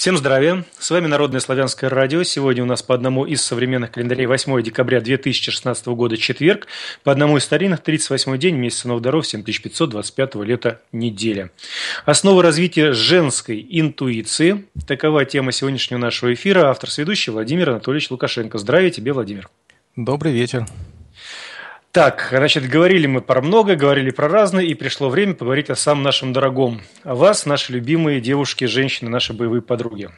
Всем здравия! С вами Народное славянское радио. Сегодня у нас по одному из современных календарей 8 декабря 2016 года четверг, по одному из старинных 38 день месяца Новдоров 7525 лета неделя. Основа развития женской интуиции – такова тема сегодняшнего нашего эфира. Автор с Владимир Анатольевич Лукашенко. Здравия тебе, Владимир! Добрый вечер! Так, значит, говорили мы про много, говорили про разное, и пришло время поговорить о самом нашем дорогом. О вас, наши любимые девушки, женщины, наши боевые подруги.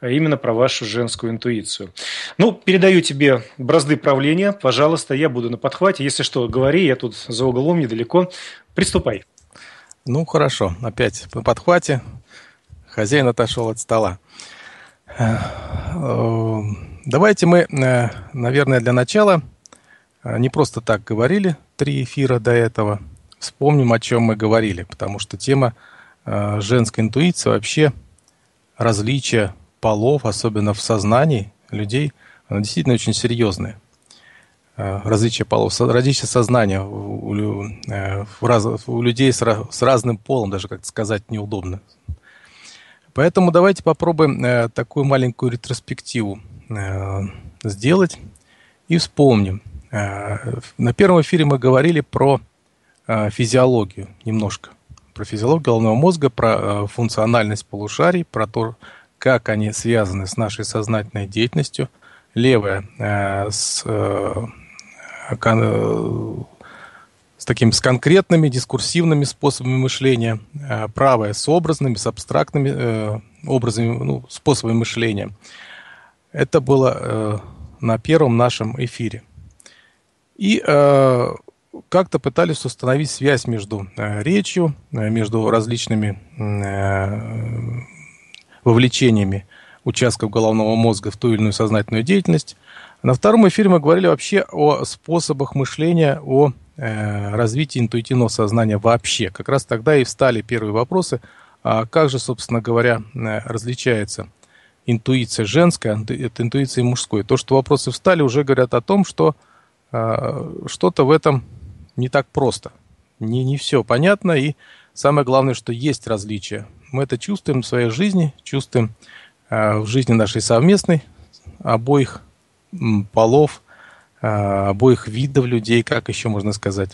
А именно про вашу женскую интуицию. Ну, передаю тебе бразды правления. Пожалуйста, я буду на подхвате. Если что, говори, я тут за углом недалеко. Приступай. Ну, хорошо. Опять на подхвате. Хозяин отошел от стола. Э, э, давайте мы, э, наверное, для начала не просто так говорили три эфира до этого. Вспомним, о чем мы говорили, потому что тема э, женской интуиции вообще различия полов, особенно в сознании людей, она действительно очень серьезная. Э, различия полов, различия сознания у, у, э, у людей с, с разным полом, даже как-то сказать неудобно. Поэтому давайте попробуем такую маленькую ретроспективу сделать и вспомним – Э, на первом эфире мы говорили про э, физиологию немножко, про физиологию головного мозга, про э, функциональность полушарий, про то, как они связаны с нашей сознательной деятельностью. Левая с, с такими с конкретными дискурсивными способами мышления, правая с образными, с абстрактными образами, ну, способами мышления. Это было на первом нашем эфире. И э, как-то пытались установить связь между э, речью, э, между различными э, вовлечениями участков головного мозга в ту или иную сознательную деятельность. На втором эфире мы говорили вообще о способах мышления, о э, развитии интуитивного сознания вообще. Как раз тогда и встали первые вопросы, а как же, собственно говоря, э, различается интуиция женская от интуиции мужской. То, что вопросы встали, уже говорят о том, что э, а, что-то в этом не так просто. Не, не все понятно, и самое главное, что есть различия. Мы это чувствуем в своей жизни, чувствуем а, в жизни нашей совместной, обоих полов, а, обоих видов людей, как еще можно сказать.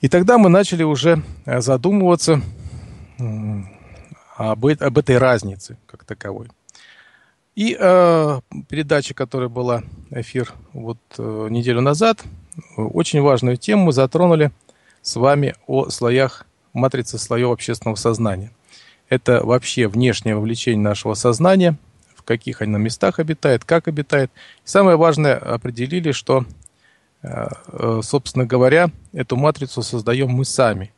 И тогда мы начали уже задумываться об, об этой разнице как таковой. И э, передача, которая была эфир вот э, неделю назад, очень важную тему мы затронули с вами о слоях матрицы слоев общественного сознания. Это вообще внешнее вовлечение нашего сознания, в каких оно местах обитает, как обитает. И самое важное, определили, что, э, э, собственно говоря, эту матрицу создаем мы сами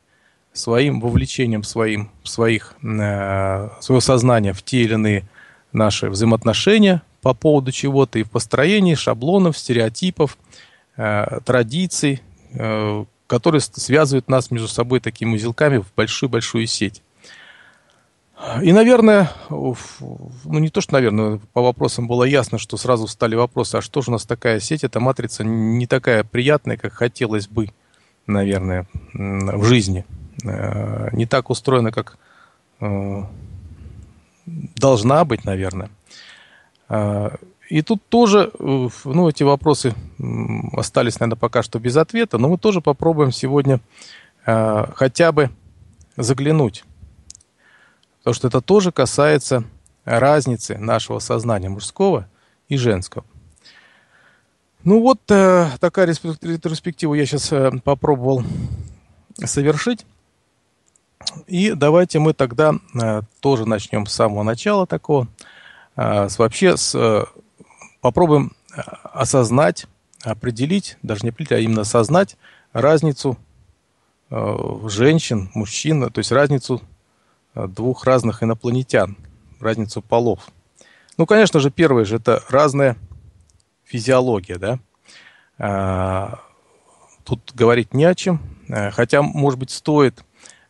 своим вовлечением своим, своих, э, своего сознания в те или иные наши взаимоотношения по поводу чего-то и в построении шаблонов, стереотипов, э, традиций, э, которые связывают нас между собой такими узелками в большую-большую сеть. И, наверное, ну не то, что, наверное, по вопросам было ясно, что сразу встали вопросы, а что же у нас такая сеть, эта матрица не такая приятная, как хотелось бы, наверное, в жизни. Э, не так устроена, как э, должна быть, наверное. А, и тут тоже, э, ну, эти вопросы остались, наверное, пока что без ответа, но мы тоже попробуем сегодня а, хотя бы заглянуть. Потому что это тоже касается разницы нашего сознания мужского и женского. Ну вот э, такая ретроспектива я сейчас э, попробовал совершить. И давайте мы тогда э, тоже начнем с самого начала такого. Э, с, вообще с, э, попробуем осознать, определить, даже не определить, а именно осознать разницу женщин, мужчин, то есть разницу двух разных инопланетян, разницу полов. Ну, конечно же, первое же это разная физиология, да. Тут говорить не о чем, хотя, может быть, стоит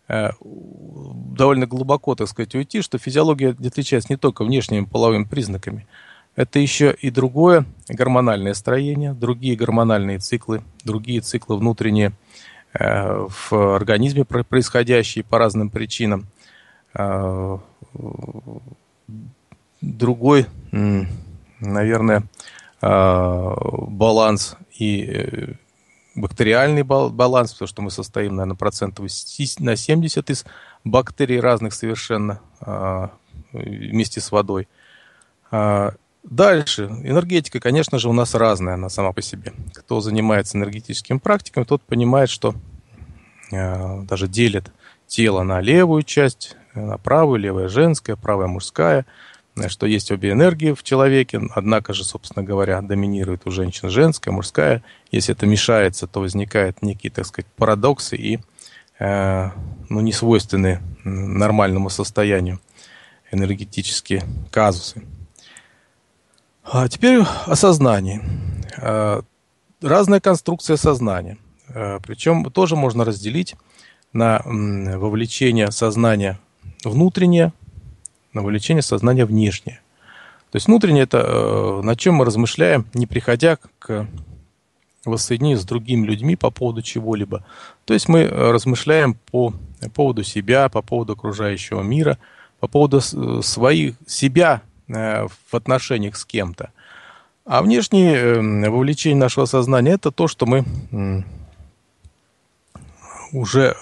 Э, довольно глубоко, так сказать, уйти, что физиология отличается не только внешними половыми признаками, это еще и другое гормональное строение, другие гормональные циклы, другие циклы внутренние э, в организме, происходящие по разным причинам. Э, другой, наверное, баланс и бактериальный баланс, потому что мы состоим, наверное, процентов на 70 из бактерий разных совершенно а, вместе с водой. А, дальше. Энергетика, конечно же, у нас разная, она сама по себе. Кто занимается энергетическими практиками, тот понимает, что а, даже делит тело на левую часть, на правую, левая женская, правая мужская – что есть обе энергии в человеке, однако же, собственно говоря, доминирует у женщин женская, мужская. Если это мешается, то возникают некие, так сказать, парадоксы и э, ну, не свойственны нормальному состоянию энергетические казусы. А теперь о сознании. Э, разная конструкция сознания. Э, причем тоже можно разделить на вовлечение сознания внутреннее – на вовлечение сознания в нижнее, То есть внутреннее – это э, на чем мы размышляем, не приходя к воссоединению с другими людьми по поводу чего-либо. То есть мы э, размышляем по поводу себя, по поводу окружающего мира, по поводу э, своих, себя в отношениях с кем-то. А внешнее вовлечение нашего сознания – это то, что мы уже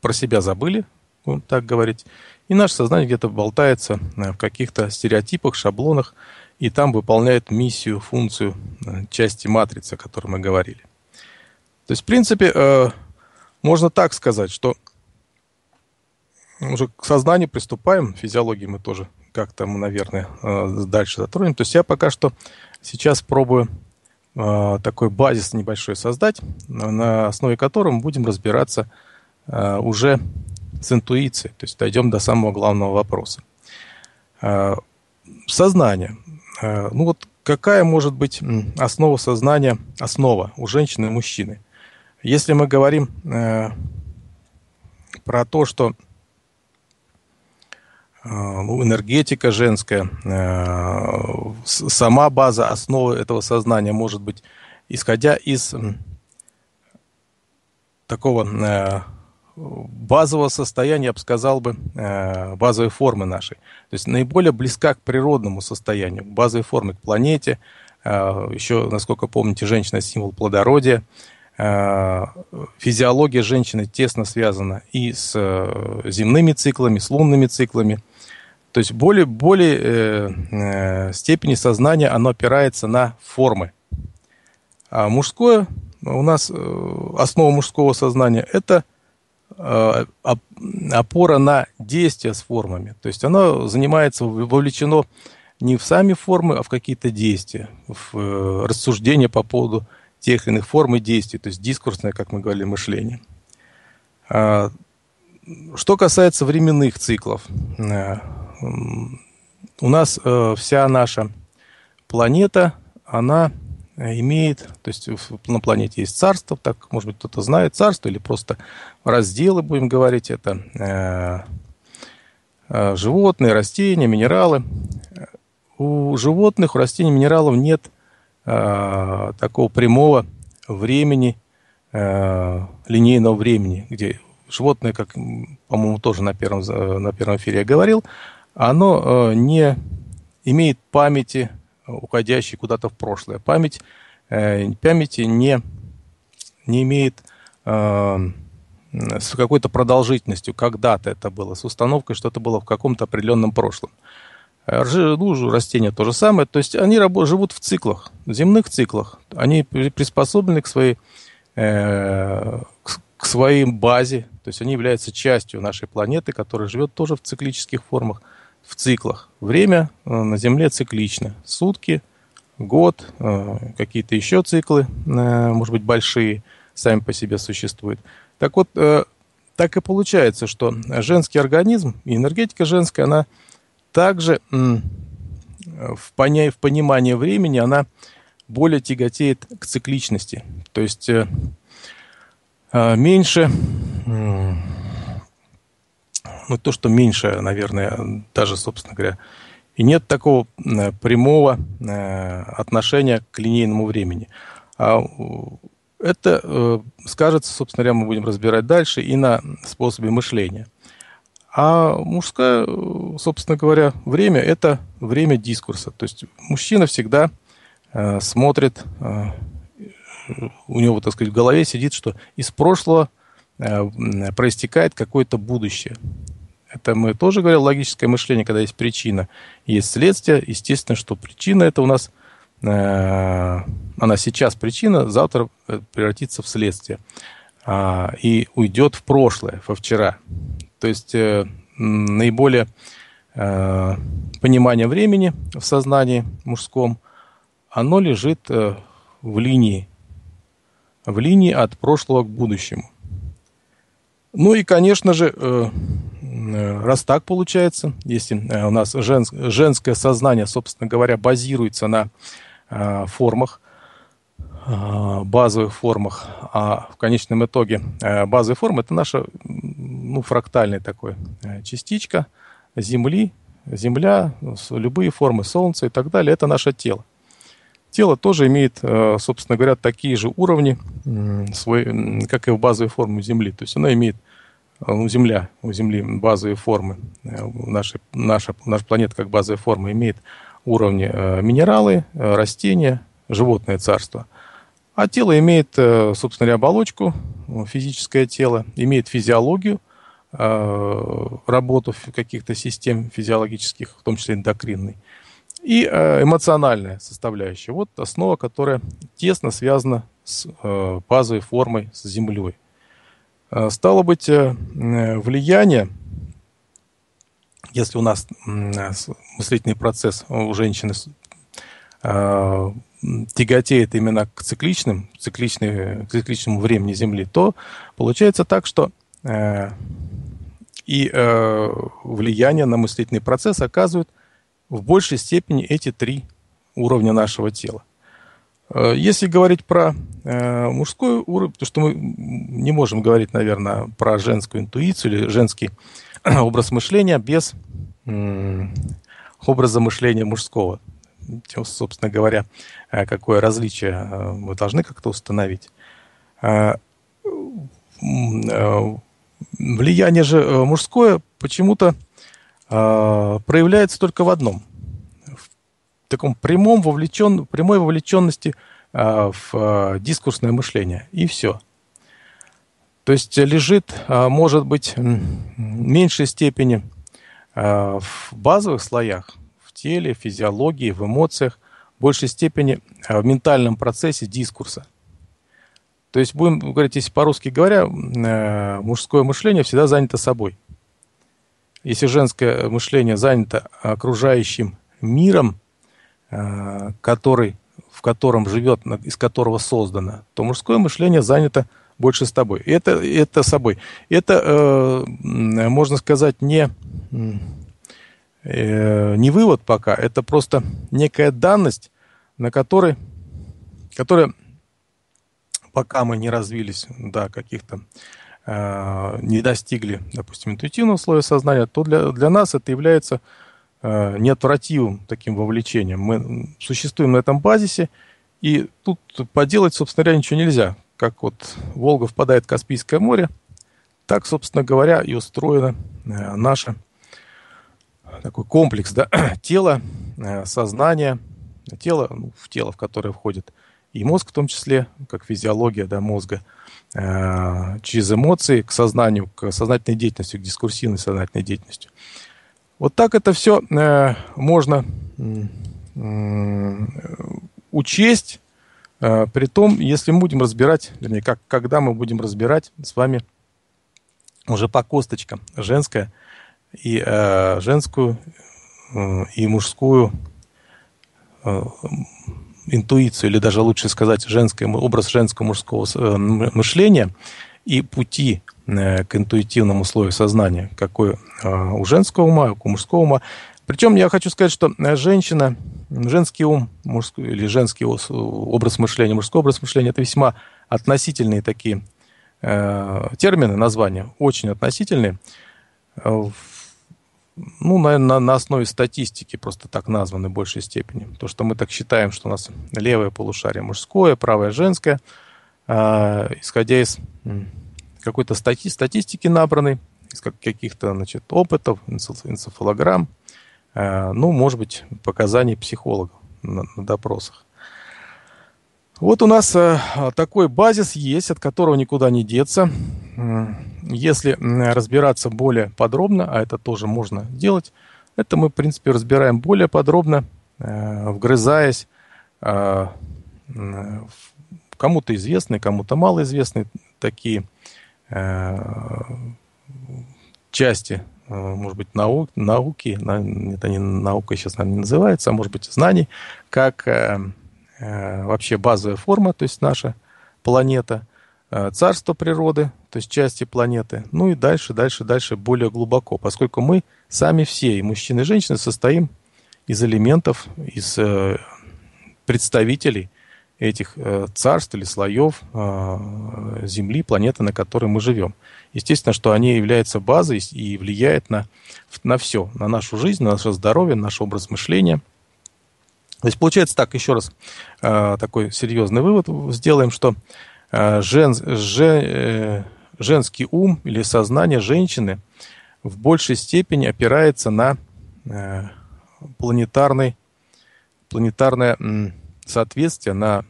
про себя забыли, будем так говорить, и наше сознание где-то болтается э, в каких-то стереотипах, шаблонах, и там выполняет миссию, функцию э, части матрицы, о которой мы говорили. То есть, в принципе, э, можно так сказать, что уже к сознанию приступаем, физиологии мы тоже как-то наверное, дальше затронем. То есть я пока что сейчас пробую такой базис небольшой создать, на основе которого мы будем разбираться уже с интуицией, то есть дойдем до самого главного вопроса. Э, сознание. Э, ну вот какая может быть основа сознания, основа у женщины и мужчины? Если мы говорим э, про то, что ну, энергетика женская, сама база, основы этого сознания может быть, исходя из такого базового состояния, я бы сказал бы, э, базовой формы нашей. То есть наиболее близка к природному состоянию, базовой формы к планете. Э, еще, насколько помните, женщина – символ плодородия. Э, физиология женщины тесно связана и с земными циклами, с лунными циклами. То есть более, более степени сознания оно опирается на формы. А мужское у нас основа мужского сознания – это Э, опора на действия с формами. То есть она занимается, вовлечено не в сами формы, а в какие-то действия, в э, рассуждения по поводу тех иных форм и действий, то есть дискурсное, как мы говорили, мышление. А, что касается временных циклов, э, у нас вся наша планета, она Э, имеет, то есть на планете есть царство, так, может быть, кто-то знает царство, или просто разделы, будем говорить, это э, э, животные, растения, минералы. У животных, у растений, минералов нет э, такого прямого времени, э, линейного времени, где животное, как, по-моему, тоже на первом, на первом эфире я говорил, оно э, не имеет памяти, уходящей куда-то в прошлое. Память э, памяти не, не имеет э, с какой-то продолжительностью, когда-то это было, с установкой, что это было в каком-то определенном прошлом. Ржи, ну, растения то же самое. То есть они живут в циклах, в земных циклах. Они приспособлены к своей, э, к, к своей базе. То есть они являются частью нашей планеты, которая живет тоже в циклических формах в циклах. Время э, на Земле циклично. Сутки, год, э, какие-то еще циклы, э, может быть, большие, сами по себе существуют. Так вот, так и получается, что женский организм и энергетика женская, она также в, поня- в понимании времени, она более тяготеет к цикличности. То есть меньше ну, то, что меньше, наверное, даже, собственно говоря. И нет такого э, прямого э, отношения к линейному времени. А, э, это скажется, собственно говоря, мы будем разбирать дальше и на способе мышления. А мужское, собственно говоря, время – это время дискурса. То есть мужчина всегда смотрит, у него, так сказать, в голове сидит, что из прошлого проистекает какое-то будущее. Это мы тоже говорили, логическое мышление, когда есть причина, есть следствие. Естественно, что причина это у нас, э, она сейчас причина, завтра э, превратится в следствие э, и уйдет в прошлое, во вчера. То есть э, наиболее э, понимание времени в сознании мужском, оно лежит э, в линии, в линии от прошлого к будущему. Ну и, конечно же, э, Э, раз так получается, если э, у нас женск, женское сознание, собственно говоря, базируется на э, формах, э, базовых формах, а в конечном итоге э, базовые формы это наша ну, фрактальная такой э, частичка Земли, Земля, любые формы Солнца и так далее, это наше тело. Тело тоже имеет, собственно говоря, такие же уровни, свой, как и в базовой форме Земли. То есть оно имеет Э, ну, Земля, у Земли базовые формы, э, наша, наша, наша планета как базовая форма имеет уровни э, минералы, растения, животное царство. А тело имеет, собственно говоря, оболочку, физическое тело, имеет физиологию, работу каких-то систем физиологических, в том числе эндокринной, и эмоциональная составляющая. Вот основа, которая тесно связана с базовой формой, с Землей. Э, стало быть, э, э, влияние, если у нас мыслительный процесс у женщины тяготеет именно к цикличным, цикличный, к цикличному времени Земли, то получается так, что и влияние на мыслительный процесс оказывают в большей степени эти три уровня нашего тела. Э, если говорить про э, мужской уровень, то что мы не можем говорить, наверное, про женскую интуицию или женский образ мышления без образа мышления мужского. Собственно говоря, э, какое различие мы должны как-то установить. Влияние же мужское почему-то проявляется только в одном – таком прямом вовлечен, прямой вовлеченности э, в э, дискурсное мышление. И все. То есть лежит, э, может быть, в меньшей степени в базовых слоях, в теле, в физиологии, в эмоциях, в большей степени в ментальном процессе дискурса. То есть будем говорить, если по-русски говоря, мужское мышление всегда занято собой. Если женское мышление занято окружающим миром, Э, который, в котором живет, из которого создано, то мужское мышление занято больше с тобой. Это, это собой. Это, э, можно сказать, не, э, не вывод пока, это просто некая данность, на которой, которая пока мы не развились до каких-то э, не достигли, допустим, интуитивного слоя сознания, то для, для нас это является Э, неотвратимым таким вовлечением. Мы существуем на этом базисе, и тут поделать, собственно говоря, ничего нельзя. Как вот Волга впадает в Каспийское море, так, собственно говоря, и устроено э, наше э, такой комплекс, да, тело, э, сознание, тело, ну, в тело, в которое входит и мозг в том числе, как физиология да, мозга, через эмоции к сознанию, к сознательной деятельности, к дискурсивной сознательной деятельности – вот так это все э, можно э, учесть, э, при том, если мы будем разбирать, вернее, как, когда мы будем разбирать с вами уже по косточкам женское и э, женскую э, и мужскую э, интуицию, или даже лучше сказать женское, образ женского мужского э, мышления и пути Э, к интуитивному слою сознания, какой э, у женского ума, как у мужского ума. Причем я хочу сказать, что э, женщина, женский ум мужской, или женский образ мышления, мужской образ мышления – это весьма относительные такие термины, названия, очень относительные. Ну, наверное, на основе статистики просто так названы в большей степени. То, что мы так считаем, что у нас левое полушарие мужское, правое женское, исходя из какой-то стати, статистики набранной, из каких-то значит, опытов, энцефалограмм, э, ну, может быть, показаний психологов на, на допросах. Вот у нас э, такой базис есть, от которого никуда не деться. Если разбираться более подробно, а это тоже можно делать, это мы, в принципе, разбираем более подробно, э, вгрызаясь в кому-то известные, кому-то малоизвестные такие Э, части, э, может быть, науки, науки, это не наука сейчас, наверное, не называется, а может быть, знаний, как э, вообще базовая форма, то есть наша планета, царство природы, то есть части планеты, ну и дальше, дальше, дальше более глубоко, поскольку мы сами все, и мужчины, и женщины, состоим из элементов, из представителей – этих э, царств или слоев э, Земли, планеты, на которой мы живем. Естественно, что они являются базой и влияют на, на все, на нашу жизнь, на наше здоровье, на наш образ мышления. То есть получается так, еще раз э, такой серьезный вывод сделаем, что жен, жен, женский ум или сознание женщины в большей степени опирается на планетарный, планетарное соответствие, на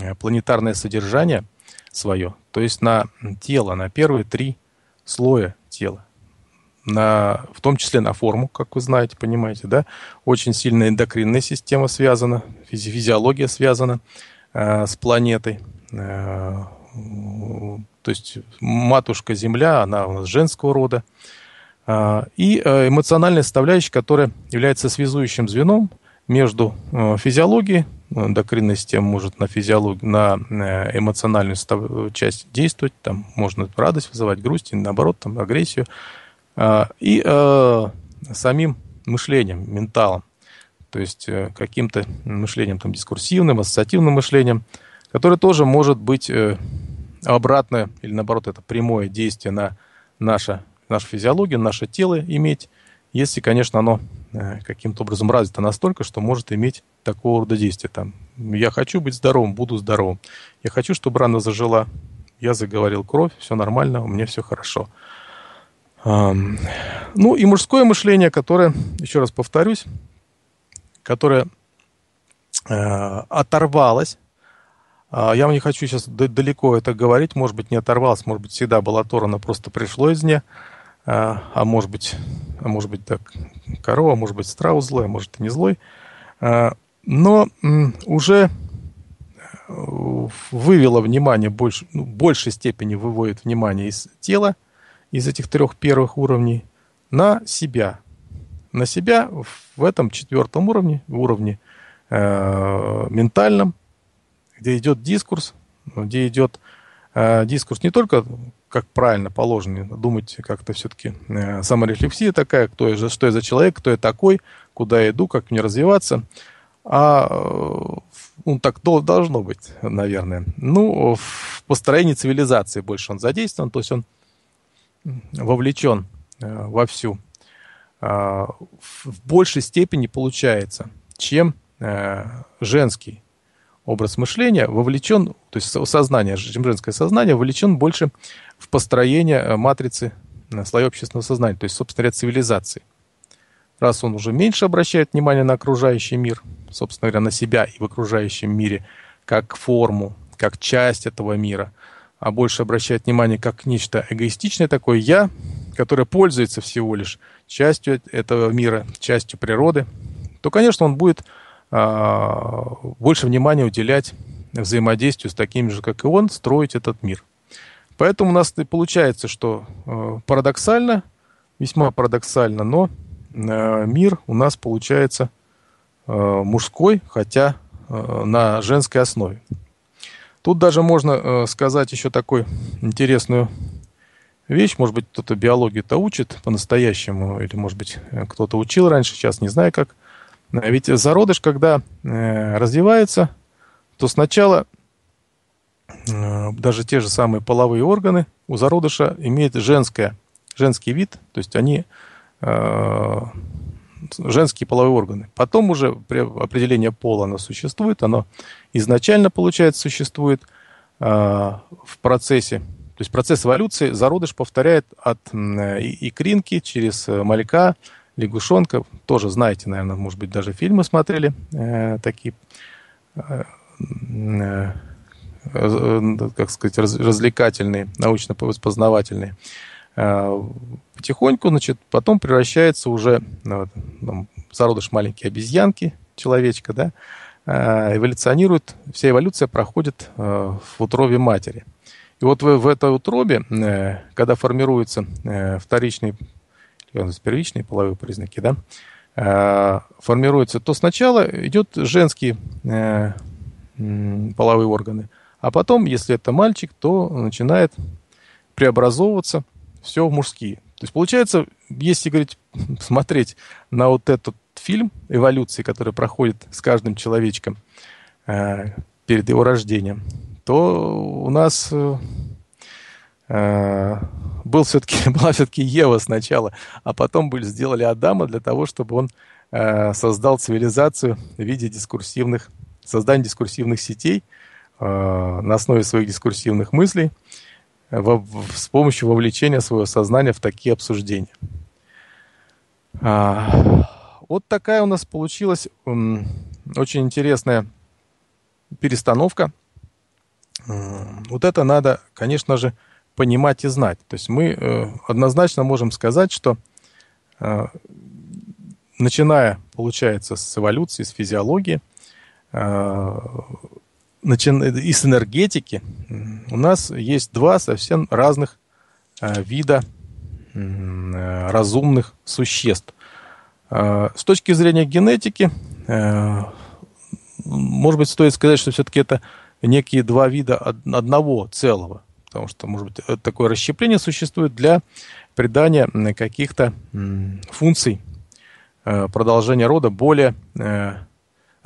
Э, планетарное содержание свое, то есть на тело, на первые три слоя тела. На, в том числе на форму, как вы знаете, понимаете, да? Очень сильная эндокринная система связана, физи физиология связана э, с планетой. Э, то есть матушка Земля, она у нас женского рода. Э, и э, эмоциональная составляющая, которая является связующим звеном между э, физиологией эндокринная система может на физиологию, на э, эмоциональную часть действовать, там можно радость вызывать, грусть, и наоборот, там агрессию. А, и э, самим мышлением, менталом, то есть э, каким-то мышлением там, дискурсивным, ассоциативным мышлением, которое тоже может быть э, обратное, или наоборот, это прямое действие на наше, нашу физиологию, наше тело иметь, если, конечно, оно каким-то образом развито настолько, что может иметь такого рода действия. Там, я хочу быть здоровым, буду здоровым. Я хочу, чтобы рана зажила. Я заговорил кровь, все нормально, у меня все хорошо. Ну и мужское мышление, которое, еще раз повторюсь, которое э, оторвалось. А, я вам не хочу сейчас далеко это говорить, может быть, не оторвалось, может быть, всегда была оторвана, просто пришло из нее а, а может быть, а может быть, так, корова, а может быть, страус злой, а может, и не злой но уже э, вывела внимание, больше, ну, в большей степени выводит внимание из тела, из этих трех первых уровней, на себя. На себя в этом четвертом уровне, уровне э, ментальном, где идет дискурс, где идет э, дискурс не только как правильно положено, думать как-то все-таки э, саморефлексия такая, кто я, что я за человек, кто я такой, куда я иду, как мне развиваться – а э, ну, так должно быть, наверное. Ну, в построении цивилизации больше он задействован, то есть он вовлечен э, вовсю. А, в большей степени получается, чем э, женский образ мышления вовлечен, то есть сознание, чем женское сознание вовлечен больше в построение матрицы слоя общественного сознания, то есть, собственно говоря, цивилизации раз он уже меньше обращает внимание на окружающий мир, собственно говоря, на себя и в окружающем мире, как форму, как часть этого мира, а больше обращает внимание как нечто эгоистичное такое «я», которое пользуется всего лишь частью этого мира, частью природы, то, конечно, он будет э, больше внимания уделять взаимодействию с такими же, как и он, строить этот мир. Поэтому у нас и получается, что э, парадоксально, весьма парадоксально, но Э, мир у нас получается э, мужской, хотя э, на женской основе. Тут даже можно сказать еще такую интересную вещь. Может быть, кто-то биологию-то учит по-настоящему, или, может быть, кто-то учил раньше, сейчас не знаю как. Ведь зародыш, когда развивается, то сначала даже те же самые половые органы у зародыша имеют женское, женский вид, то есть они Э, женские половые органы. Потом уже определение пола оно существует, оно изначально, получается, существует э, в процессе. То есть процесс эволюции зародыш повторяет от икринки через э, малька, лягушонка. Тоже знаете, наверное, может быть, даже фильмы смотрели такие как сказать, развлекательные, научно-познавательные. Э, потихоньку, значит, потом превращается уже ну, там, зародыш маленькие обезьянки, человечка, да, э, эволюционирует, вся эволюция проходит э, в утробе матери. И вот в, в этой утробе, когда формируются вторичные, первичные половые признаки, да, формируются, то сначала идет женские половые органы, а потом, если это мальчик, то начинает преобразовываться – все мужские. То есть, получается, если говорить, смотреть на вот этот фильм эволюции, который проходит с каждым человечком э, перед его рождением, то у нас э, э был все-таки, была все-таки Ева сначала, а потом были, сделали Адама для того, чтобы он э, создал цивилизацию в виде дискурсивных, создания дискурсивных сетей э, на основе своих дискурсивных мыслей – во, с помощью вовлечения своего сознания в такие обсуждения. А, вот такая у нас получилась м, очень интересная перестановка. М, вот это надо, конечно же, понимать и знать. То есть мы э, однозначно можем сказать, что э, начиная, получается, с эволюции, с физиологии, э, и с энергетики у нас есть два совсем разных э, вида э, разумных существ. Э, с точки зрения генетики, может быть, стоит сказать, что все-таки это некие два вида одного целого. Потому что, может быть, такое расщепление существует для придания каких-то функций продолжения рода более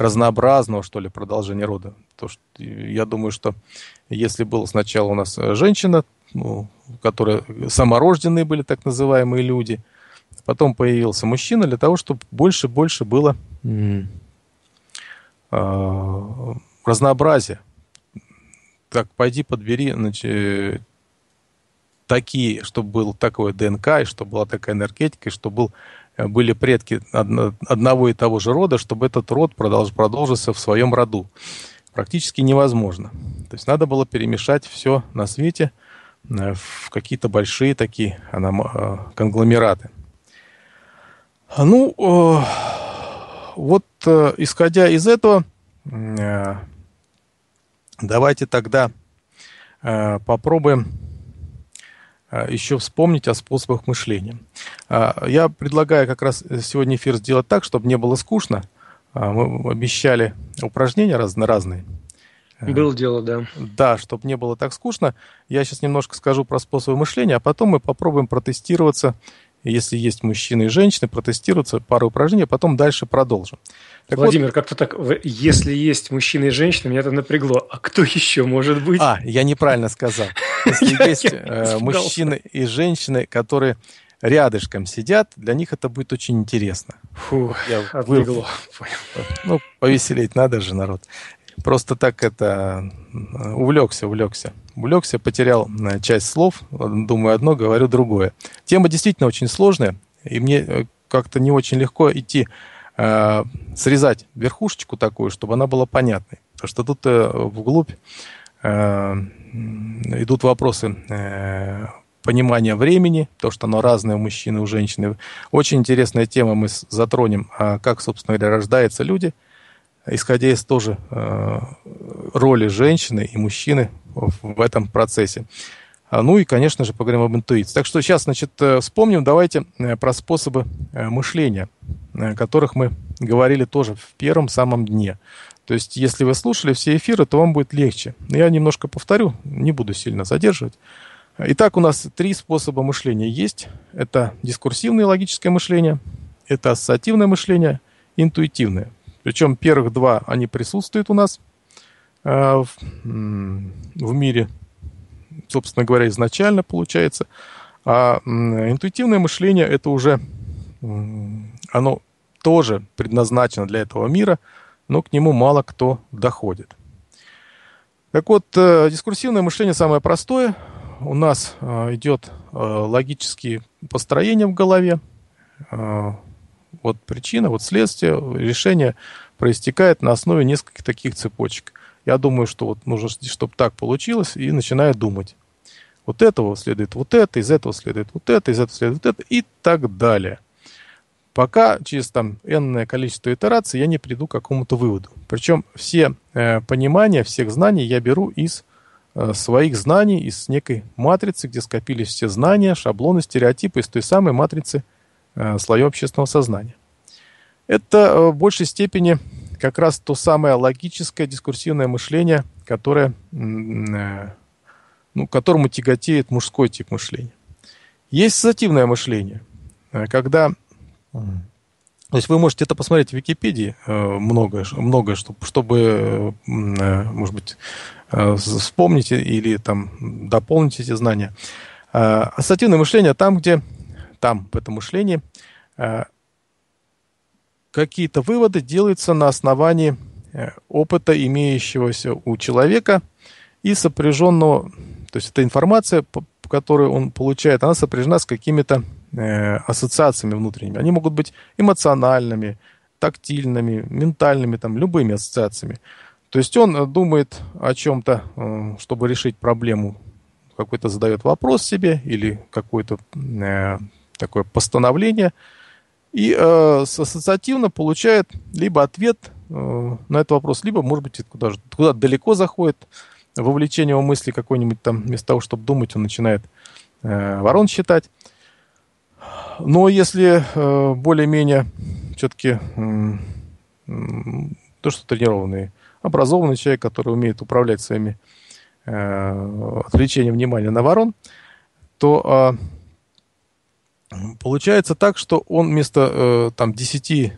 разнообразного, что ли, продолжения рода. То, что, я думаю, что если было сначала у нас э, женщина, ну, которая саморожденные были так называемые люди, потом появился мужчина для того, чтобы больше-больше было mm. э, разнообразия. Так, пойди подбери значит, такие, чтобы был такое ДНК, и чтобы была такая энергетика, и чтобы был Э, были предки одного и того же рода, чтобы этот род продолжился в своем роду. Практически невозможно. То есть надо было перемешать все на свете э, в какие-то большие такие э, конгломераты. Ну, вот исходя из этого, давайте тогда попробуем а, еще вспомнить о способах мышления. А, я предлагаю как раз сегодня эфир сделать так, чтобы не было скучно. А, мы обещали упражнения разные. Было дело, да. Да, чтобы не было так скучно. Я сейчас немножко скажу про способы мышления, а потом мы попробуем протестироваться если есть мужчины и женщины, протестируются пару упражнений, а потом дальше продолжим. Так Владимир, вот, как-то так, если есть мужчины и женщины, меня это напрягло. А кто еще может быть? А, я неправильно сказал. Если есть э, мужчины и женщины, которые рядышком сидят, для них это будет очень интересно. Фух, я отвлекло. Понял. Ну, повеселеть надо же, народ. Просто так это э, увлекся, увлекся. Увлекся, потерял э, часть слов, думаю одно, говорю другое. Тема действительно очень сложная, и мне э, как-то не очень легко идти э, срезать верхушечку такую, чтобы она была понятной. Потому что тут э, вглубь э, идут вопросы э, понимания времени, то, что оно разное у мужчины и у женщины. Очень интересная тема мы затронем, э, как, собственно говоря, рождаются люди – исходя из тоже э, роли женщины и мужчины в этом процессе. А, ну и, конечно же, поговорим об интуиции. Так что сейчас, значит, э, вспомним, давайте э, про способы мышления, о которых мы говорили тоже в первом самом дне. То есть, если вы слушали все эфиры, то вам будет легче. Я немножко повторю, не буду сильно задерживать. Итак, у нас три способа мышления есть. Это дискурсивное логическое мышление, это ассоциативное мышление, интуитивное – причем первых два, они присутствуют у нас э, в, в мире, собственно говоря, изначально получается. А э, интуитивное мышление это уже, э, оно тоже предназначено для этого мира, но к нему мало кто доходит. Так вот, э, дискурсивное мышление самое простое. У нас э, идет э, логические построения в голове, э, вот причина, вот следствие, решение проистекает на основе нескольких таких цепочек. Я думаю, что вот нужно, чтобы так получилось, и начинаю думать. Вот этого следует вот это, из этого следует вот это, из этого следует вот это и так далее. Пока через там энное количество итераций я не приду к какому-то выводу. Причем все э, понимания, всех знаний я беру из э, своих знаний, из некой матрицы, где скопились все знания, шаблоны, стереотипы, из той самой матрицы Э, слоя общественного сознания. Это э, в большей степени как раз то самое логическое дискурсивное мышление, которое, э, ну, которому тяготеет мужской тип мышления. Есть ассоциативное мышление, когда... То есть вы можете это посмотреть в Википедии многое, многое чтобы, чтобы, может быть, вспомнить или там дополнить эти знания. Ассоциативное мышление там, где там, в этом мышлении, э, какие-то выводы делаются на основании э, опыта, имеющегося у человека и сопряженного, то есть эта информация, которую он получает, она сопряжена с какими-то э, ассоциациями внутренними. Они могут быть эмоциональными, тактильными, ментальными, там, любыми ассоциациями. То есть он думает о чем-то, чтобы решить проблему, какой-то задает вопрос себе или какую-то такое постановление, и э, ассоциативно получает либо ответ э, на этот вопрос, либо, может быть, куда-то куда далеко заходит вовлечение его мысли какой-нибудь там, вместо того, чтобы думать, он начинает э, ворон считать. Но если э, более-менее все-таки э, то, что тренированный, образованный человек, который умеет управлять своими э, отвлечением внимания на ворон, то э, Получается так, что он вместо э, там 10-20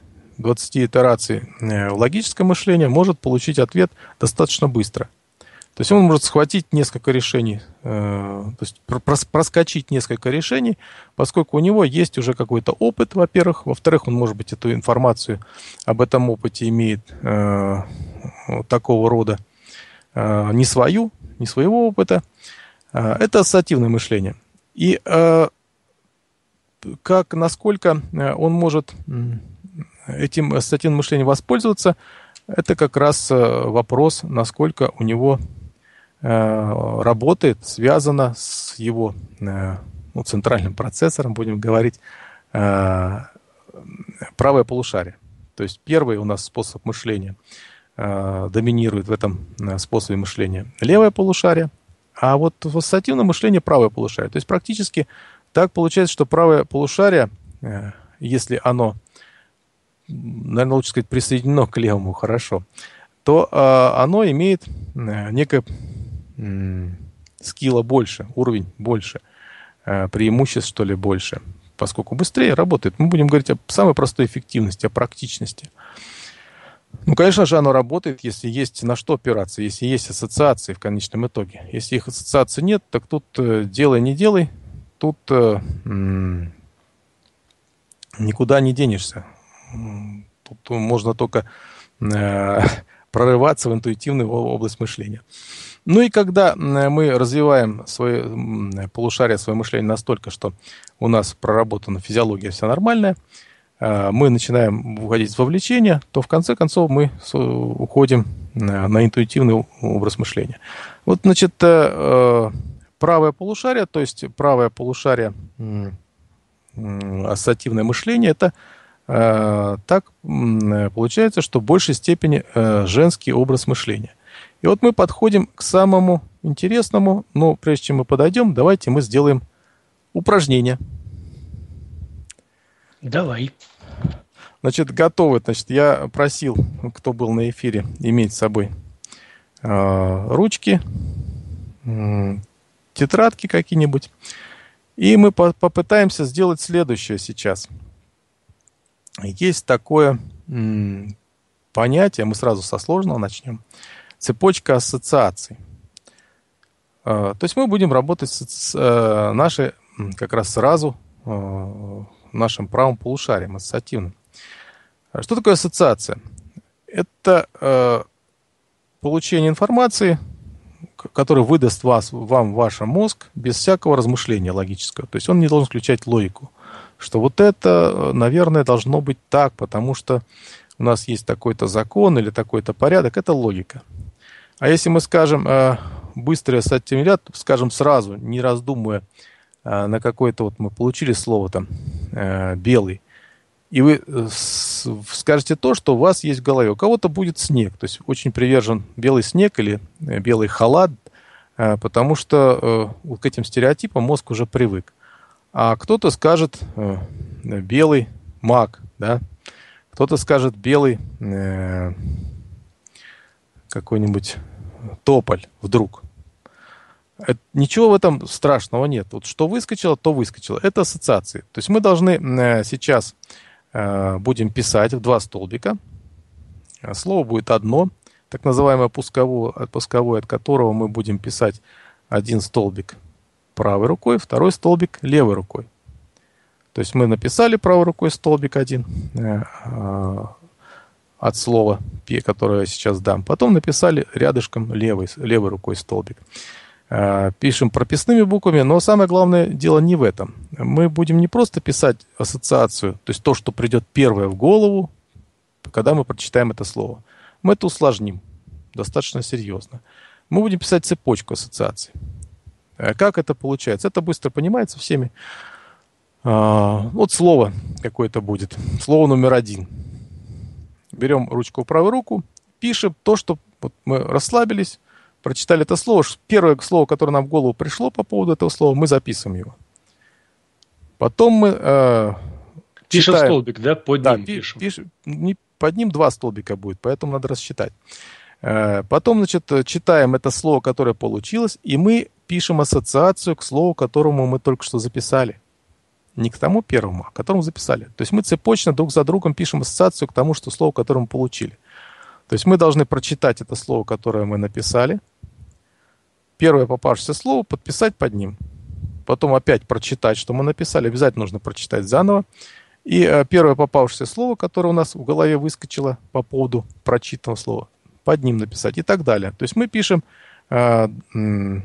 итераций э, логическое мышление может получить ответ достаточно быстро. То есть он может схватить несколько решений, э, то есть прос проскочить несколько решений, поскольку у него есть уже какой-то опыт, во-первых. Во-вторых, он, может быть, эту информацию об этом опыте имеет э, вот такого рода, э, не свою, не своего опыта. Э, это ассоциативное мышление. И э, как, насколько э, он может этим ассоциативным э, мышлением воспользоваться, это как раз э, вопрос, насколько у него работает, связано с его ну, центральным процессором, будем говорить, правое полушарие. То есть первый у нас способ мышления доминирует в этом способе мышления левое полушарие, а вот в ассоциативном мышлении правое полушарие. То есть практически так получается, что правое полушарие, э, если оно, наверное, лучше сказать, присоединено к левому хорошо, то а, оно имеет э, некое скилла больше, уровень больше, э, преимуществ, что ли, больше, поскольку быстрее работает. Мы будем говорить о самой простой эффективности, о практичности. Ну, конечно же, оно работает, если есть на что опираться, если есть ассоциации в конечном итоге. Если их ассоциации нет, так тут делай, не делай – тут э, никуда не денешься. Тут э, можно только э, прорываться в интуитивную область мышления. Ну и когда мы развиваем свои полушария, свое мышление настолько, что у нас проработана физиология вся нормальная, мы начинаем уходить в вовлечение, то в конце концов мы уходим на интуитивный образ мышления. Вот, значит, правое полушарие, то есть правое полушарие ассоциативное мышление, это э, так получается, что в большей степени э, женский образ мышления. И вот мы подходим к самому интересному, но прежде чем мы подойдем, давайте мы сделаем упражнение. Давай. Значит, готовы. Значит, я просил, кто был на эфире, иметь с собой э, ручки, тетрадки какие-нибудь. И мы по попытаемся сделать следующее сейчас. Есть такое понятие, мы сразу со сложного начнем, цепочка ассоциаций. А, то есть мы будем работать с, э, нашей, как раз сразу э, нашим правым полушарием, ассоциативным. А что такое ассоциация? Это э, получение информации – который выдаст вас, вам ваш мозг без всякого размышления логического. То есть он не должен включать логику. Что вот это, э, наверное, должно быть так, потому что у нас есть такой-то закон или такой-то порядок, это логика. А если мы скажем э, быстрое сатимилят, скажем сразу, не раздумывая, э, на какое-то вот мы получили слово там э, белый, и вы э, скажете то, что у вас есть в голове. У кого-то будет снег. То есть очень привержен белый снег или э, белый халат, э, потому что к этим стереотипам мозг уже привык. А кто-то скажет белый маг, да? Кто-то скажет белый какой-нибудь тополь вдруг. ничего в этом страшного нет. Вот что выскочило, то выскочило. Это ассоциации. То есть мы должны сейчас Э, будем писать в два столбика. Э, слово будет одно, так называемое пусковое, пусковое, от которого мы будем писать один столбик правой рукой, второй столбик левой рукой. То есть мы написали правой рукой столбик один э, от слова, которое я сейчас дам. Потом написали рядышком левой, левой рукой столбик. Э, пишем прописными буквами, но самое главное дело не в этом. Мы будем не просто писать ассоциацию, то есть то, что придет первое в голову, когда мы прочитаем это слово. Мы это усложним достаточно серьезно. Мы будем писать цепочку ассоциаций. Э, как это получается? Это быстро понимается всеми. Э, вот слово какое-то будет. Слово номер один. Берем ручку в правую руку, пишем то, что вот мы расслабились, прочитали это слово, первое слово, которое нам в голову пришло по поводу этого слова, мы записываем его. Потом мы э, Пишем читаем. столбик, да? Под да, ним пи- пишем. Пиш, не, под ним два столбика будет, поэтому надо рассчитать. Э, потом, значит, э, читаем это слово, которое получилось, и мы пишем ассоциацию к слову, которому мы только что записали. Не к тому первому, а к которому записали. То есть мы цепочно друг за другом пишем ассоциацию к тому, что слово, которое мы получили. То есть мы должны прочитать это слово, которое мы написали – первое попавшееся слово подписать под ним. Потом опять прочитать, что мы написали. Обязательно нужно прочитать заново. И э, первое попавшееся слово, которое у нас в голове выскочило по поводу прочитанного слова, под ним написать и так далее. То есть мы пишем э, э,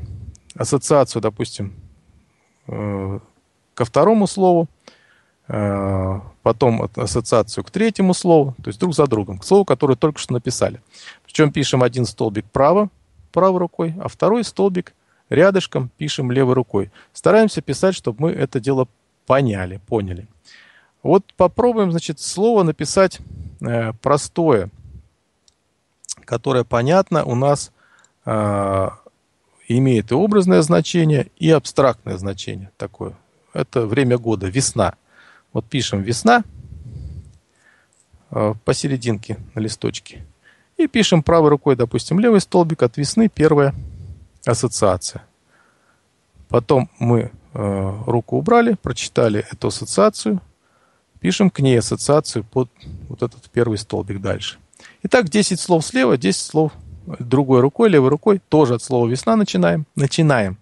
ассоциацию, допустим, э, ко второму слову, э, потом ассоциацию к третьему слову, то есть друг за другом, к слову, которое только что написали. Причем пишем один столбик право, правой рукой, а второй столбик рядышком пишем левой рукой. Стараемся писать, чтобы мы это дело поняли, поняли. Вот попробуем, значит, слово написать э, простое, которое понятно у нас э, имеет и образное значение, и абстрактное значение такое. Это время года, весна. Вот пишем весна э, посерединке на листочке – и пишем правой рукой, допустим, левый столбик, от весны, первая ассоциация. Потом мы э, руку убрали, прочитали эту ассоциацию, пишем к ней ассоциацию под вот этот первый столбик дальше. Итак, 10 слов слева, 10 слов другой рукой, левой рукой, тоже от слова весна начинаем. Начинаем.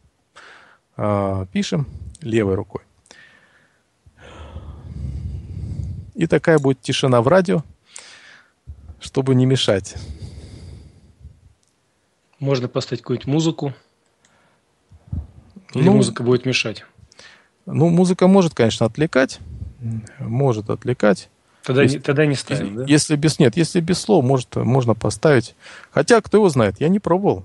Э, пишем левой рукой. И такая будет тишина в радио чтобы не мешать. Можно поставить какую-нибудь музыку. Или ну, музыка будет мешать? Ну, музыка может, конечно, отвлекать. Может отвлекать. Тогда, если, не, тогда не ставим, да? Если без, нет, если без слов, может, можно поставить. Хотя, кто его знает, я не пробовал.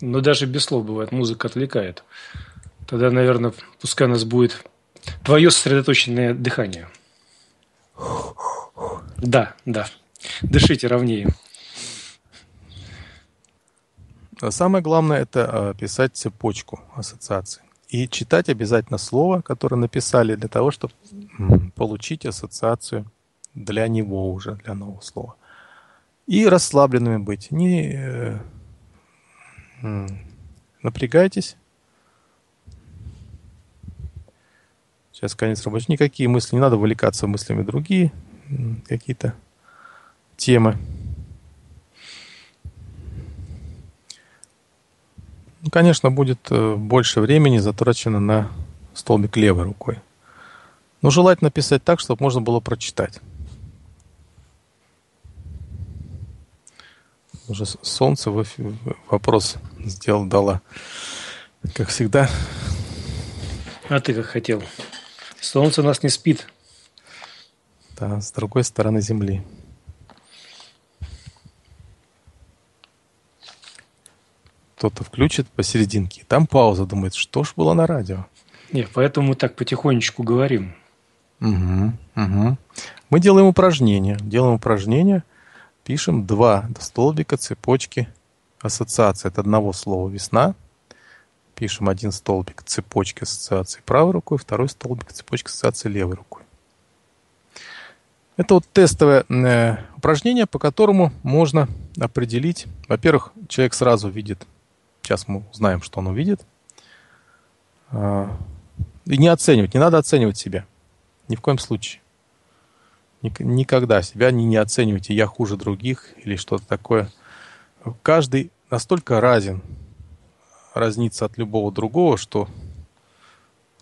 Но даже без слов бывает, музыка отвлекает. Тогда, наверное, пускай у нас будет твое сосредоточенное дыхание. Да, да. Дышите ровнее. А самое главное – это а, писать цепочку ассоциаций. И читать обязательно слово, которое написали для того, чтобы получить ассоциацию для него уже, для нового слова. И расслабленными быть. Не э, напрягайтесь. Сейчас конец рабочего. Никакие мысли, не надо увлекаться мыслями другие какие-то темы. Ну, конечно, будет э, больше времени затрачено на столбик левой рукой. Но желательно писать так, чтобы можно было прочитать. Уже солнце вопрос сделал, дала. Как всегда. А ты как хотел. Солнце у нас не спит. Да, с другой стороны Земли. кто-то включит посерединке. Там пауза, думает, что ж было на радио. Нет, поэтому мы так потихонечку говорим. Угу, угу. Мы делаем упражнения. Делаем упражнения, пишем два столбика, цепочки, ассоциации от одного слова «весна». Пишем один столбик цепочки ассоциации правой рукой, второй столбик цепочки ассоциации левой рукой. Это вот тестовое э, упражнение, по которому можно определить, во-первых, человек сразу видит Сейчас мы узнаем, что он увидит. А, и не оценивать, не надо оценивать себя. Ни в коем случае. Никогда себя не, не оценивайте, я хуже других или что-то такое. Каждый настолько разен, разнится от любого другого, что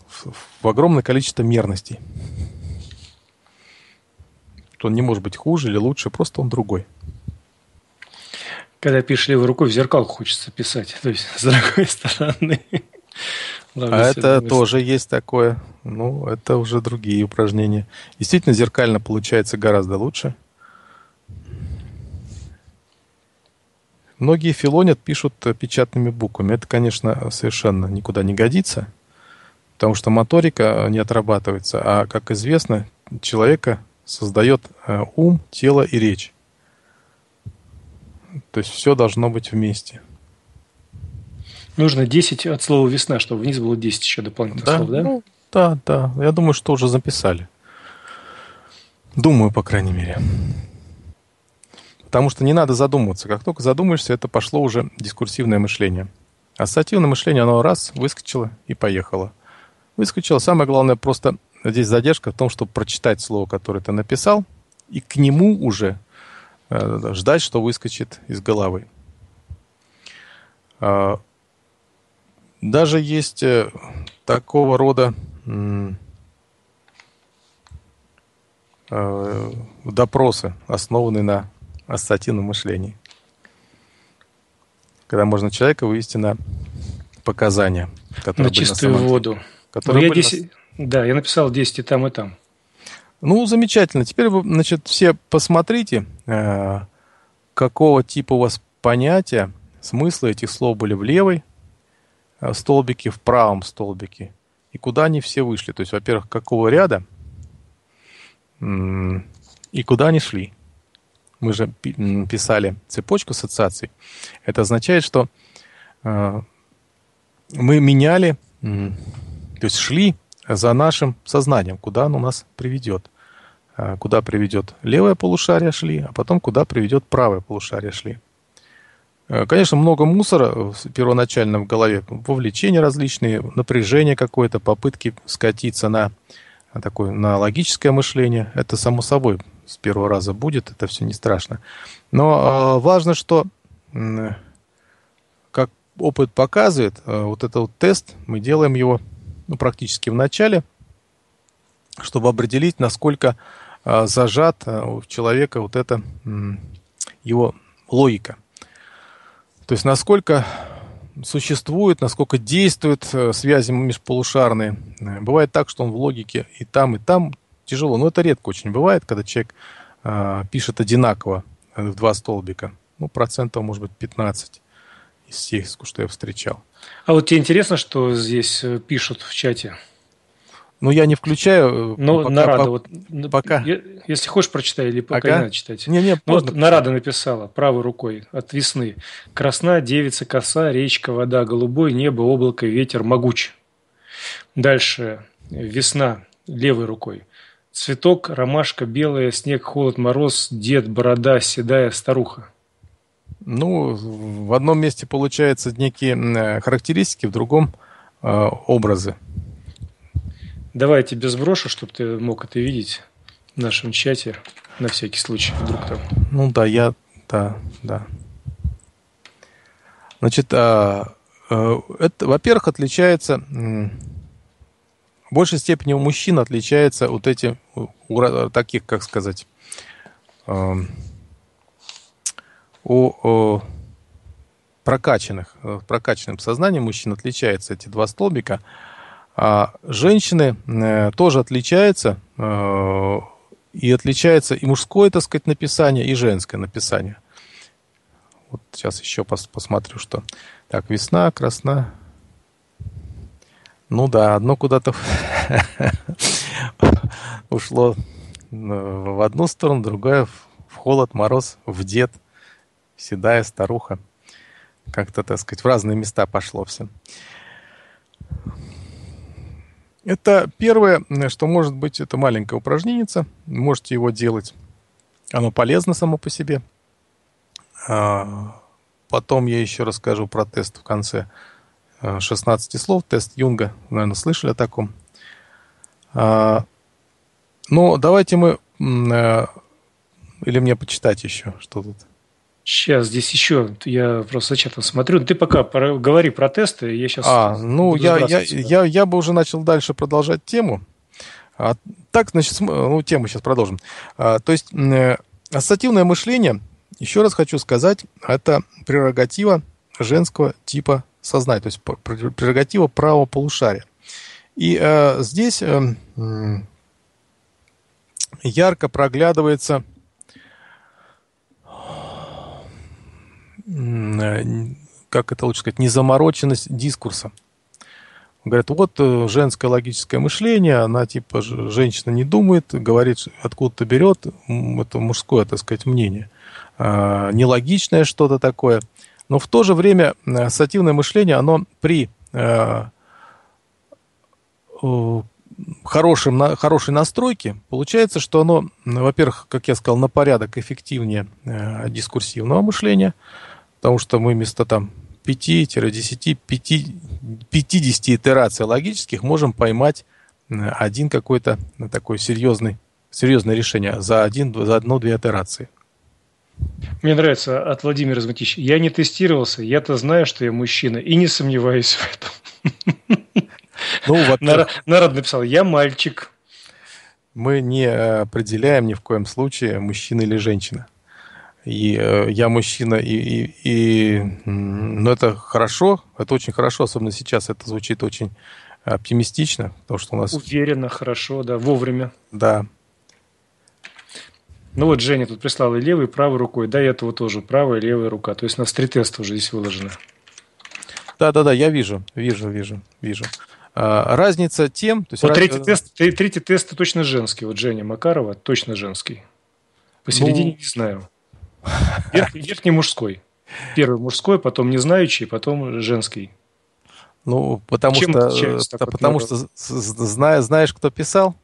в, в огромное количество мерностей. То он не может быть хуже или лучше, просто он другой. Когда пишешь левой рукой, в зеркалку хочется писать. То есть с другой стороны. а это тоже есть такое. Ну, это уже другие упражнения. Действительно, зеркально получается гораздо лучше. Многие филонят, пишут печатными буквами. Это, конечно, совершенно никуда не годится, потому что моторика э, не отрабатывается. А, как известно, человека создает э, ум, тело и речь. То есть все должно быть вместе. Нужно 10 от слова весна, чтобы вниз было 10 еще дополнительных да? слов, да? Ну, да, да. Я думаю, что уже записали. Думаю, по крайней мере. Потому что не надо задумываться. Как только задумаешься, это пошло уже дискурсивное мышление. Ассоциативное мышление, оно раз, выскочило и поехало. Выскочило. Самое главное, просто здесь задержка в том, чтобы прочитать слово, которое ты написал, и к нему уже Э, ждать, что выскочит из головы. А, даже есть э, такого рода э, допросы, основанные на ассоциативном мышлении. Когда можно человека вывести на показания. Которые на чистую на самом... воду. Которые ну, я 10... на... Да, я написал 10 и там, и там. Ну, замечательно. Теперь вы, значит, все посмотрите, э, какого типа у вас понятия, смысла этих слов были в левой э, столбике, в правом столбике, и куда они все вышли. То есть, во-первых, какого ряда и куда они шли. Мы же писали цепочку ассоциаций. Это означает, что э, мы меняли, то есть шли за нашим сознанием, куда он у нас приведет. А, куда приведет левое полушарие шли, а потом куда приведет правое полушарие шли. А, конечно, много мусора первоначально в голове, вовлечения различные, напряжение какое-то, попытки скатиться на, на, такое, на логическое мышление. Это само собой с первого раза будет, это все не страшно. Но а, важно, что, как опыт показывает, вот этот вот тест, мы делаем его ну, практически в начале, чтобы определить, насколько а, зажат а, у человека вот это его логика. То есть насколько существует, насколько действуют э, связи межполушарные. Э, бывает так, что он в логике и там, и там тяжело. Но это редко очень бывает, когда человек а, пишет одинаково э, в два столбика. Ну, процентов, может быть, 15 из тех, что я встречал. А вот тебе интересно, что здесь пишут в чате? Ну, я не включаю. Э, ну, нарада. По... Вот, ну, пока. Если хочешь, прочитай или пока ага. не надо читать. Не, не, ну, вот нарада написала правой рукой от весны. Красна, девица, коса, речка, вода, голубой, небо, облако, ветер, могуч. Дальше весна левой рукой. Цветок, ромашка белая, снег, холод, мороз, дед, борода, седая старуха. Ну, в одном месте получаются некие э, характеристики, в другом э, образы. Давай я тебе сброшу, чтобы ты мог это видеть в нашем чате на всякий случай, вдруг там. Ну да, я, да, да. Значит, а, а это, во-первых, отличается в большей степени у мужчин отличается вот эти у, у таких, как сказать, у, у прокачанных, э, прокачанным сознанием мужчин отличается эти два столбика. А женщины э, тоже отличаются, э, и отличается и мужское, так сказать, написание, и женское написание. Вот сейчас еще посмотрю, что. Так, весна, красна. Ну да, одно куда-то ушло э, в одну сторону, другая в холод, мороз, в дед, седая старуха. Как-то, так сказать, в разные места пошло все. Это первое, что может быть, это маленькая упражненница. Можете его делать. Оно полезно само по себе. А, потом я еще расскажу про тест в конце 16 э, слов. Тест Юнга, наверное, слышали о таком. А, но давайте мы... Э, или мне почитать еще, что тут Сейчас здесь еще, я просто зачем-то смотрю. Ну, ты пока про, говори про тесты, я сейчас... А, ну, я, я, я, я бы уже начал дальше продолжать тему. А, так, значит, ну, тему сейчас продолжим. А, то есть, э, ассоциативное мышление, еще раз хочу сказать, это прерогатива женского типа сознания, то есть прерогатива правого полушария. И э, здесь э, ярко проглядывается... Э, как это лучше сказать, незамороченность дискурса. Говорят, вот э, женское логическое мышление, она типа женщина не думает, говорит, откуда-то берет, это мужское, так сказать, мнение. А, нелогичное что-то такое. Но в то же время э, ассоциативное мышление, оно при хорошем, на, хорошей настройке, получается, что оно, во-первых, как я сказал, на порядок эффективнее дискурсивного мышления. Потому что мы вместо там 5-10, 5, 50 итераций логических можем поймать э, один какой-то э, такой серьезный, серьезное решение за, один, за одну-две итерации. Мне нравится от Владимира Звонтич. Я не тестировался, я-то знаю, что я мужчина, и не сомневаюсь в этом. Ну, народ написал, я мальчик. Мы не э, определяем ни в коем случае, мужчина или женщина и э, я мужчина, и, и, и но ну, это хорошо, это очень хорошо, особенно сейчас это звучит очень оптимистично, потому что у нас... Уверенно, хорошо, да, вовремя. Да. Ну вот Женя тут прислала и левой, и правой рукой. да и этого тоже правая и левая рука. То есть на стрит тест уже здесь выложено. Да-да-да, я вижу, вижу, вижу, вижу. А, разница тем... То есть вот раз... третий, тест, третий тест точно женский. Вот Женя Макарова точно женский. Посередине ну, не знаю. Верх, верхний мужской. Первый мужской, потом незнающий, потом женский. Ну, потому Чем что, да, э, потому много? что зная, знаешь, кто писал?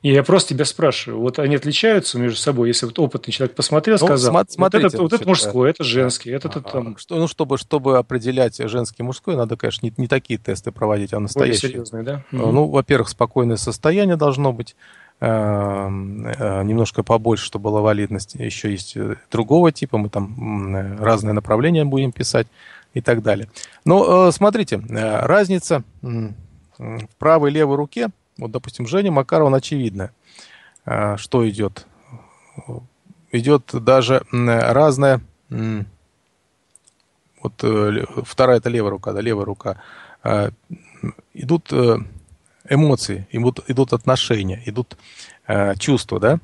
И Я просто тебя спрашиваю, вот они отличаются между собой, если вот опытный человек посмотрел, ну, сказал, см- смотрите, вот, этот вот это мужское, это женский, это, это там... Что, ну, чтобы, чтобы определять женский и мужской, надо, конечно, не, не такие тесты проводить, а настоящие. Более серьезные, да? Э, ну, угу. ну во-первых, спокойное состояние должно быть, Эм, э, немножко побольше, чтобы была валидность. Еще есть э, другого типа, мы там э, разные направления будем писать и так далее. Но ну, смотрите, разница в правой и левой руке, вот, допустим, Женя Макарова, очевидно, Что идет? Идет даже разная... Вот вторая это левая рука, да, левая рука. Идут эмоции, идут, идут отношения, идут э, чувства, да?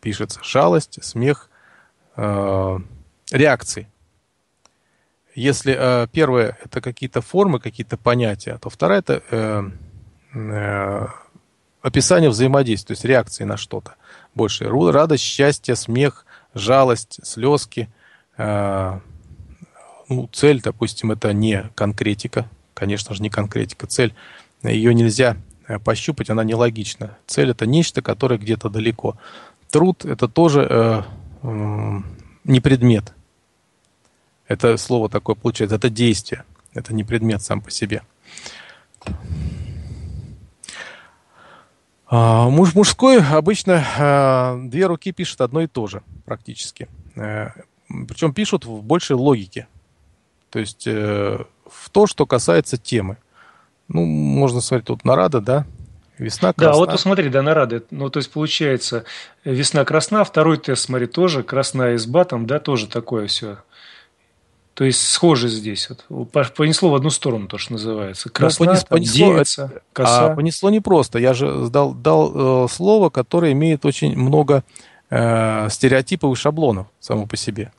Пишется шалость, смех, э, реакции. Если э, первое это какие-то формы, какие-то понятия, то второе это э, э, описание взаимодействия, то есть реакции на что-то. Больше радость, счастье, смех, жалость, слезки. Э, ну, цель, допустим, это не конкретика, конечно же, не конкретика. Цель ее нельзя э, пощупать, она нелогична. Цель – это нечто, которое где-то далеко. Труд – это тоже э, э, не предмет. Это слово такое получается, это действие. Это не предмет сам по себе. А, муж мужской обычно э, две руки пишет одно и то же практически. Э, причем пишут в большей логике. То есть в то, что касается темы ну, можно смотреть, тут нарада, да, Весна красна. Да, вот посмотри, да, нарады. Ну, то есть, получается, весна красна, второй тест, смотри, тоже красная изба, там, да, тоже такое все. То есть, схоже здесь. Вот, понесло в одну сторону, то, что называется. Красна, ну, понес, понесло, э, девица, а коса. А понесло непросто. Я же дал, дал э, слово, которое имеет очень много э, стереотипов и шаблонов само по себе.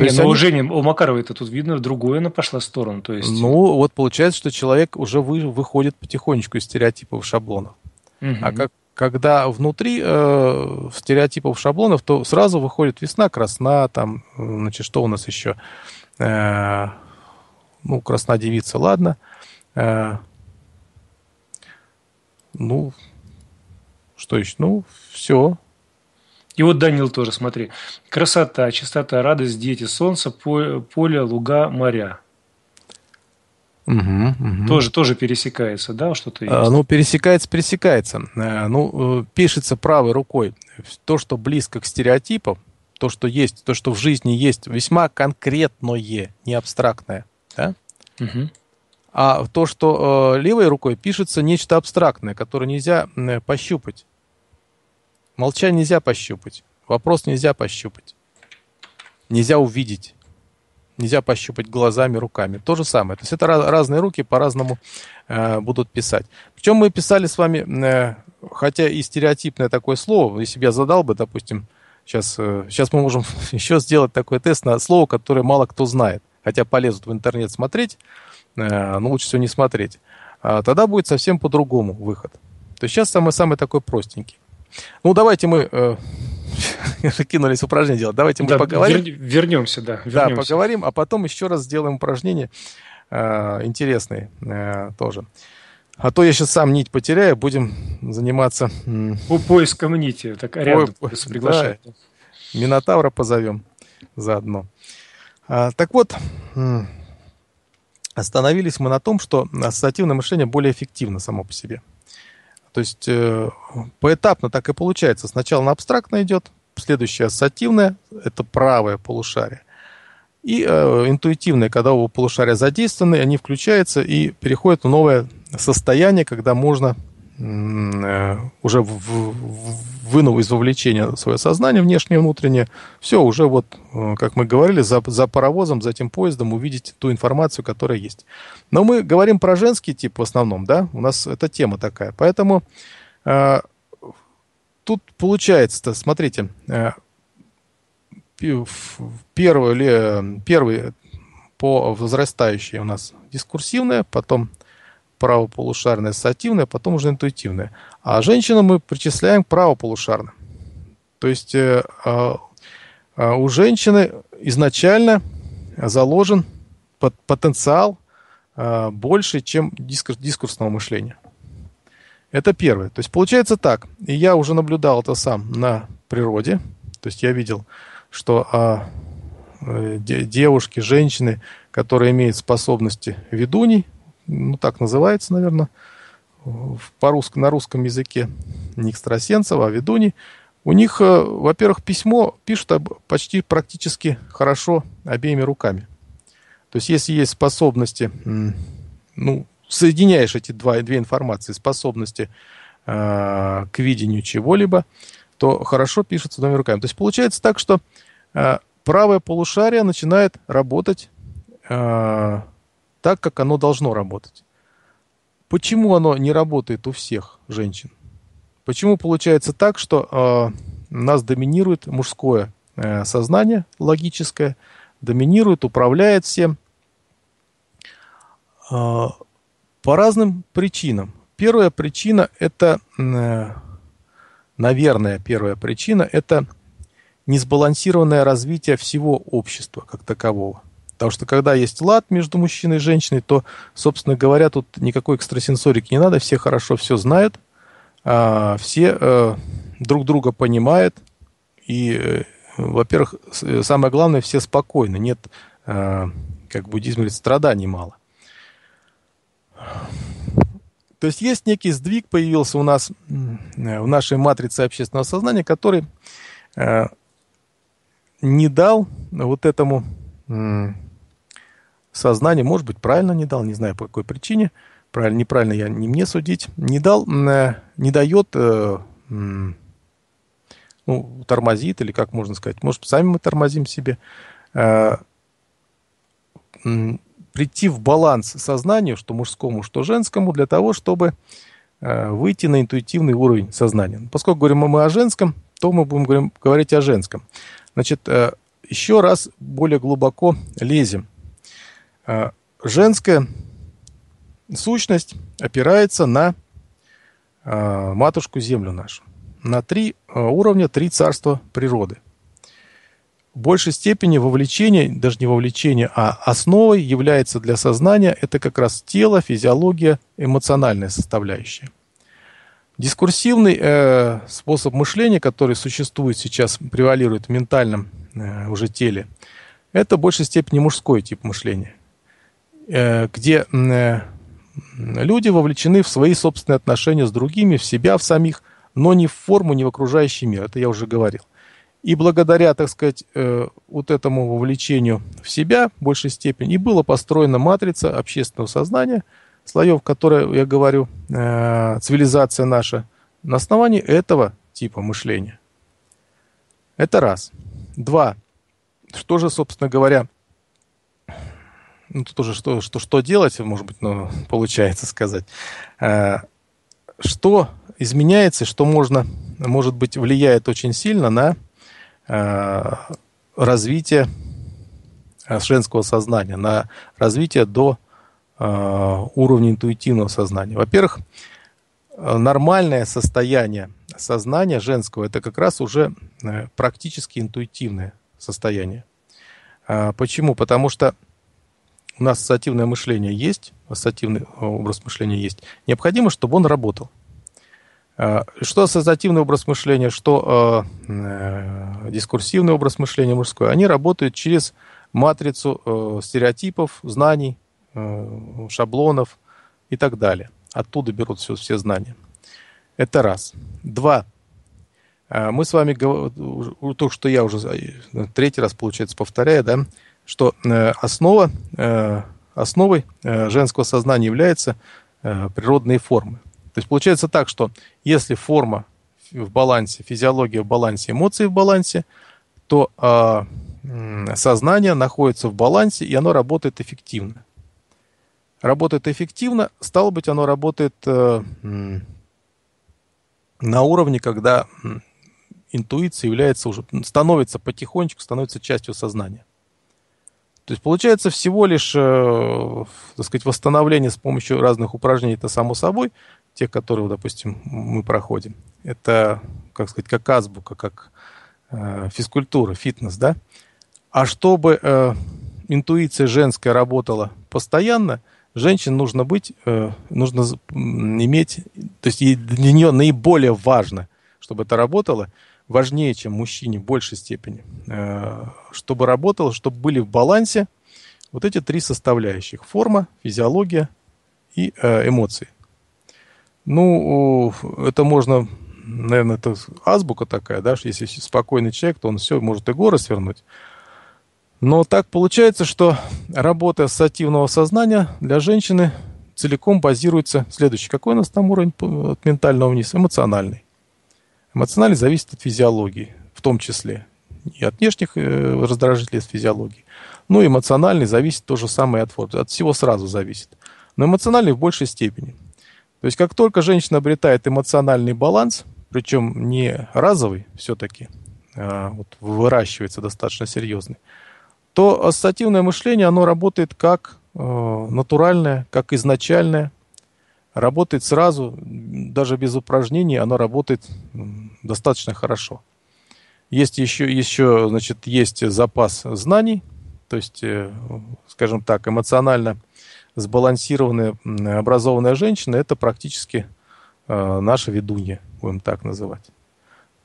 То не, есть ну, они... уже у Макаровой это тут видно, в другую она пошла в сторону. То есть... Ну, вот получается, что человек уже вы, выходит потихонечку из стереотипов шаблонов. Угу. А как, когда внутри э, стереотипов шаблонов, то сразу выходит весна, красна, там, значит, что у нас еще? Э, ну, красна девица, ладно. Э, ну, что еще? Ну, все. И вот Данил тоже, смотри. Красота, чистота, радость, дети, солнце, поле, луга, моря. Угу, угу. Тоже, тоже пересекается, да, что-то есть? А, ну, пересекается, пересекается. А, ну, э, пишется правой рукой. То, что близко к стереотипам, то, что есть, то, что в жизни есть, весьма конкретное, не абстрактное. Да? Угу. А то, что э, левой рукой пишется нечто абстрактное, которое нельзя э, пощупать. Молча нельзя пощупать. Вопрос нельзя пощупать. Нельзя увидеть. Нельзя пощупать глазами, руками. То же самое. То есть это разные руки по-разному э, будут писать. Причем мы писали с вами, э, хотя и стереотипное такое слово, если бы я задал бы, допустим, сейчас, э, сейчас мы можем еще сделать такой тест на слово, которое мало кто знает. Хотя полезут в интернет смотреть, э, но лучше всего не смотреть. А тогда будет совсем по-другому выход. То есть сейчас самый-самый такой простенький. Ну, давайте мы э, кинулись упражнение делать. Давайте мы да, поговорим. Вер, вернемся, да. Вернемся. Да, поговорим, а потом еще раз сделаем упражнение э, интересное э, тоже. А то я сейчас сам нить потеряю, будем заниматься... По поиском нити, так Ариаду Ой, Да, Минотавра позовем заодно. А, так вот, остановились мы на том, что ассоциативное мышление более эффективно само по себе. То есть э, поэтапно так и получается. Сначала на абстрактно идет, следующее ассоциативное, это правое полушарие. И э, интуитивные, когда оба полушария задействованы, они включаются и переходят в новое состояние, когда можно Э, уже в, в, вынул из вовлечения свое сознание внешнее и внутреннее, все, уже вот, э, как мы говорили, за, за паровозом, за тем поездом увидеть ту информацию, которая есть. Но мы говорим про женский тип в основном, да, у нас эта тема такая. Поэтому э, тут получается-то, смотрите, э, первый, первый по возрастающей у нас дискурсивная, потом правополушарное ассоциативное, а потом уже интуитивное. А женщину мы причисляем к правополушарным. То есть э, э, у женщины изначально заложен под потенциал э, больше, чем дискурс, дискурсного мышления. Это первое. То есть получается так, и я уже наблюдал это сам на природе, то есть я видел, что а, э, девушки, женщины, которые имеют способности ведуней, ну так называется, наверное, по -русско, на русском языке, не экстрасенсов, а ведуни. у них, э, во-первых, письмо пишут почти практически хорошо обеими руками. То есть, если есть способности, ну, соединяешь эти два, две информации, способности э, к видению чего-либо, то хорошо пишется двумя руками. То есть, получается так, что э, правое полушарие начинает работать э, так, как оно должно работать. Почему оно не работает у всех женщин? Почему получается так, что э, нас доминирует мужское э, сознание логическое, доминирует, управляет всем э, по разным причинам. Первая причина это, э, наверное, первая причина это несбалансированное развитие всего общества как такового. Потому что когда есть лад между мужчиной и женщиной, то, собственно говоря, тут никакой экстрасенсорики не надо, все хорошо а, все знают, э, все друг друга понимают, и, э, во-первых, э, самое главное, все спокойны, нет, как буддизм говорит, страданий мало. То есть есть некий сдвиг появился у нас в нашей матрице общественного сознания, который не дал вот этому сознание, может быть, правильно не дал, не знаю по какой причине, правильно, неправильно я не мне судить, не дал, э, не дает, э, ну, тормозит или как можно сказать, может, сами мы тормозим себе, э, прийти в баланс сознанию, что мужскому, что женскому, для того, чтобы выйти на интуитивный уровень сознания. Ну, поскольку говорим мы о женском, то мы будем говорить о женском. Значит, еще раз более глубоко лезем а, женская сущность опирается на а, матушку землю нашу. На три а, уровня, три царства природы. В большей степени вовлечение, даже не вовлечение, а основой является для сознания это как раз тело, физиология, эмоциональная составляющая. Дискурсивный э, способ мышления, который существует сейчас, превалирует в ментальном э, уже теле, это в большей степени мужской тип мышления. Э, где э, люди вовлечены в свои собственные отношения с другими, в себя, в самих, но не в форму, не в окружающий мир. Это я уже говорил. И благодаря, так сказать, э, вот этому вовлечению в себя в большей степени и была построена матрица общественного сознания, слоев, которые, я говорю, цивилизация наша, на основании этого типа мышления. Это раз. Два. Что же, собственно говоря, ну, тут уже что, что, что делать, может быть, ну, получается сказать. Э, что изменяется, что можно, может быть, влияет очень сильно на э, развитие э, женского сознания, на развитие до уровня интуитивного сознания. Во-первых, нормальное состояние сознания женского – это как раз уже практически интуитивное состояние. Почему? Потому что у нас ассоциативное мышление есть, ассоциативный э, образ мышления есть, необходимо, чтобы он работал. Э, что ассоциативный образ мышления, что э, дискурсивный образ мышления мужской, они работают через матрицу стереотипов, знаний, шаблонов и так далее. Оттуда берут все, все знания. Это раз. Два. Мы с вами, то, что я уже третий раз, получается, повторяю, да, что э, основа, э, основой э, женского сознания являются природные формы. То есть получается так, что если форма в балансе, физиология в балансе, эмоции в балансе, то а, сознание находится в балансе, и оно работает эффективно. Работает эффективно, стало быть, оно работает на уровне, когда интуиция является уже, становится потихонечку, становится частью сознания. То есть получается всего лишь, э, так сказать, восстановление с помощью разных упражнений, это само собой, тех, которые, допустим, мы проходим. Это, как сказать, как азбука, как э, физкультура, фитнес, да? А чтобы э, интуиция женская работала постоянно, женщин нужно быть, э, нужно иметь, то есть для нее наиболее важно, чтобы это работало – важнее, чем мужчине в большей степени. Э, чтобы работал, чтобы были в балансе вот эти три составляющих. Форма, физиология и э, эмоции. Ну, это можно, наверное, это азбука такая, да, что если спокойный человек, то он все, может и горы свернуть. Но так получается, что работа ассоциативного сознания для женщины целиком базируется... Следующий, какой у нас там уровень от ментального вниз? Эмоциональный. Эмоциональность зависит от физиологии, в том числе и от внешних э, раздражителей, от физиологии. Ну, эмоциональный зависит то же самое от формы. От всего сразу зависит. Но эмоциональный в большей степени. То есть, как только женщина обретает эмоциональный баланс, причем не разовый все-таки, а вот выращивается достаточно серьезный, то ассоциативное мышление, оно работает как э, натуральное, как изначальное – работает сразу, даже без упражнений, оно работает достаточно хорошо. Есть еще, еще значит, есть запас знаний, то есть, э, скажем так, эмоционально сбалансированная, образованная женщина – это практически э, наша ведунья, будем так называть,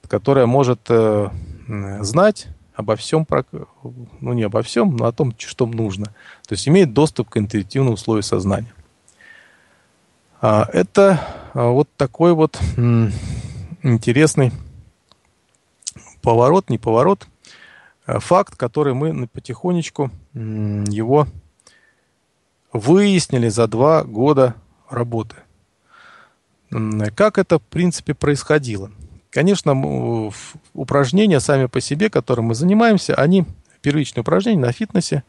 которая может э, знать обо всем, ну не обо всем, но о том, что нужно. То есть имеет доступ к интуитивному слою сознания. А, это а, вот такой вот интересный поворот, не поворот, а факт, который мы потихонечку его выяснили за два года работы. Как это, в принципе, происходило? Конечно, упражнения сами по себе, которым мы занимаемся, они первичные упражнения на фитнесе,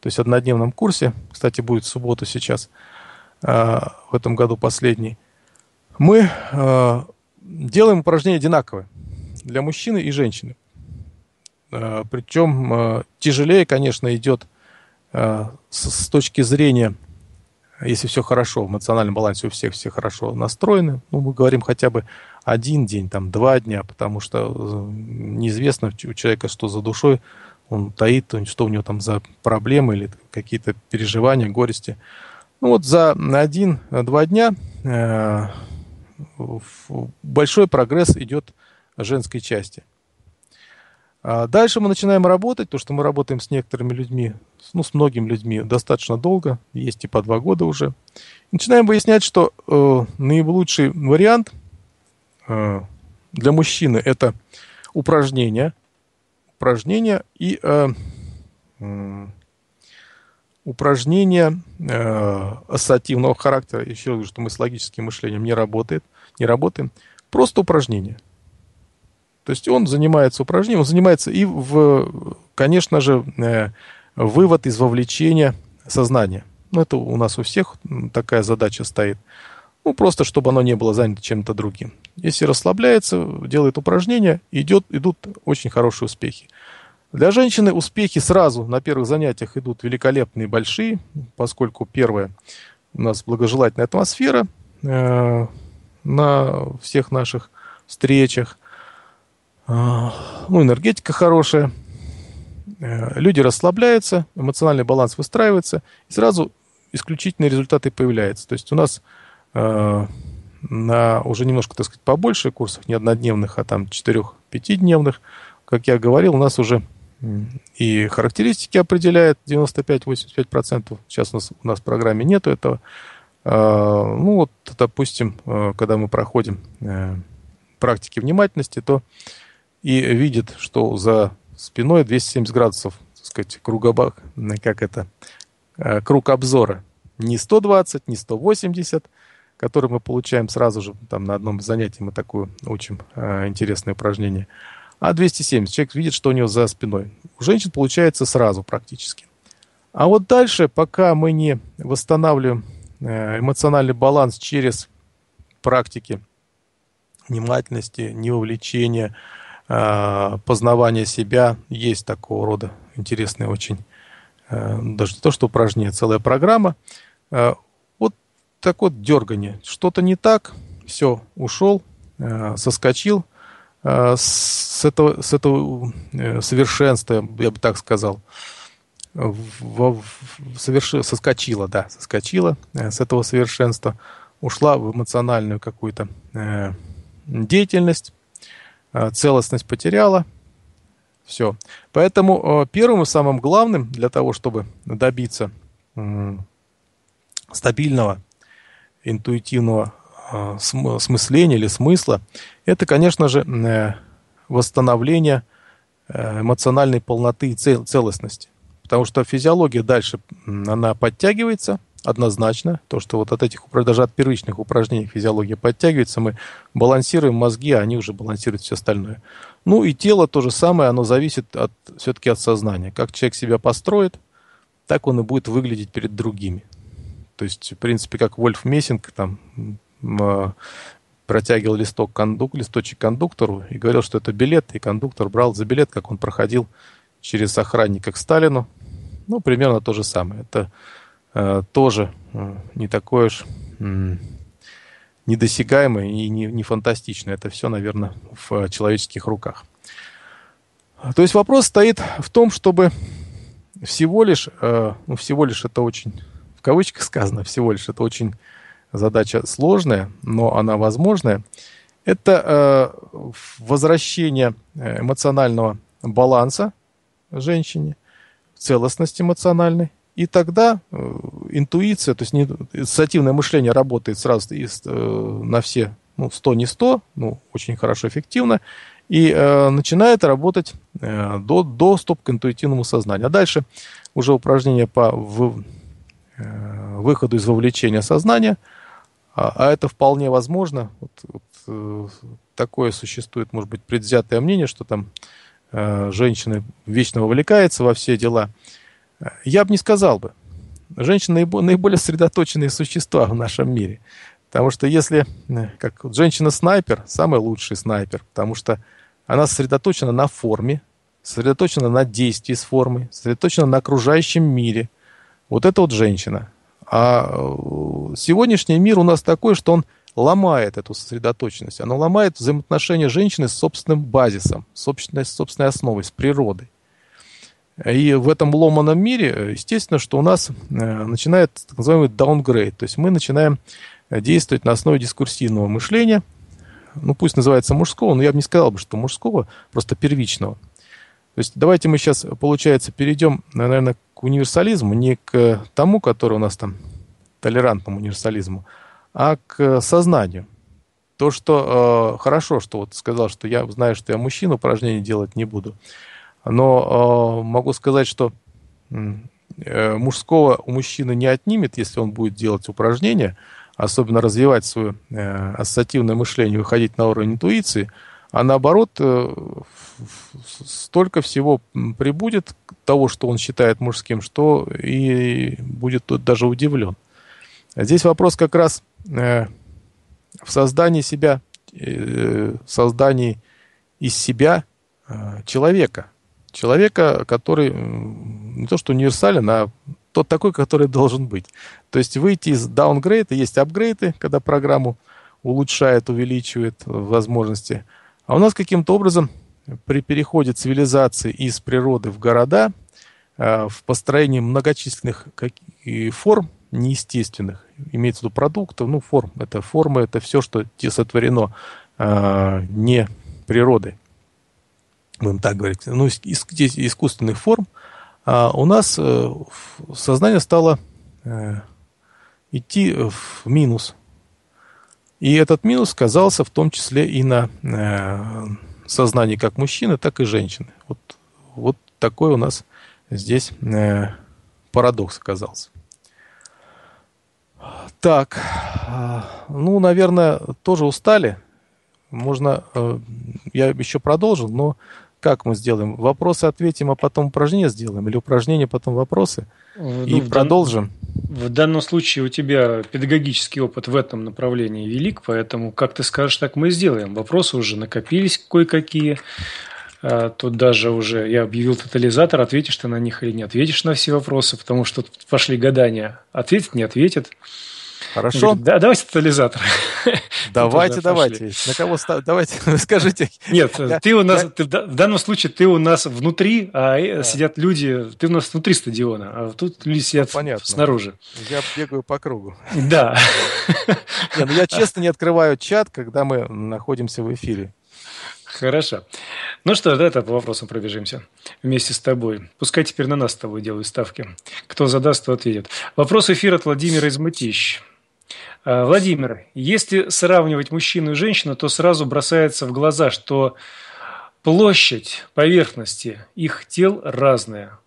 то есть однодневном курсе, кстати, будет в субботу сейчас – Э, в этом году последний, мы э, делаем упражнения одинаковые для мужчины и женщины. Э, причем тяжелее, конечно, идет с точки зрения, если все хорошо, в эмоциональном балансе у всех все хорошо настроены, ну, мы говорим хотя бы один день, там, два дня, потому что неизвестно у человека, что за душой он таит, что у него там за проблемы или какие-то переживания, горести. Ну вот за один-два дня э, большой прогресс идет женской части. А дальше мы начинаем работать, то что мы работаем с некоторыми людьми, ну, с многими людьми достаточно долго, есть и по два года уже. Начинаем выяснять, что э, наилучший вариант э, для мужчины это упражнения, упражнения и э, э, упражнения э, ассоциативного характера, еще говорю, что мы с логическим мышлением не, работает, не работаем, просто упражнения. То есть он занимается упражнением, он занимается и, в, конечно же, э, вывод из вовлечения сознания. Ну, это у нас у всех такая задача стоит. Ну, просто чтобы оно не было занято чем-то другим. Если расслабляется, делает упражнения, идет, идут очень хорошие успехи. Для женщины успехи сразу на первых занятиях идут великолепные, большие, поскольку первое у нас благожелательная атмосфера э, на всех наших встречах, э, ну энергетика хорошая, э, люди расслабляются, эмоциональный баланс выстраивается и сразу исключительные результаты появляются. То есть у нас э, на уже немножко, так сказать, побольше курсах, не однодневных, а там четырех-пятидневных, как я говорил, у нас уже и характеристики определяет 95-85%. Сейчас у нас, у нас в программе нету этого. А, ну вот, допустим, э, когда мы проходим э, практики внимательности, то и видит, что за спиной 270 градусов, так сказать, кругобак, как это, э, круг обзора. Не 120, не 180, который мы получаем сразу же, там на одном занятии мы такое учим, интересное упражнение – а 270 человек видит, что у него за спиной. У женщин получается сразу практически. А вот дальше, пока мы не восстанавливаем э, эмоциональный баланс через практики внимательности, невовлечения, э, познавания себя, есть такого рода интересные очень, э, даже не то, что упражнение, целая программа. Вот такое вот дергание. Что-то не так, все, ушел, соскочил – Э, с этого, с этого э, совершенства, я бы так сказал, в, в, соверш... соскочила, да, соскочила э, с этого совершенства, ушла в эмоциональную какую-то э, деятельность, э, целостность потеряла, все. Поэтому э, первым и самым главным для того, чтобы добиться э, стабильного интуитивного а, см смысления или смысла, это, конечно же, э, восстановление э, эмоциональной полноты и целостности. Потому что физиология дальше, она подтягивается однозначно. То, что вот от этих, даже от первичных упражнений физиология подтягивается, мы балансируем мозги, а они уже балансируют все остальное. Ну и тело то же самое, оно зависит от, все-таки от сознания. Как человек себя построит, так он и будет выглядеть перед другими. То есть, в принципе, как Вольф Мессинг, там, Э, протягивал листок кондук, листочек кондуктору и говорил, что это билет, и кондуктор брал за билет, как он проходил через охранника к Сталину. Ну, примерно то же самое. Это э, тоже э, не такое уж э, недосягаемое и не, не фантастичное. Это все, наверное, в э, человеческих руках. То есть вопрос стоит в том, чтобы всего лишь, э, ну, всего лишь это очень, в кавычках сказано, всего лишь это очень задача сложная, но она возможная, это э, возвращение э, эмоционального баланса женщине, целостность эмоциональной. И тогда э, интуиция, то есть не, инициативное мышление работает сразу из, э, на все ну, 100 не 100, ну, очень хорошо, эффективно, и э, начинает работать э, до, доступ к интуитивному сознанию. А дальше уже упражнение по в, э, выходу из вовлечения сознания – а, а, это вполне возможно. Вот, вот, э, такое существует, может быть, предвзятое мнение, что там э, женщина вечно вовлекается во все дела. Э, я бы не сказал бы. Женщины наибо- наиболее сосредоточенные существа в нашем мире. Потому что если, э, как женщина-снайпер, самый лучший снайпер, потому что она сосредоточена на форме, сосредоточена на действии с формой, сосредоточена на окружающем мире. Вот это вот женщина. А э, сегодняшний мир у нас такой, что он ломает эту сосредоточенность. Оно ломает взаимоотношения женщины с собственным базисом, с собственной, с собственной основой, с природой. И в этом ломаном мире, э, естественно, что у нас э, начинает так называемый даунгрейд. То есть мы начинаем действовать на основе дискурсивного мышления. Ну, пусть называется мужского, но я бы не сказал, бы, что мужского, просто первичного. То есть давайте мы сейчас, получается, перейдем, наверное, к универсализму, не к тому, который у нас там толерантному универсализму, а к сознанию. То, что э, хорошо, что вот сказал, что я знаю, что я мужчина, упражнений делать не буду. Но э, могу сказать, что э, мужского у мужчины не отнимет, если он будет делать упражнения, особенно развивать свое э, ассоциативное мышление, выходить на уровень интуиции – а наоборот э, столько всего прибудет того, что он считает мужским, что и будет тут даже удивлен. А здесь вопрос как раз э, в создании себя, э, в создании из себя человека. Человека, который не то что универсален, а тот такой, который должен быть. То есть выйти из даунгрейда, есть апгрейды, когда программу улучшает, увеличивает возможности – а у нас каким-то образом при переходе цивилизации из природы в города, э, в построении многочисленных форм неестественных, имеется в виду продуктов, ну, форм, это формы, это все, что сотворено э, не природой, будем так говорить, ну, здесь искусственных форм, а у нас э, сознание стало идти в минус, и этот минус сказался в том числе и на э, сознании как мужчины, так и женщины. Вот, вот такой у нас здесь э, парадокс оказался. Так, э, ну, наверное, тоже устали. Можно, э, я еще продолжил, но как мы сделаем? Вопросы ответим, а потом упражнение сделаем? Или упражнение, потом вопросы? Ну, и в продолжим? Дан... В данном случае у тебя педагогический опыт в этом направлении велик, поэтому как ты скажешь, так мы и сделаем. Вопросы уже накопились кое-какие. А, тут даже уже я объявил тотализатор, ответишь ты на них или не ответишь на все вопросы, потому что тут пошли гадания. Ответит, не ответит. Хорошо. Говорит, да, давайте тотализатор. Давайте, давайте. На кого ставить? Давайте, скажите. Нет, ты у нас, ты, в данном случае ты у нас внутри, а э, сидят люди, ты у нас внутри стадиона, а тут люди сидят Понятно. снаружи. Я бегаю по кругу. Да. Не, ну я честно не открываю чат, когда мы находимся в эфире. Хорошо. Ну что ж, это по вопросам пробежимся вместе с тобой. Пускай теперь на нас с тобой делают ставки. Кто задаст, то ответит. Вопрос эфира от Владимира из Мытищ. Э, Владимир, если сравнивать мужчину и женщину, то сразу бросается в глаза, что площадь поверхности их тел разная.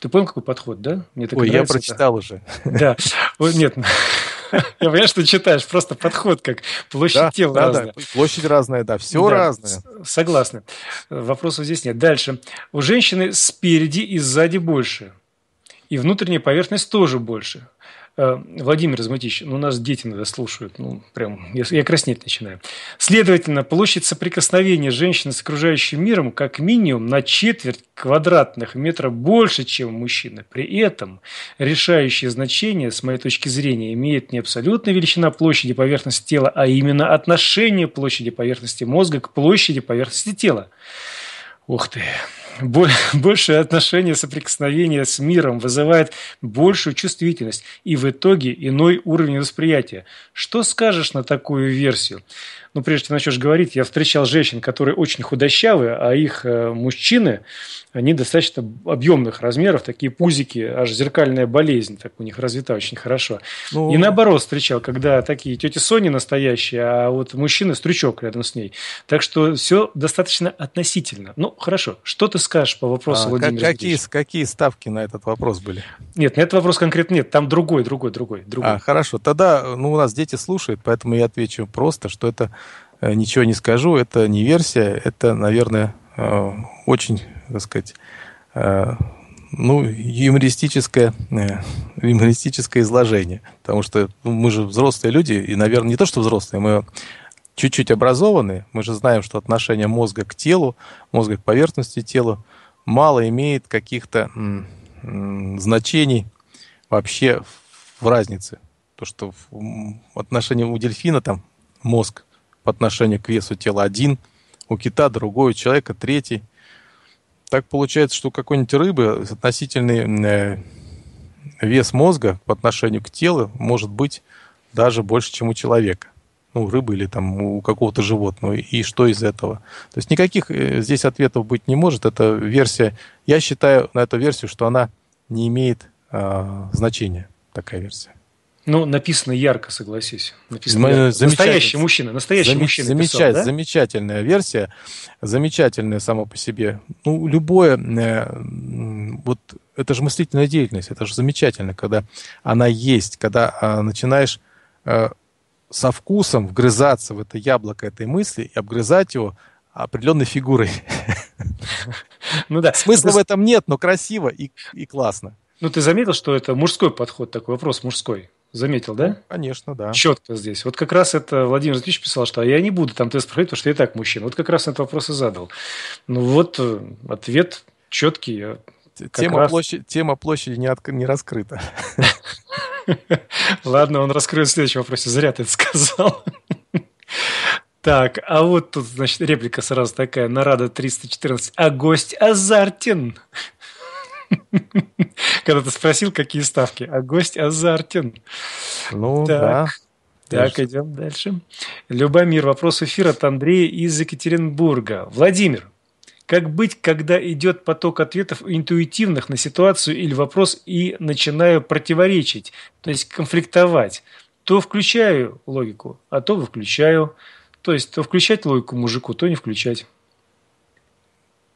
Ты понял, какой подход, да? Мне так Ой, я прочитал это. уже. Да. нет, я понимаю, что читаешь, просто подход как площадь да, тела да, разная. Да, площадь разная, да, все да, разное. Согласны. Вопросов здесь нет. Дальше. У женщины спереди и сзади больше. И внутренняя поверхность тоже больше. Э, Владимир Изматич, ну нас дети надо слушают, ну прям, я, я краснеть начинаю. Следовательно, площадь соприкосновения женщины с окружающим миром как минимум на четверть квадратных метров больше, чем у мужчины. При этом решающее значение, с моей точки зрения, имеет не абсолютная величина площади поверхности тела, а именно отношение площади поверхности мозга к площади поверхности тела. Ух ты! большее отношение соприкосновения с миром вызывает большую чувствительность и в итоге иной уровень восприятия. Что скажешь на такую версию? ну, прежде чем начнешь говорить, я встречал женщин, которые очень худощавые, а их э, мужчины, они достаточно объемных размеров, такие пузики, аж зеркальная болезнь так у них развита очень хорошо. Ну... И наоборот встречал, когда такие тети Сони настоящие, а вот мужчины стручок рядом с ней. Так что все достаточно относительно. Ну, хорошо, что ты скажешь по вопросу а, Владимира как, какие, какие ставки на этот вопрос были? Нет, на этот вопрос конкретно нет, там другой, другой, другой. другой. А, хорошо, тогда ну, у нас дети слушают, поэтому я отвечу просто, что это Э, ничего не скажу, это не версия, это, наверное, э, очень, так сказать, э, ну, юмористическое, юмористическое изложение. Потому что ну, мы же взрослые люди, и, наверное, не то, что взрослые, мы чуть-чуть образованные, мы же знаем, что отношение мозга к телу, мозга к поверхности тела мало имеет каких-то значений вообще в разнице. То, что отношение у дельфина там мозг по отношению к весу тела один, у кита другой, у человека третий. Так получается, что у какой-нибудь рыбы относительный э, вес мозга по отношению к телу может быть даже больше, чем у человека. Ну, рыбы или там у какого-то животного. И что из этого? То есть никаких э, здесь ответов быть не может. Эта версия, я считаю на эту версию, что она не имеет э, значения, такая версия. Ну, написано ярко, согласись. Написано ярко. Настоящий мужчина, настоящий Зам... мужчина. Замеча... Писал, да? Замечательная версия, замечательная само по себе. Ну, любое, э, вот это же мыслительная деятельность, это же замечательно, когда она есть, когда э, начинаешь э, со вкусом вгрызаться в это яблоко этой мысли и обгрызать его определенной фигурой. Ну да. Смысла ну, в этом нет, но красиво и, и классно. Ну, ты заметил, что это мужской подход такой, вопрос мужской. Заметил, да? Конечно, да. Четко здесь. Вот как раз это Владимир Златович писал, что «А я не буду там тест проходить, потому что я и так мужчина. Вот как раз на этот вопрос и задал. Ну вот э, ответ четкий. А тема, раз... площади, тема площади не, от... не раскрыта. Ладно, он раскроет в следующем вопросе. Зря ты это сказал. Так, а вот тут, значит, реплика сразу такая. Нарада 314. А гость Азартин. Когда ты спросил, какие ставки, а гость азартен. Ну, так. да. Так, дальше. идем дальше. Любомир, вопрос эфира от Андрея из Екатеринбурга. Владимир, как быть, когда идет поток ответов интуитивных на ситуацию или вопрос и начинаю противоречить, то есть конфликтовать? То включаю логику, а то выключаю. То есть то включать логику мужику, то не включать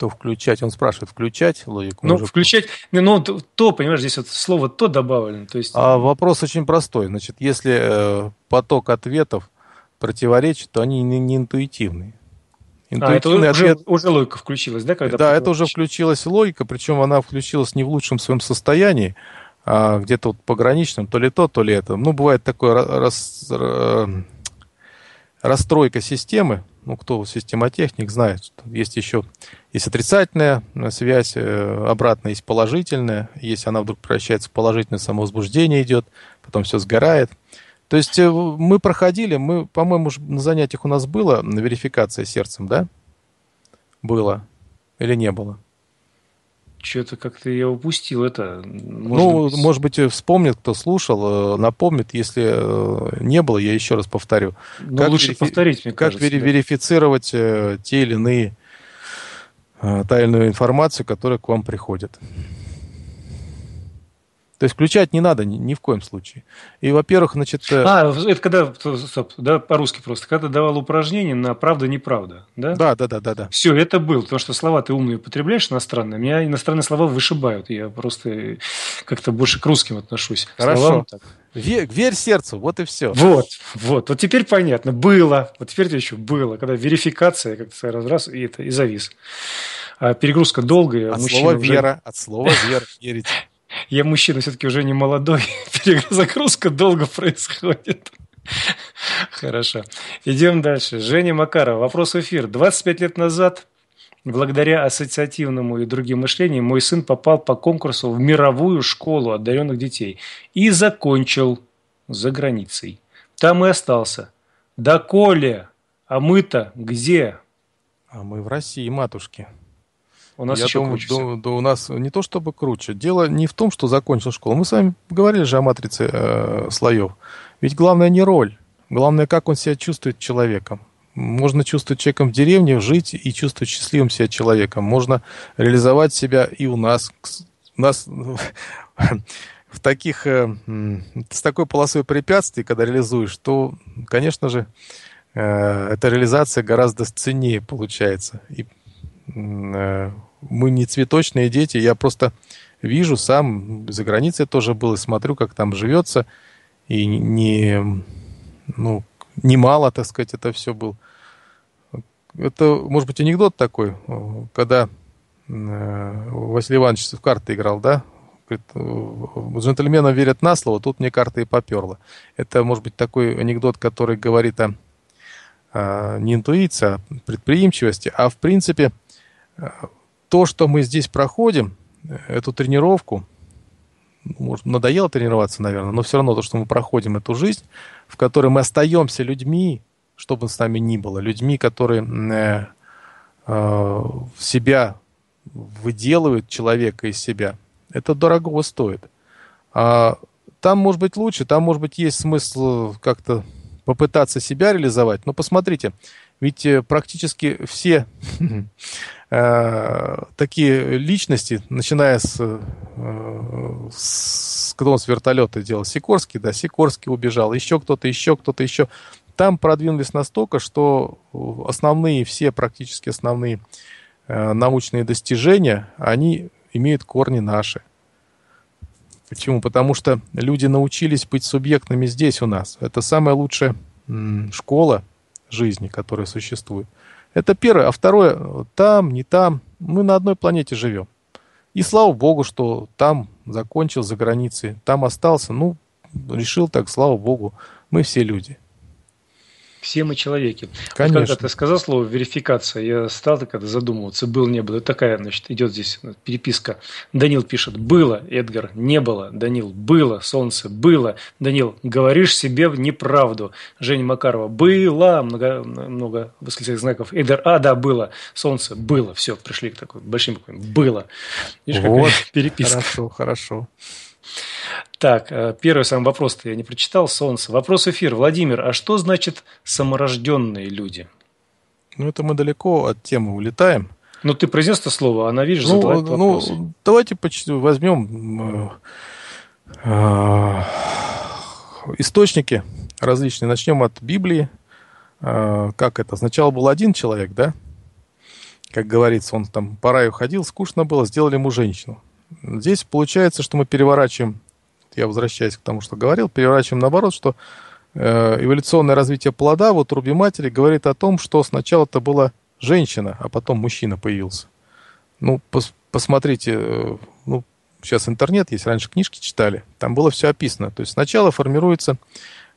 то включать, он спрашивает, включать логику? Ну, уже... включать, ну, то, понимаешь, здесь вот слово то добавлено. То есть... А вопрос очень простой. Значит, если э, поток ответов противоречит, то они не, не интуитивные. Интуитивный а, это ответ... уже, логика включилась, да? Когда да, это уже включилась логика, причем она включилась не в лучшем своем состоянии, а где-то вот пограничном, то ли то, то ли это. Ну, бывает такое рас... расстройка системы, ну, кто системотехник знает, что есть еще есть отрицательная э, связь, э, обратно есть положительная. Если она вдруг превращается в положительное, самовозбуждение идет, потом все сгорает. То есть э, мы проходили, мы, по-моему, на занятиях у нас было на верификация сердцем, да? Было или не было? Что-то как-то я упустил это. Можно... Ну, может быть, вспомнит, кто слушал, напомнит. Если не было, я еще раз повторю. как ну, лучше верифи... повторить, мне как кажется. Как вери... да. верифицировать те или иные Э, тайную информацию, которая к вам приходит. То есть включать не надо ни, ни в коем случае. И, во-первых, значит... Э, а, это когда, стоп, да, по-русски просто, когда давал упражнение на правда-неправда, да? Да, да, да, да, да. Все, это было, потому что слова ты умные употребляешь иностранные, меня иностранные слова вышибают, я просто как-то больше к русским отношусь. Хорошо. Словам, так. Верь, верь сердцу, вот и все. Вот, вот. Вот теперь понятно. Было. Вот теперь еще было. Когда верификация, как ты раз, раз, и, это, и завис. А перегрузка долгая. От слова уже... вера, от слова вера, верить. Я мужчина все-таки уже не молодой. Перезагрузка долго происходит. Хорошо. Идем дальше. Женя Макарова. Вопрос в эфир. 25 лет назад Благодаря ассоциативному и другим мышлению мой сын попал по конкурсу в мировую школу одаренных детей и закончил за границей. Там и остался. Да Коля, а мы-то где? А мы в России, матушки. У нас Я еще думаю, круче. Да, да, у нас не то чтобы круче. Дело не в том, что закончил школу. Мы с вами говорили же о матрице э, слоев. Ведь главное не роль. Главное, как он себя чувствует человеком. Можно чувствовать человеком в деревне, жить и чувствовать счастливым себя человеком. Можно реализовать себя и у нас. У нас в таких, э, с такой полосой препятствий, когда реализуешь, то, конечно же, э, эта реализация гораздо ценнее получается. И э, мы не цветочные дети, я просто вижу сам, за границей тоже был, и смотрю, как там живется, и не, ну, немало, так сказать, это все был Это, может быть, анекдот такой, когда э, Василий Иванович в карты играл, да? Говорит, джентльменам верят на слово, тут мне карты и поперло. Это, может быть, такой анекдот, который говорит о, о не интуиции, а предприимчивости. А в принципе, э, то, что мы здесь проходим, эту тренировку, может, надоело тренироваться, наверное, но все равно то, что мы проходим эту жизнь, в которой мы остаемся людьми, что бы с нами ни было, людьми, которые э, э себя выделывают человека из себя, это дорогого стоит. А там может быть лучше, там может быть есть смысл как-то попытаться себя реализовать, но посмотрите, ведь э, практически все Э, такие личности, начиная с, э, с кто он с вертолета делал, Сикорский, да, Сикорский убежал, еще кто-то, еще кто-то, еще. Там продвинулись настолько, что основные, все практически основные э, научные достижения, они имеют корни наши. Почему? Потому что люди научились быть субъектными здесь у нас. Это самая лучшая школа жизни, которая существует. Это первое. А второе, там, не там, мы на одной планете живем. И слава богу, что там закончил за границей, там остался. Ну, решил так, слава богу, мы все люди. Все мы человеки. Конечно. Вот когда ты сказал слово верификация, я стал когда задумываться, был, не было. Такая, значит, идет здесь ну, переписка. Данил пишет, было, Эдгар, не было. Данил, было, солнце, было. Данил, говоришь себе неправду. Женя Макарова, было, много, много восклицательных знаков. Эдгар, а, да, было. Солнце, было. Все, пришли к такой большим, было. Видишь, вот. переписка. Хорошо, хорошо. Так, э, первый сам вопрос я не прочитал. Солнце. Вопрос эфир. Владимир, а что значит саморожденные люди? Ну, это мы далеко от темы улетаем. Ну, ты произнес это слово, она, видишь, ну, задает ну, вопрос. Ну, давайте возьмем э, э, источники различные. Начнем от Библии. Э, как это? Сначала был один человек, да? Как говорится, он там по раю ходил, скучно было, сделали ему женщину. Здесь получается, что мы переворачиваем, я возвращаюсь к тому, что говорил, переворачиваем наоборот, что э, эволюционное развитие плода вот утробе матери говорит о том, что сначала это была женщина, а потом мужчина появился. Ну, пос посмотрите, э, ну, сейчас интернет есть, раньше книжки читали, там было все описано. То есть сначала формируются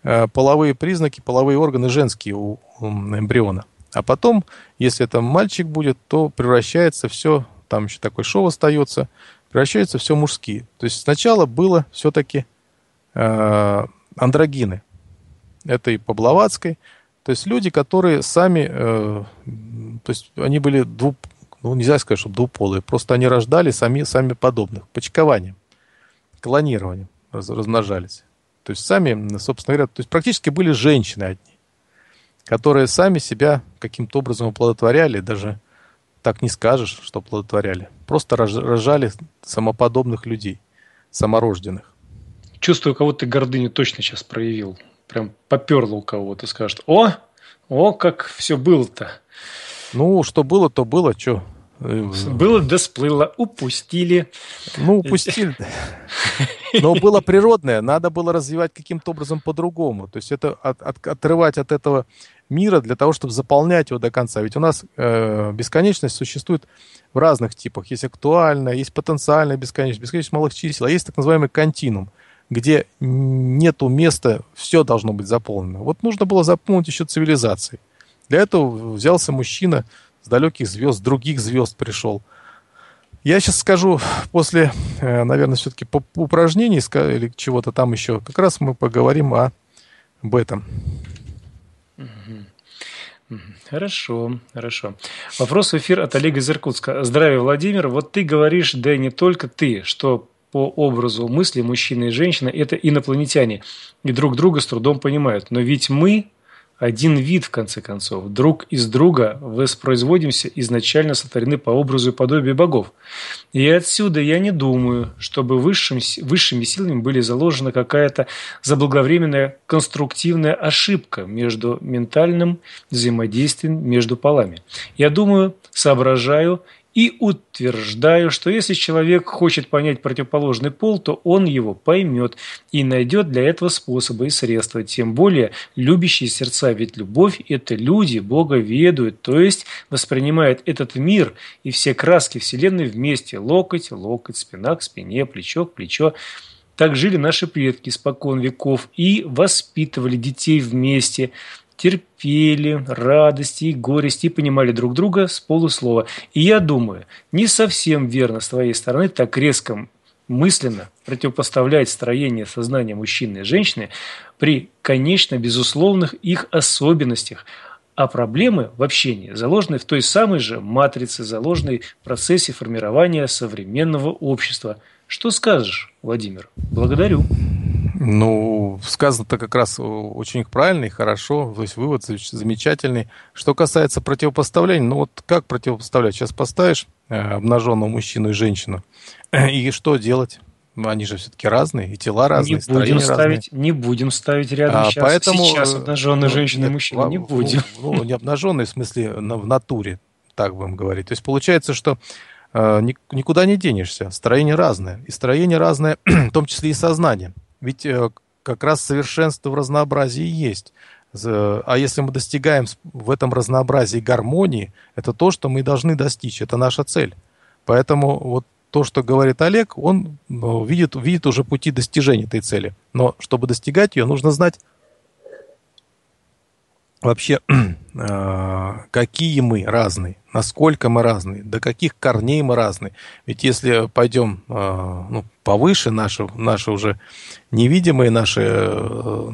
э, половые признаки, половые органы женские у, у эмбриона. А потом, если это мальчик будет, то превращается все, там еще такой шов остается, превращаются все мужские. То есть сначала было все-таки э, андрогины. Это и по Блаватской. То есть люди, которые сами, э, то есть они были двуп, ну нельзя сказать, что двуполые, просто они рождали сами, сами подобных, почкованием, клонированием раз, размножались. То есть сами, собственно говоря, то есть практически были женщины одни, которые сами себя каким-то образом оплодотворяли, даже так не скажешь, что плодотворяли. Просто рожали самоподобных людей, саморожденных. Чувствую, кого то гордыню точно сейчас проявил. Прям поперло у кого-то, скажет, о, о, как все было-то. Ну, что было, то было, что. Было да сплыло, упустили. Ну, упустили. Но было природное, надо было развивать каким-то образом по-другому. То есть это от, от, отрывать от этого мира для того, чтобы заполнять его до конца. Ведь у нас э, бесконечность существует в разных типах. Есть актуальная, есть потенциальная бесконечность, бесконечность малых чисел, а есть так называемый континуум где нету места, все должно быть заполнено. Вот нужно было заполнить еще цивилизацией. Для этого взялся мужчина с далеких звезд, других звезд пришел. Я сейчас скажу после, э, наверное, все-таки упражнений или чего-то там еще, как раз мы поговорим о, об этом. Хорошо, хорошо. Вопрос в эфир от Олега из Иркутска. Здравия, Владимир. Вот ты говоришь, да и не только ты, что по образу мысли мужчина и женщина – это инопланетяне, и друг друга с трудом понимают. Но ведь мы, один вид, в конце концов. Друг из друга воспроизводимся изначально сотворены по образу и подобию богов. И отсюда я не думаю, чтобы высшим, высшими силами были заложена какая-то заблаговременная конструктивная ошибка между ментальным взаимодействием между полами. Я думаю, соображаю и утверждаю, что если человек хочет понять противоположный пол, то он его поймет и найдет для этого способы и средства. Тем более любящие сердца, ведь любовь – это люди, Бога ведают, то есть воспринимают этот мир и все краски Вселенной вместе – локоть, локоть, спина к спине, плечо к плечо. Так жили наши предки спокон веков и воспитывали детей вместе – терпели радости и горести и понимали друг друга с полуслова. И я думаю, не совсем верно с твоей стороны так резко мысленно противопоставлять строение сознания мужчины и женщины при, конечно, безусловных их особенностях, а проблемы в общении заложены в той самой же матрице, заложенной в процессе формирования современного общества. Что скажешь, Владимир? Благодарю. Ну, сказано-то как раз э, очень правильно и хорошо, то есть вывод замечательный. Что касается противопоставления, ну вот как противопоставлять? Сейчас поставишь э, обнаженного мужчину и женщину, и что делать? Ну, они же все-таки разные, и тела разные, не будем ставить, разные. Не будем ставить рядом а, сейчас, поэтому, сейчас э, обнаженные ну, женщины и мужчины, не будем. Ну, не обнаженные, в смысле, в натуре, так будем говорить. То есть получается, что никуда не денешься. Строение разное. И строение разное, в том числе и сознание. Ведь э, как раз совершенство в разнообразии есть. А если мы достигаем в этом разнообразии гармонии, это то, что мы должны достичь, это наша цель. Поэтому вот то, что говорит Олег, он э, видит, видит уже пути достижения этой цели. Но чтобы достигать ее, нужно знать вообще, а, какие мы разные, насколько мы разные, до каких корней мы разные. Ведь если пойдем а, ну, повыше, наши, наши уже невидимые, наши э,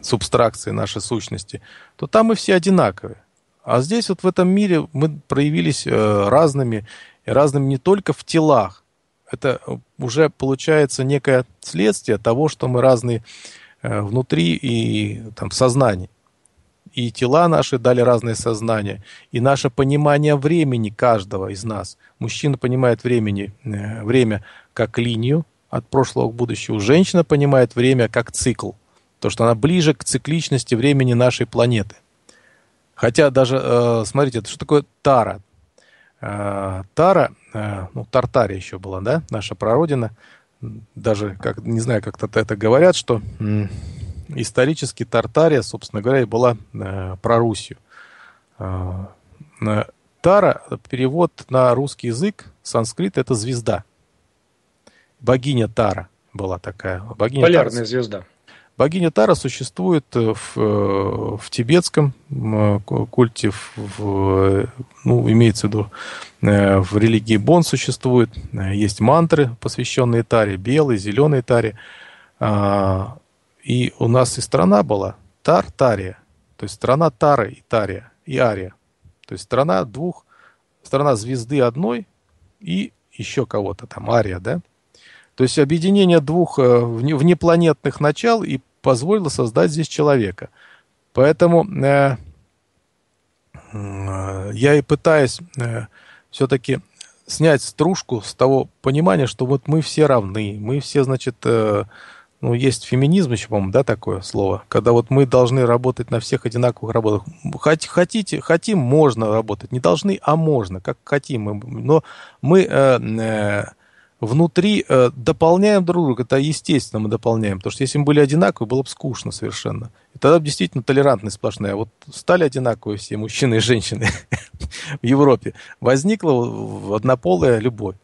субстракции, наши сущности, то там мы все одинаковые. А здесь вот в этом мире мы проявились э, разными, разными не только в телах. Это уже получается некое следствие того, что мы разные э, внутри и там, в сознании и тела наши дали разные сознания, и наше понимание времени каждого из нас. Мужчина понимает времени, э, время как линию от прошлого к будущему, женщина понимает время как цикл, то что она ближе к цикличности времени нашей планеты. Хотя даже, э, смотрите, что такое тара? Э, тара, ну, Тартария еще была, да, наша прародина, даже, как, не знаю, как-то это говорят, что исторически Тартария, собственно говоря, и была э, про Русью. Э, Тара, перевод на русский язык, санскрит – это звезда. Богиня Тара была такая. Богиня Полярная Тара, звезда. Богиня Тара существует в, э, в тибетском культе, в, в, ну, имеется в виду, э, в религии Бон существует. Э, есть мантры, посвященные Таре, белой, зеленой Таре. А, и у нас и страна была Тар Тария, то есть страна Тары и Тария, и Ария. То есть страна двух, страна звезды одной и еще кого-то там, Ария, да? То есть объединение двух э, внепланетных начал и позволило создать здесь человека. Поэтому э, э, я и пытаюсь э, все-таки снять стружку с того понимания, что вот мы все равны, мы все, значит, э, ну, есть феминизм еще, по-моему, да, такое слово, когда вот мы должны работать на всех одинаковых работах. хоть хотите, хотим, можно работать. Не должны, а можно, как хотим. Но мы э, э, внутри э, дополняем друг друга, это естественно мы дополняем, потому что если мы были одинаковые, было бы скучно совершенно. И тогда бы действительно толерантность сплошная. вот стали одинаковые все мужчины и женщины в Европе. Возникла однополая любовь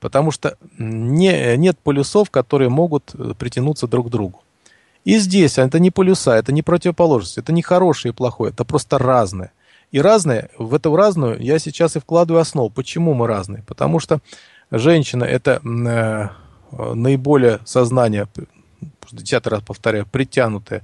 потому что не, нет полюсов, которые могут э, притянуться друг к другу. И здесь а это не полюса, это не противоположность, это не хорошее и плохое, это просто разное. И разное, в эту разную я сейчас и вкладываю основу. Почему мы разные? Потому что женщина – это э, наиболее сознание, десятый раз повторяю, притянутое,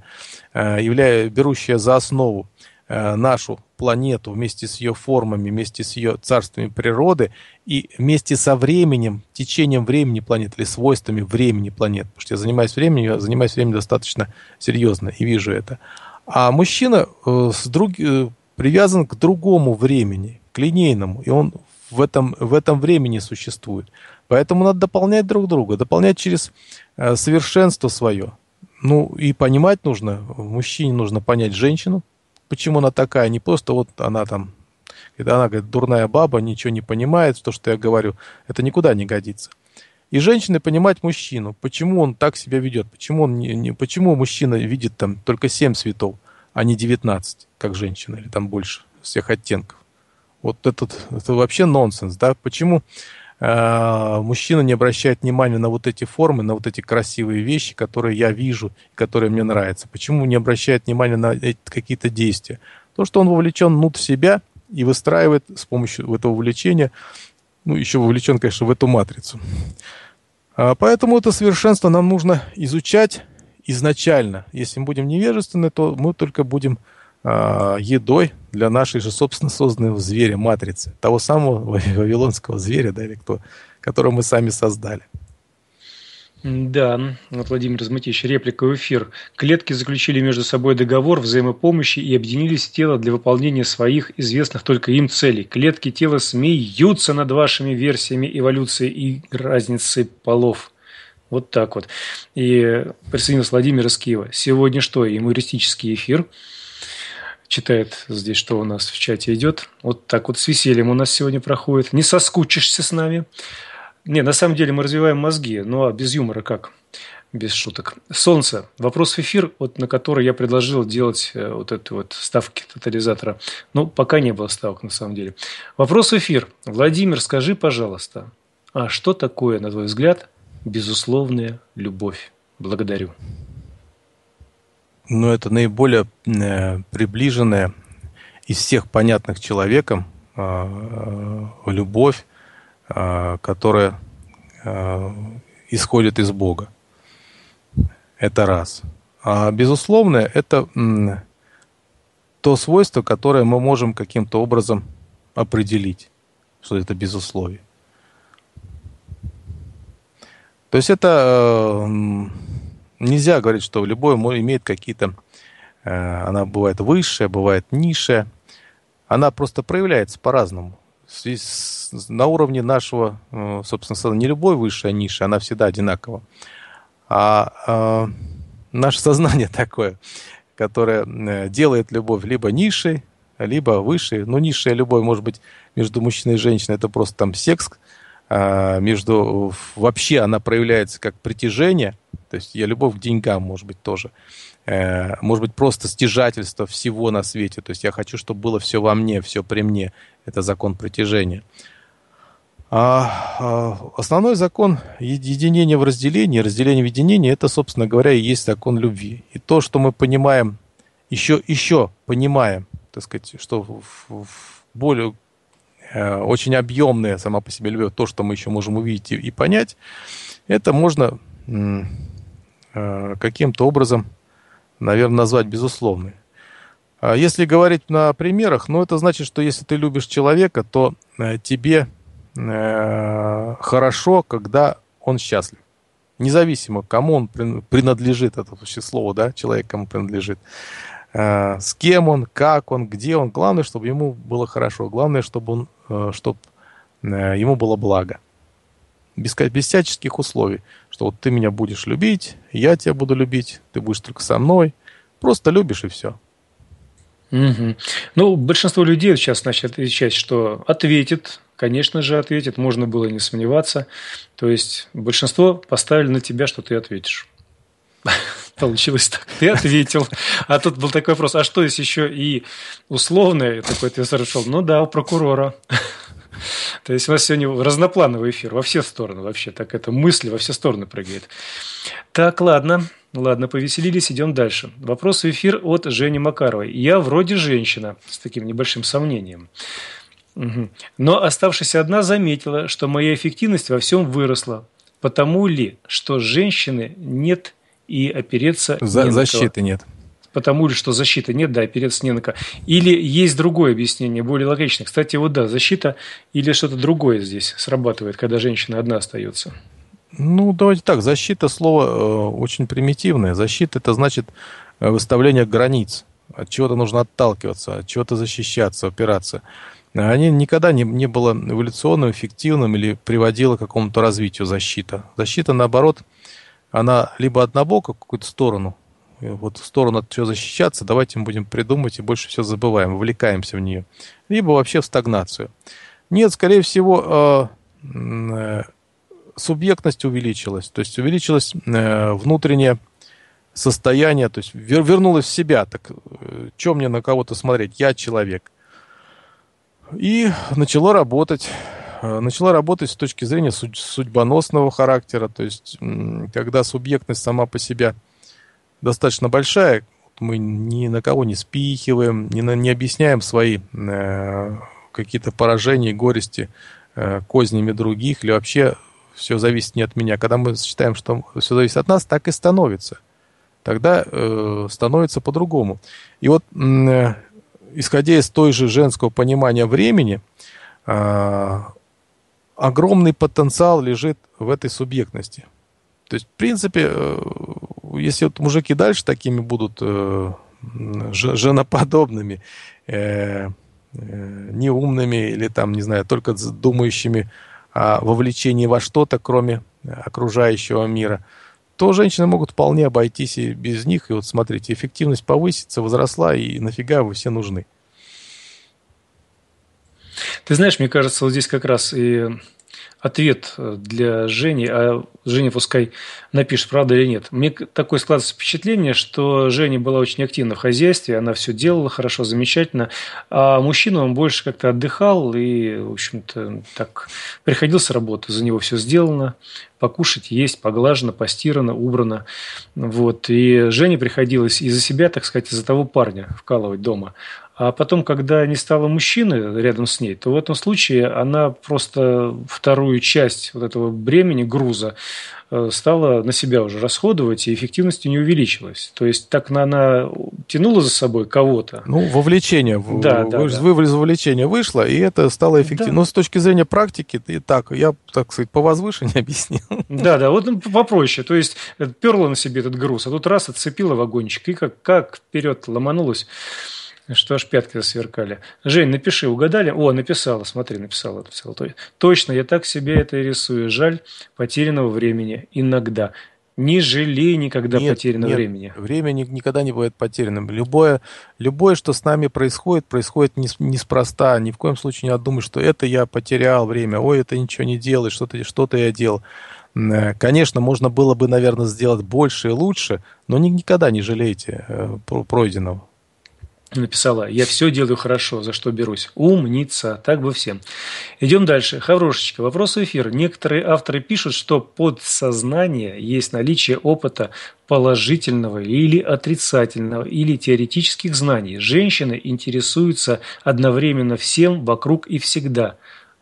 э, являя, берущее за основу Э, нашу планету вместе с ее формами, вместе с ее царствами природы и вместе со временем, течением времени планет или свойствами времени планет. Потому что я занимаюсь временем, я занимаюсь временем достаточно серьезно и вижу это. А мужчина э, с друг... Э, привязан к другому времени, к линейному, и он в этом, в этом времени существует. Поэтому надо дополнять друг друга, дополнять через совершенство свое. Ну и понимать нужно, мужчине нужно понять женщину, почему она такая, не просто вот она там, когда она говорит, дурная баба, ничего не понимает, то, что я говорю, это никуда не годится. И женщины понимать мужчину, почему он так себя ведет, почему, он не, не, почему мужчина видит там только семь цветов, а не 19, как женщина, или там больше всех оттенков. Вот этот, это вообще нонсенс, да? Почему Э, мужчина не обращает внимания на вот эти формы, на вот эти красивые вещи, которые я вижу, которые мне нравятся. Почему не обращает внимания на какие-то действия? То, что он вовлечен внутрь себя и выстраивает с помощью этого увлечения, ну, еще вовлечен, конечно, в эту матрицу. А, поэтому это совершенство нам нужно изучать изначально. Если мы будем невежественны, то мы только будем э, едой для нашей же собственно созданного зверя матрицы, того самого вавилонского зверя, да, или кто, которого мы сами создали. Да, вот Владимир Размытич, реплика в эфир. Клетки заключили между собой договор взаимопомощи и объединились тело для выполнения своих известных только им целей. Клетки тела смеются над вашими версиями эволюции и разницы полов. Вот так вот. И присоединился Владимир из Киева. Сегодня что? Юмористический эфир читает здесь, что у нас в чате идет. Вот так вот с весельем у нас сегодня проходит. Не соскучишься с нами. Не, на самом деле мы развиваем мозги, но ну, а без юмора как? Без шуток. Солнце. Вопрос в эфир, вот, на который я предложил делать э, вот эти вот ставки тотализатора. Ну, пока не было ставок, на самом деле. Вопрос в эфир. Владимир, скажи, пожалуйста, а что такое, на твой взгляд, безусловная любовь? Благодарю. Но это наиболее э, приближенная из всех понятных человеком э, э, любовь, которая исходит из Бога. Это раз. А безусловно, это то свойство, которое мы можем каким-то образом определить, что это безусловие. То есть это нельзя говорить, что любое имеет какие-то... Э, она бывает высшая, бывает низшая. Она просто проявляется по-разному. На уровне нашего, э, собственно, не любой высшая а ниша, она всегда одинакова. А э, наше сознание такое, которое делает любовь либо низшей, либо высшей. Ну, низшая любовь, может быть, между мужчиной и женщиной, это просто там секс. А между, вообще она проявляется как притяжение – то есть я любовь к деньгам, может быть, тоже. Э, может быть, просто стяжательство всего на свете. То есть я хочу, чтобы было все во мне, все при мне. Это закон притяжения. А, а основной закон единения в разделении, разделение в единении, это, собственно говоря, и есть закон любви. И то, что мы понимаем, еще, еще понимаем, так сказать, что в, в более э, очень объемная сама по себе любовь, то, что мы еще можем увидеть и, и понять, это можно Э, каким-то образом, наверное, назвать безусловной. А если говорить на примерах, ну это значит, что если ты любишь человека, то э, тебе э, хорошо, когда он счастлив. Независимо, кому он принадлежит, это вообще слово, да, человек кому принадлежит. С кем он, как он, где он. Главное, чтобы ему было хорошо. Главное, чтобы, он, чтобы ему было благо без, без всяческих условий, что вот ты меня будешь любить, я тебя буду любить, ты будешь только со мной, просто любишь и все. Угу. Ну, большинство людей сейчас начали отвечать, что ответит, конечно же, ответит, можно было не сомневаться. То есть большинство поставили на тебя, что ты ответишь. Получилось так. Ты ответил. А тут был такой вопрос, а что, если еще и условное, такой ты совершил? Ну да, у прокурора. То есть у нас сегодня разноплановый эфир во все стороны вообще. Так это мысли во все стороны прыгает. Так, ладно. Ладно, повеселились, идем дальше. Вопрос в эфир от Жени Макаровой. Я вроде женщина, с таким небольшим сомнением. Угу. Но оставшись одна, заметила, что моя эффективность во всем выросла. Потому ли, что женщины нет и опереться За, не Защиты нет потому ли, что защиты нет, да, опереться не на кого. Или есть другое объяснение, более логичное. Кстати, вот да, защита или что-то другое здесь срабатывает, когда женщина одна остается. Ну, давайте так, защита слово э, очень примитивное. Защита это значит э, выставление границ. От чего-то нужно отталкиваться, от чего-то защищаться, опираться. Они никогда не, не было эволюционным, эффективным или приводило к какому-то развитию защита. Защита, наоборот, она либо однобока в какую-то сторону Э, вот в сторону от чего защищаться, давайте мы будем придумывать и больше все забываем, вовлекаемся в нее. Либо вообще в стагнацию. Нет, скорее всего, э, э, субъектность увеличилась, то есть увеличилось внутреннее состояние, то есть вер вернулась в себя, так что мне на кого-то смотреть, я человек. И начало работать начала работать с точки зрения судьбоносного характера, то есть когда субъектность сама по себе – достаточно большая, мы ни на кого не спихиваем, ни на, не объясняем свои э, какие-то поражения, горести э, кознями других, или вообще все зависит не от меня. Когда мы считаем, что все зависит от нас, так и становится. Тогда э, становится по-другому. И вот, э, исходя из той же женского понимания времени, э, огромный потенциал лежит в этой субъектности. То есть, в принципе, э, если вот мужики дальше такими будут э, женоподобными, э, э, неумными или там, не знаю, только думающими о вовлечении во что-то, кроме окружающего мира, то женщины могут вполне обойтись и без них. И вот смотрите, эффективность повысится, возросла, и нафига вы все нужны. Ты знаешь, мне кажется, вот здесь как раз и ответ э, для Жени, а Женя пускай напишет, правда или нет. Мне такое складывается впечатление, что Женя была очень активна в хозяйстве, она все делала хорошо, замечательно, а мужчина, он больше как-то отдыхал и, в общем-то, так приходил с работы, за него все сделано, покушать, есть, поглажено, постирано, убрано. Вот. И Жене приходилось из-за себя, так сказать, из-за того парня вкалывать дома. А потом, когда не стало мужчины рядом с ней, то в этом случае она просто вторую часть вот этого бремени, груза, э, стала на себя уже расходовать, и эффективность не увеличилась. То есть так она тянула за собой кого-то. Ну, вовлечение. Да, вы, да, вы, да. вы вовлечение вышло, и это стало эффективно. Да. Ну, Но с точки зрения практики, и так, я, так сказать, по возвышению объяснил. Да, да, вот ну, попроще. То есть э, перла на себе этот груз, а тут раз отцепила вагончик, и как, как вперед ломанулась. Что ж, пятки засверкали. Жень, напиши, угадали? О, написала, смотри, написала. написала. Точно, я так себе это и рисую. Жаль потерянного времени. Иногда. Не жалей никогда нет, потерянного нет, времени. Время никогда не бывает потерянным. Любое, любое, что с нами происходит, происходит неспроста. Не, Ни в коем случае не отдумай, что это я потерял время, ой, это ничего не делай, что-то что я делал. Э, конечно, можно было бы, наверное, сделать больше и лучше, но никогда не жалейте э, пройденного написала «Я все делаю хорошо, за что берусь». Умница, так бы всем. Идем дальше. Хаврошечка, вопрос в эфир. Некоторые авторы пишут, что подсознание есть наличие опыта положительного или отрицательного, или теоретических знаний. Женщины интересуются одновременно всем, вокруг и всегда.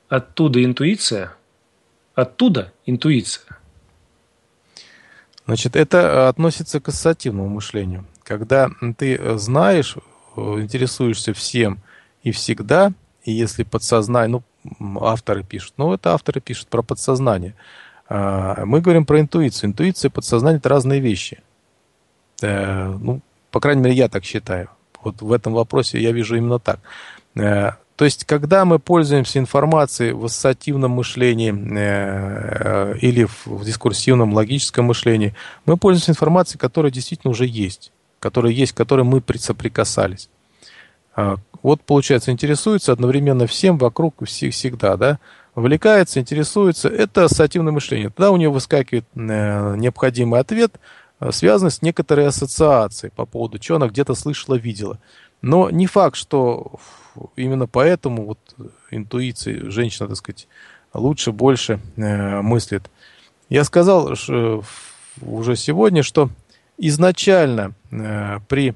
Оттуда интуиция? Оттуда интуиция. Значит, это относится к ассоциативному мышлению. Когда ты знаешь Э, интересуешься всем и всегда, и если подсознание, ну, авторы пишут, ну, это авторы пишут про подсознание. А, мы говорим про интуицию. Интуиция и подсознание – это разные вещи. Э, ну, по крайней мере, я так считаю. Вот в этом вопросе я вижу именно так. Э, то есть, когда мы пользуемся информацией в ассоциативном мышлении э, или в дискурсивном логическом мышлении, мы пользуемся информацией, которая действительно уже есть которые есть, к мы соприкасались. А, вот, получается, интересуется одновременно всем вокруг всегда, да, увлекается, интересуется. Это ассоциативное мышление. Тогда у него выскакивает э, необходимый ответ, э, связанный с некоторой ассоциацией по поводу чего она где-то слышала, видела. Но не факт, что именно поэтому вот интуиции женщина, так сказать, лучше, больше э, мыслит. Я сказал уже сегодня, что изначально – Э, при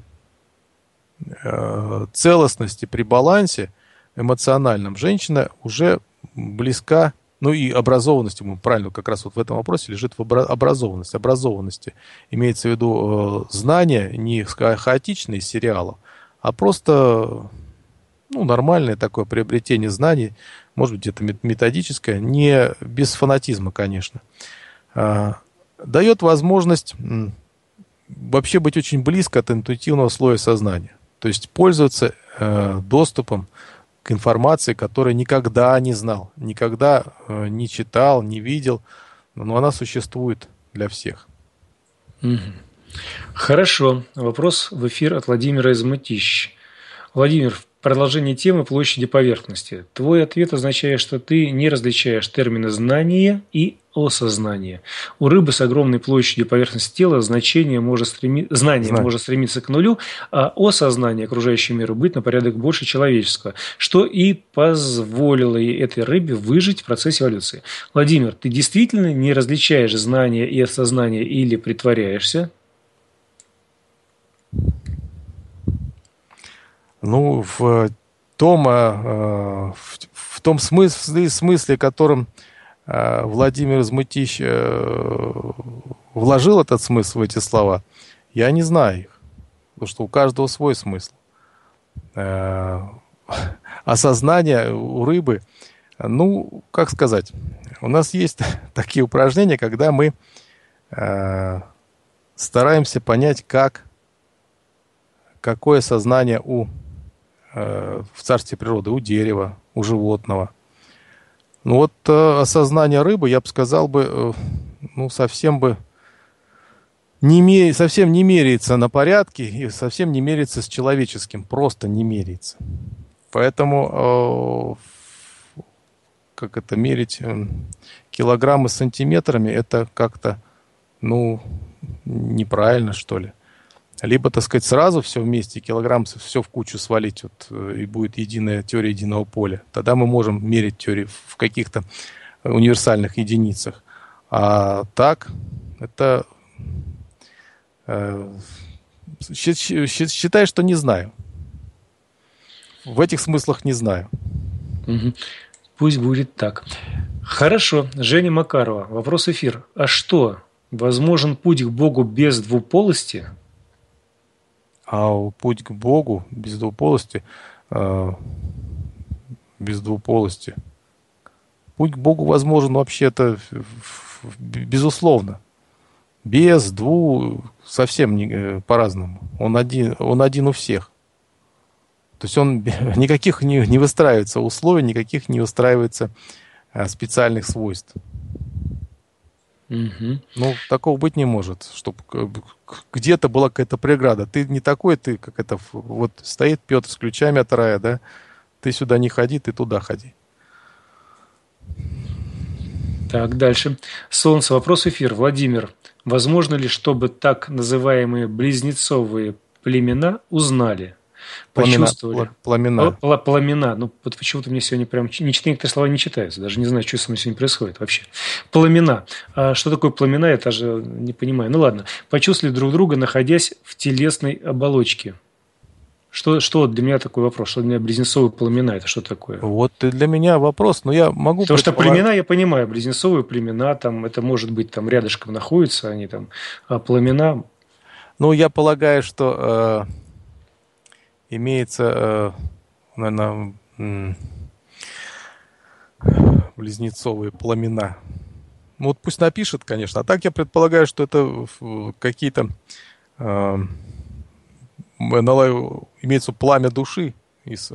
э, целостности, при балансе эмоциональном женщина уже близка, ну и образованность, мы правильно как раз вот в этом вопросе лежит в образованность. Образованности имеется в виду э, знания не хаотичные из сериалов, а просто ну, нормальное такое приобретение знаний, может быть, это методическое, не без фанатизма, конечно, дает возможность вообще быть очень близко от интуитивного слоя сознания. То есть пользоваться э, доступом к информации, которую никогда не знал, никогда э, не читал, не видел, но она существует для всех. Хорошо. Вопрос в эфир от Владимира из Мытищ. Владимир, продолжение темы площади поверхности. Твой ответ означает, что ты не различаешь термины «знание» и «осознание». У рыбы с огромной площадью поверхности тела значение может стреми... знание Знаю. может стремиться к нулю, а осознание окружающего мира быть на порядок больше человеческого, что и позволило этой рыбе выжить в процессе эволюции. Владимир, ты действительно не различаешь знание и осознание или притворяешься? Ну, в том, э, в, в том смысле, смысле, которым э, Владимир Змытищ э, вложил этот смысл в эти слова, я не знаю их. Потому что у каждого свой смысл. Осознание у рыбы, ну, как сказать, у нас есть такие упражнения, когда мы стараемся понять, как, какое сознание у Э, в царстве природы у дерева, у животного. Ну вот э, осознание рыбы, я бы сказал бы, э, ну совсем бы не мер... совсем не меряется на порядке и совсем не меряется с человеческим, просто не меряется. Поэтому как это мерить э, килограммы с сантиметрами, это как-то ну неправильно что ли либо, так сказать, сразу все вместе, килограмм все в кучу свалить, вот, э, и будет единая теория единого поля. Тогда мы можем мерить теории в каких-то универсальных единицах. А так, это э, считай, что не знаю. В этих смыслах не знаю. Угу. Пусть будет так. Хорошо. Женя Макарова. Вопрос эфир. А что, возможен путь к Богу без двуполости? А путь к Богу без двуполости, э, без двуполости. Путь к Богу возможен вообще-то безусловно. Без, дву, совсем не, э, по-разному. Он один, он один у всех. То есть он никаких не, не выстраивается условий, никаких не выстраивается э, специальных свойств. Угу. Ну, такого быть не может, чтобы где-то была какая-то преграда. Ты не такой, ты как это, вот стоит Петр с ключами от рая, да? Ты сюда не ходи, ты туда ходи. Так, дальше. Солнце. Вопрос эфир. Владимир, возможно ли, чтобы так называемые близнецовые племена узнали, Пламена, почувствовали. Пламена. Пла пламена. Ну, вот почему-то мне сегодня прям ни ничего, некоторые слова не читаются. Даже не знаю, что со мной сегодня происходит вообще. Пламена. А что такое пламена, я даже не понимаю. Ну, ладно. Почувствовали друг друга, находясь в телесной оболочке. Что, что для меня такой вопрос? Что для меня близнецовые пламена? Это что такое? Вот и для меня вопрос, но я могу... Потому что племена, я понимаю, близнецовые племена, там, это может быть там рядышком находятся они там, а пламена... Ну, я полагаю, что э, имеется, э, наверное, близнецовые пламена. Ну вот пусть напишет, конечно. А так я предполагаю, что это какие-то... Э, имеется пламя души. Из,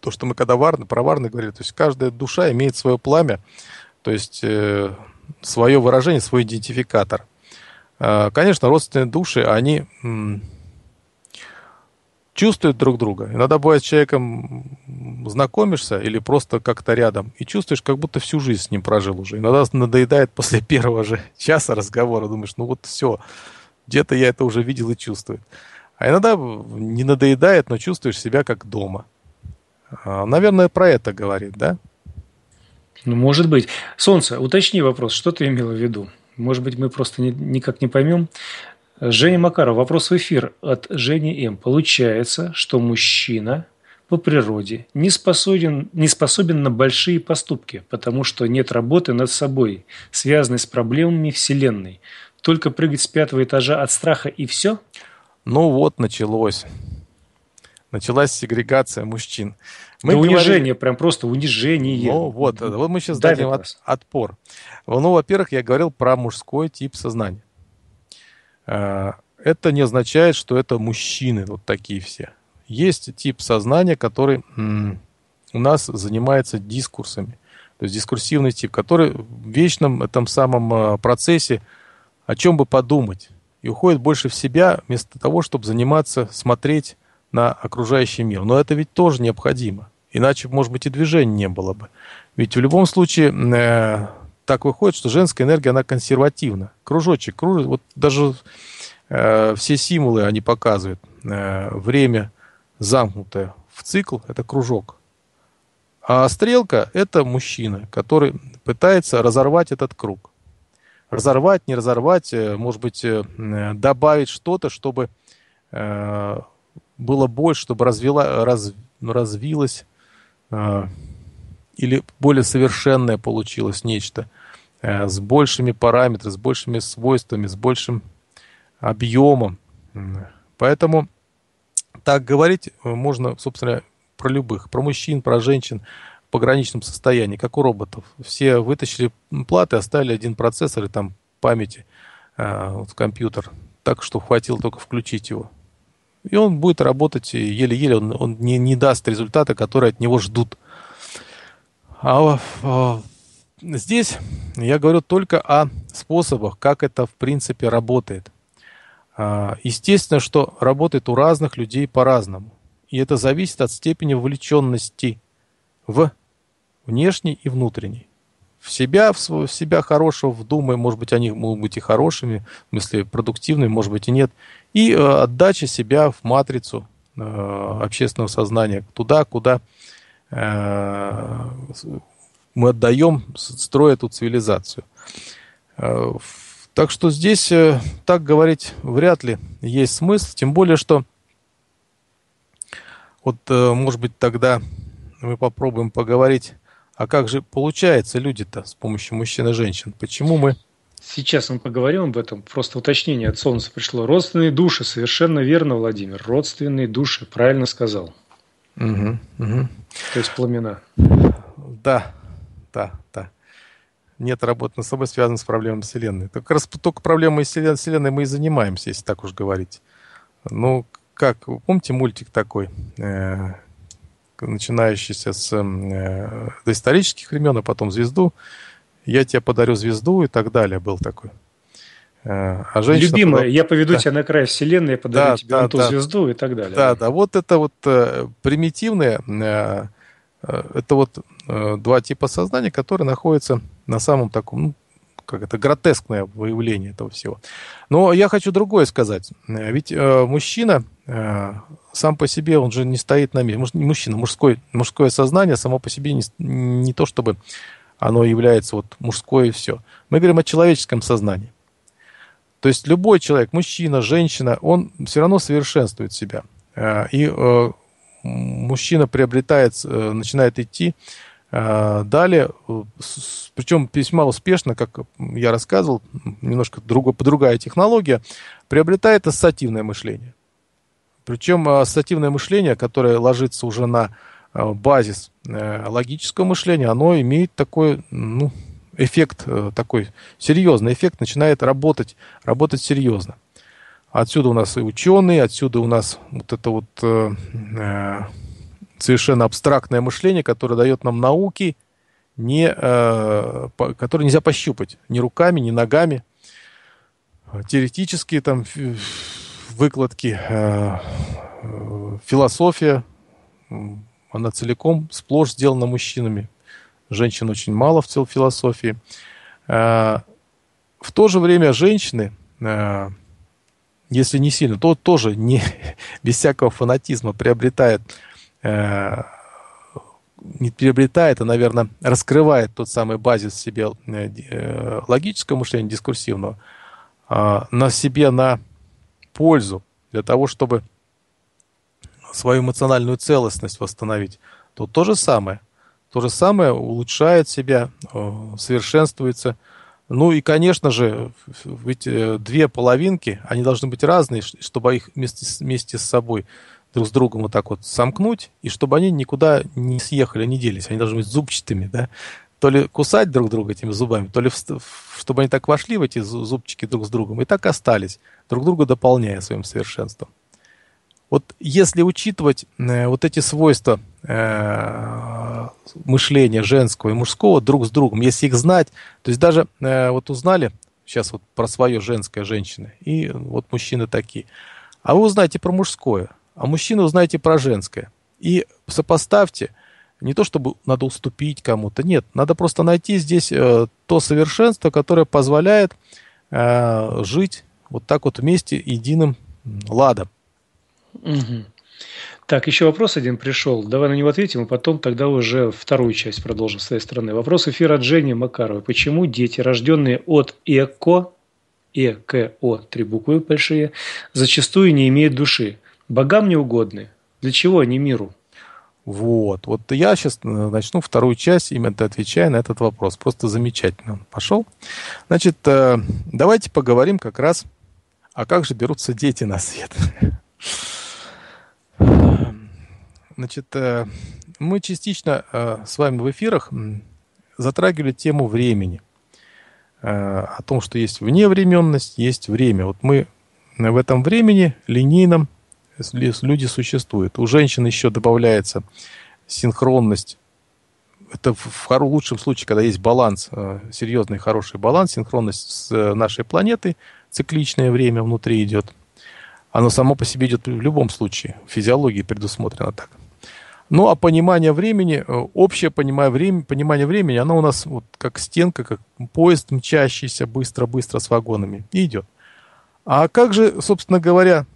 то, что мы когда варны, про варны говорили. То есть каждая душа имеет свое пламя. То есть э, свое выражение, свой идентификатор. конечно, родственные души, они чувствуют друг друга. Иногда бывает с человеком знакомишься или просто как-то рядом и чувствуешь, как будто всю жизнь с ним прожил уже. Иногда надоедает после первого же часа разговора, думаешь, ну вот все, где-то я это уже видел и чувствую. А иногда не надоедает, но чувствуешь себя как дома. А, наверное, про это говорит, да? Ну, может быть. Солнце, уточни вопрос, что ты имела в виду? Может быть, мы просто не, никак не поймем. Женя Макаров, вопрос в эфир от Жени М. Получается, что мужчина по природе не способен, не способен на большие поступки, потому что нет работы над собой, связанной с проблемами Вселенной. Только прыгать с пятого этажа от страха и все? Ну вот, началось. Началась сегрегация мужчин. Мы да говорили... прям просто унижение. Ну вот, вот мы сейчас дадим от, отпор. Ну, во-первых, я говорил про мужской тип сознания. А, это не означает, что это мужчины вот такие все. Есть тип сознания, который у нас занимается дискурсами. То есть дискурсивный тип, который в вечном этом самом а, процессе о чем бы подумать. И уходит больше в себя, вместо того, чтобы заниматься, смотреть на окружающий мир. Но это ведь тоже необходимо. Иначе, может быть, и движения не было бы. Ведь в любом случае э, так выходит, что женская энергия, она консервативна. Кружочек кружит. Вот даже э, все символы они показывают. Э, время замкнутое в цикл – это кружок. А стрелка – это мужчина, который пытается разорвать этот круг. Разорвать, не разорвать, э, может быть, э, добавить что-то, чтобы э, было больше, чтобы развила, раз, развилось э, или более совершенное получилось нечто. Э, с большими параметрами, с большими свойствами, с большим объемом. Поэтому так говорить э, можно, собственно, про любых, про мужчин, про женщин в пограничном состоянии, как у роботов. Все вытащили платы, оставили один процессор и там памяти э, вот в компьютер, так что хватило только включить его. И он будет работать еле-еле, он, он не, не даст результата, который от него ждут. А э, здесь я говорю только о способах, как это в принципе работает. А, естественно, что работает у разных людей по-разному. И это зависит от степени вовлеченности в внешний и внутренний. В себя, в, свой, в себя хорошего, в думы, может быть, они могут быть и хорошими, в смысле продуктивными, может быть, и нет. И э, отдача себя в матрицу э, общественного сознания, туда, куда э, мы отдаем, строя эту цивилизацию. Э, так что здесь э, так говорить вряд ли есть смысл, тем более, что вот, э, может быть, тогда мы попробуем поговорить, а как же получается люди-то с помощью мужчин и женщин? Почему мы Сейчас мы поговорим об этом. Просто уточнение от Солнца пришло. Родственные души. Совершенно верно, Владимир. Родственные души. Правильно сказал. Угу, угу. То есть пламена. Да. Да, да. Нет работы над собой, связанной с проблемами Вселенной. Так раз только проблемой вселен, Вселенной мы и занимаемся, если так уж говорить. Ну, как, помните мультик такой, э, начинающийся с э, доисторических времен, а потом звезду, я тебе подарю звезду и так далее, был такой. Э, а женщина Любимая, подав... я поведу да. тебя на край вселенной, я подарю да, тебе да, ту да. звезду и так далее. Да, да, вот это вот э, примитивное Э, это вот э, два типа сознания, которые находятся на самом таком, ну, как это, гротескное выявление этого всего. Но я хочу другое сказать. Э, ведь мужчина сам по себе, он же не стоит на месте. мужчина, мужское, мужское сознание само по себе не, не то, чтобы оно является вот мужское и все. Мы говорим о человеческом сознании. То есть любой человек, мужчина, женщина, он все равно совершенствует себя. И мужчина приобретает, э, начинает идти э, Далее, э, причем весьма успешно, как я рассказывал, немножко друго, другая технология, приобретает ассоциативное мышление. Причем ассоциативное мышление, которое ложится уже на базис логического мышления, оно имеет такой ну, эффект, такой серьезный эффект, начинает работать, работать серьезно. Отсюда у нас и ученые, отсюда у нас вот это вот э, э совершенно абстрактное мышление, которое дает нам науки, не, э, по, которые нельзя пощупать ни руками, ни ногами. Теоретические там выкладки, э, э, философия, она целиком сплошь сделана мужчинами. Женщин очень мало в целой философии. Э, в то же время женщины... Э, если не сильно, то тоже не, без всякого фанатизма приобретает, э, не приобретает, а, наверное, раскрывает тот самый базис себе э, э, логического мышления, дискурсивного, э, на себе на пользу для того, чтобы свою эмоциональную целостность восстановить, то то же самое. То же самое улучшает себя, э, совершенствуется – ну и, конечно же, ведь э, две половинки, они должны быть разные, чтобы их вместе, вместе с собой друг с другом вот так вот сомкнуть, и чтобы они никуда не съехали, не делись. Они должны быть зубчатыми, да? То ли кусать друг друга этими зубами, то ли в, чтобы они так вошли в эти зубчики друг с другом и так остались, друг друга дополняя своим совершенством. Вот если учитывать э, вот эти свойства э, мышления женского и мужского друг с другом, если их знать, то есть даже э, вот узнали сейчас вот про свое женское женщины, и вот мужчины такие, а вы узнаете про мужское, а мужчины узнаете про женское. И сопоставьте, не то чтобы надо уступить кому-то, нет, надо просто найти здесь э, то совершенство, которое позволяет э, жить вот так вот вместе единым ладом. Угу. Так, еще вопрос один пришел. Давай на него ответим, а потом тогда уже вторую часть продолжим с своей стороны. Вопрос эфира Дженни Макаровой. Почему дети, рожденные от ЭКО, ЭКО, три буквы большие, зачастую не имеют души? Богам не угодны. Для чего они миру? Вот. Вот я сейчас э, начну вторую часть, именно отвечая на этот вопрос. Просто замечательно он пошел. Значит, э, давайте поговорим как раз, а как же берутся дети на свет. Значит, э, мы частично э, с вами в эфирах затрагивали тему времени. Э, о том, что есть вневременность, есть время. Вот мы в этом времени линейном люди существуют. У женщин еще добавляется синхронность. Это в лучшем случае, когда есть баланс, серьезный хороший баланс, синхронность с нашей планетой, цикличное время внутри идет. Оно само по себе идет в любом случае. В физиологии предусмотрено так. Ну а понимание времени, э, общее понимание, времени понимание времени, оно у нас вот как стенка, как поезд, мчащийся быстро-быстро с вагонами, и идет. А как же, собственно говоря,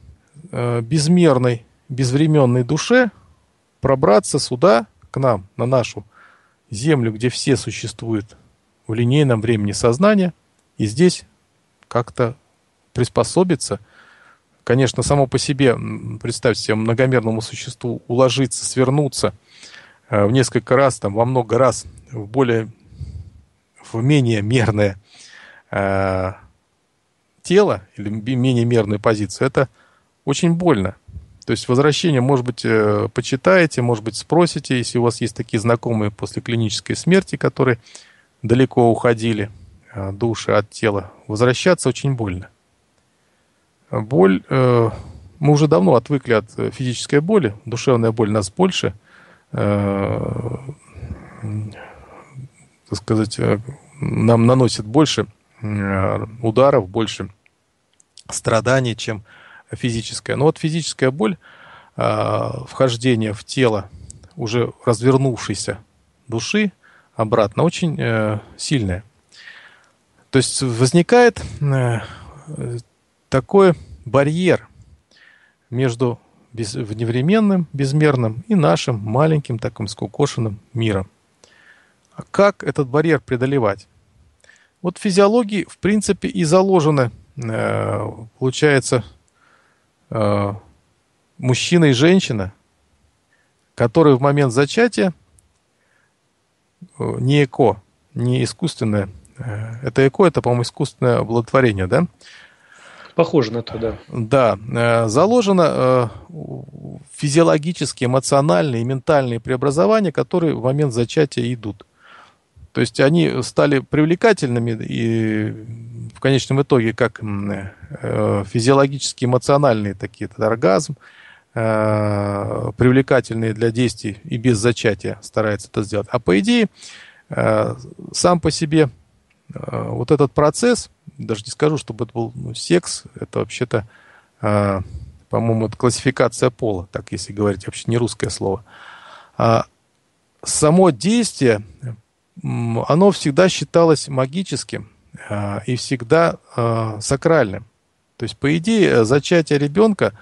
э, безмерной, безвременной душе пробраться сюда, к нам, на нашу землю, где все существуют в линейном времени сознания, и здесь как-то приспособиться – Конечно, само по себе, представьте себе, многомерному существу уложиться, свернуться э, в несколько раз, там, во много раз, в более, в менее мерное э, тело или менее мерную позицию, это очень больно. То есть возвращение, может быть, э, почитаете, может быть, спросите, если у вас есть такие знакомые после клинической смерти, которые далеко уходили э, души от тела. Возвращаться очень больно. Боль, э, мы уже давно отвыкли от э, физической боли, душевная боль нас больше, э, так сказать, э, нам наносит больше э, ударов, больше страданий, чем физическая. Но вот физическая боль, э, вхождение в тело уже развернувшейся души обратно, очень э, сильное. То есть возникает такой барьер между без, вневременным, безмерным и нашим маленьким, таким скукошенным миром. А как этот барьер преодолевать? Вот в физиологии, в принципе, и заложены, э, получается, э, мужчина и женщина, которые в момент зачатия э, не ЭКО, не искусственное, э, это ЭКО, это, по-моему, искусственное оплодотворение, да, Похоже на то, да. Да. Э, заложено э, физиологические, эмоциональные и ментальные преобразования, которые в момент зачатия идут. То есть они стали привлекательными и в конечном итоге как э, физиологически эмоциональные такие, это оргазм, привлекательные для действий и без зачатия старается это сделать. А по идее, сам по себе вот этот процесс – даже не скажу, чтобы это был ну, секс, это вообще-то, э, по-моему, это классификация пола, так если говорить, вообще не русское слово. А само действие, оно всегда считалось магическим э, и всегда э, сакральным. То есть, по идее, зачатие ребенка,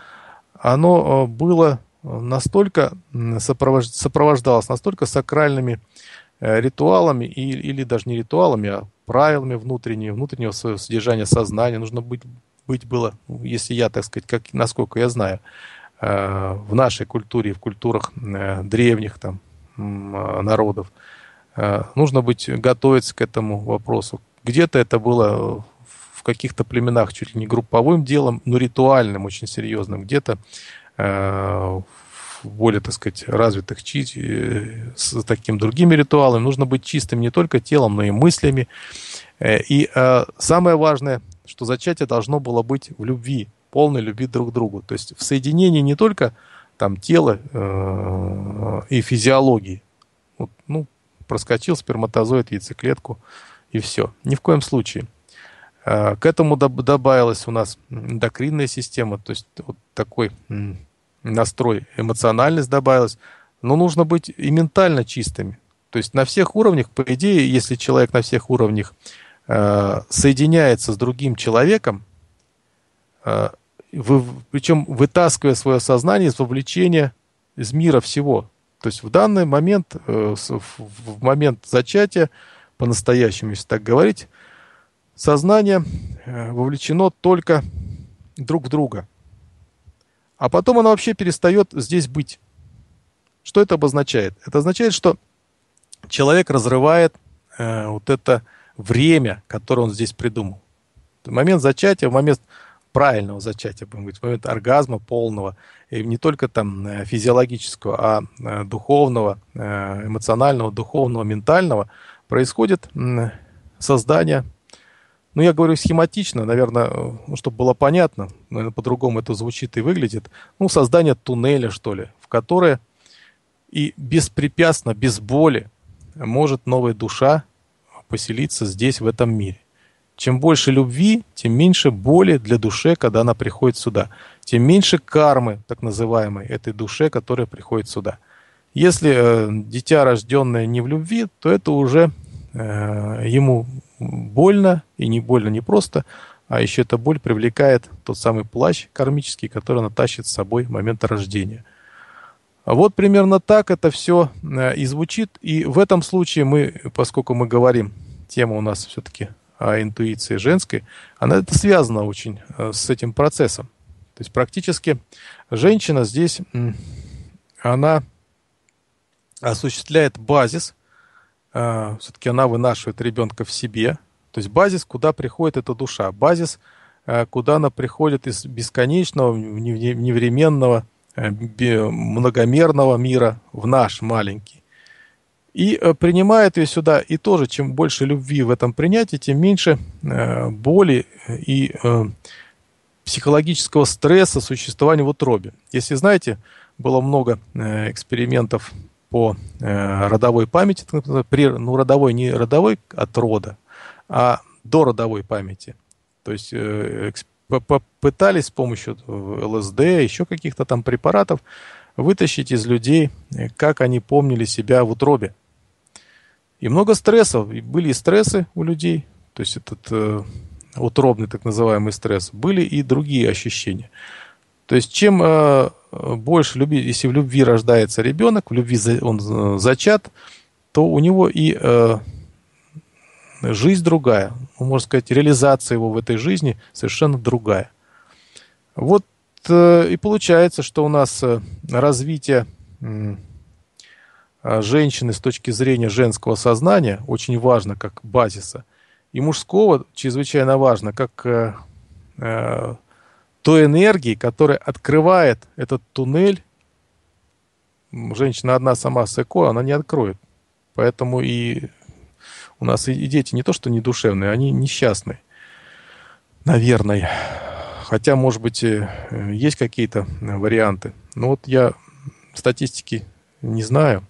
оно было настолько сопровождалось настолько сакральными э, ритуалами и, или даже не ритуалами, а правилами внутренними, внутреннего своего содержания сознания. Нужно быть, быть было, ну, если я, так сказать, как, насколько я знаю, э, в нашей культуре, в культурах э, древних там, э, народов, нужно быть, готовиться к этому вопросу. Где-то это было в каких-то племенах чуть ли не групповым делом, но ритуальным, очень серьезным. Где-то более, так сказать, развитых э, с таким другими ритуалами, нужно быть чистым не только телом, но и мыслями. Э, и э, самое важное, что зачатие должно было быть в любви, полной любви друг к другу. То есть в соединении не только там тела и физиологии. Вот, ну, проскочил сперматозоид, яйцеклетку и все. Ни в коем случае. К этому добавилась у нас эндокринная система, то есть вот такой настрой, эмоциональность добавилась. Но нужно быть и ментально чистыми. То есть на всех уровнях, по идее, если человек на всех уровнях э, соединяется с другим человеком, э, вы, причем вытаскивая свое сознание из вовлечения из мира всего. То есть в данный момент, э, в момент зачатия, по-настоящему, если так говорить, сознание э, вовлечено только друг в друга. А потом она вообще перестает здесь быть. Что это обозначает? Это означает, что человек разрывает э, вот это время, которое он здесь придумал. Момент зачатия, момент правильного зачатия, будем говорить, момент оргазма полного, и не только там э, физиологического, а э, духовного, э, эмоционального, духовного, ментального, происходит создание ну, я говорю схематично, наверное, ну, чтобы было понятно, наверное, по-другому это звучит и выглядит. Ну, создание туннеля, что ли, в которое и беспрепятственно, без боли может новая душа поселиться здесь, в этом мире. Чем больше любви, тем меньше боли для души, когда она приходит сюда. Тем меньше кармы, так называемой, этой душе, которая приходит сюда. Если э, дитя, рожденное не в любви, то это уже э, ему больно, и не больно не просто, а еще эта боль привлекает тот самый плащ кармический, который она тащит с собой в момент рождения. Вот примерно так это все э, и звучит. И в этом случае мы, поскольку мы говорим, тема у нас все-таки о интуиции женской, она это связана очень э, с этим процессом. То есть практически женщина здесь, она осуществляет базис Э, все-таки она вынашивает ребенка в себе. То есть базис, куда приходит эта душа. Базис, э, куда она приходит из бесконечного, невременного э, многомерного мира в наш маленький. И принимает ее сюда. И тоже, чем больше любви в этом принятии, тем меньше боли и психологического стресса существования в утробе. Если знаете, было много экспериментов по э, родовой памяти, при, ну, родовой не родовой от рода, а до родовой памяти. То есть э, пытались с помощью э, ЛСД, еще каких-то там препаратов вытащить из людей, э, как они помнили себя в утробе. И много стрессов, и были и стрессы у людей, то есть этот э, утробный так называемый стресс, были и другие ощущения. То есть чем э, больше любви, если в любви рождается ребенок, в любви за, он э, зачат, то у него и э, жизнь другая. Ну, можно сказать, реализация его в этой жизни совершенно другая. Вот э, и получается, что у нас э, развитие э, женщины с точки зрения женского сознания очень важно как базиса, и мужского чрезвычайно важно как э, э той энергии, которая открывает этот туннель. Женщина одна сама с ЭКО, она не откроет. Поэтому и у нас и дети не то что не душевные, они несчастные. Наверное. Хотя, может быть, э, есть какие-то э, варианты. Но вот я статистики не знаю.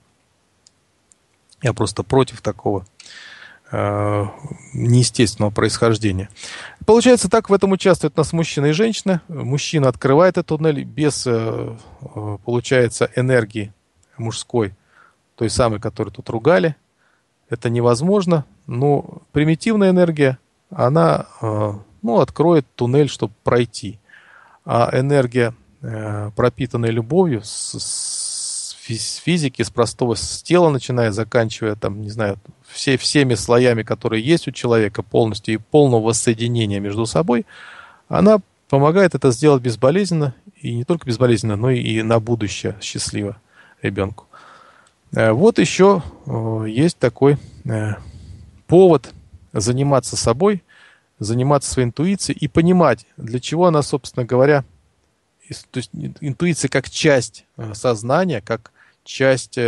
Я просто против такого Э, неестественного происхождения. Получается так, в этом участвуют у нас мужчина и женщина. Мужчина открывает этот туннель без, э, э, получается, энергии мужской, той самой, которую тут ругали. Это невозможно, но примитивная энергия, она ну, откроет туннель, чтобы пройти. А энергия, пропитанная любовью, с, с физики, с простого с тела, начиная, заканчивая, там, не знаю, все, всеми слоями, которые есть у человека полностью и полного воссоединения между собой, она помогает это сделать безболезненно, и не только безболезненно, но и на будущее счастливо ребенку. Э, вот еще э, есть такой э, повод заниматься собой, заниматься своей интуицией и понимать, для чего она, собственно говоря, то есть интуиция как часть сознания, как часть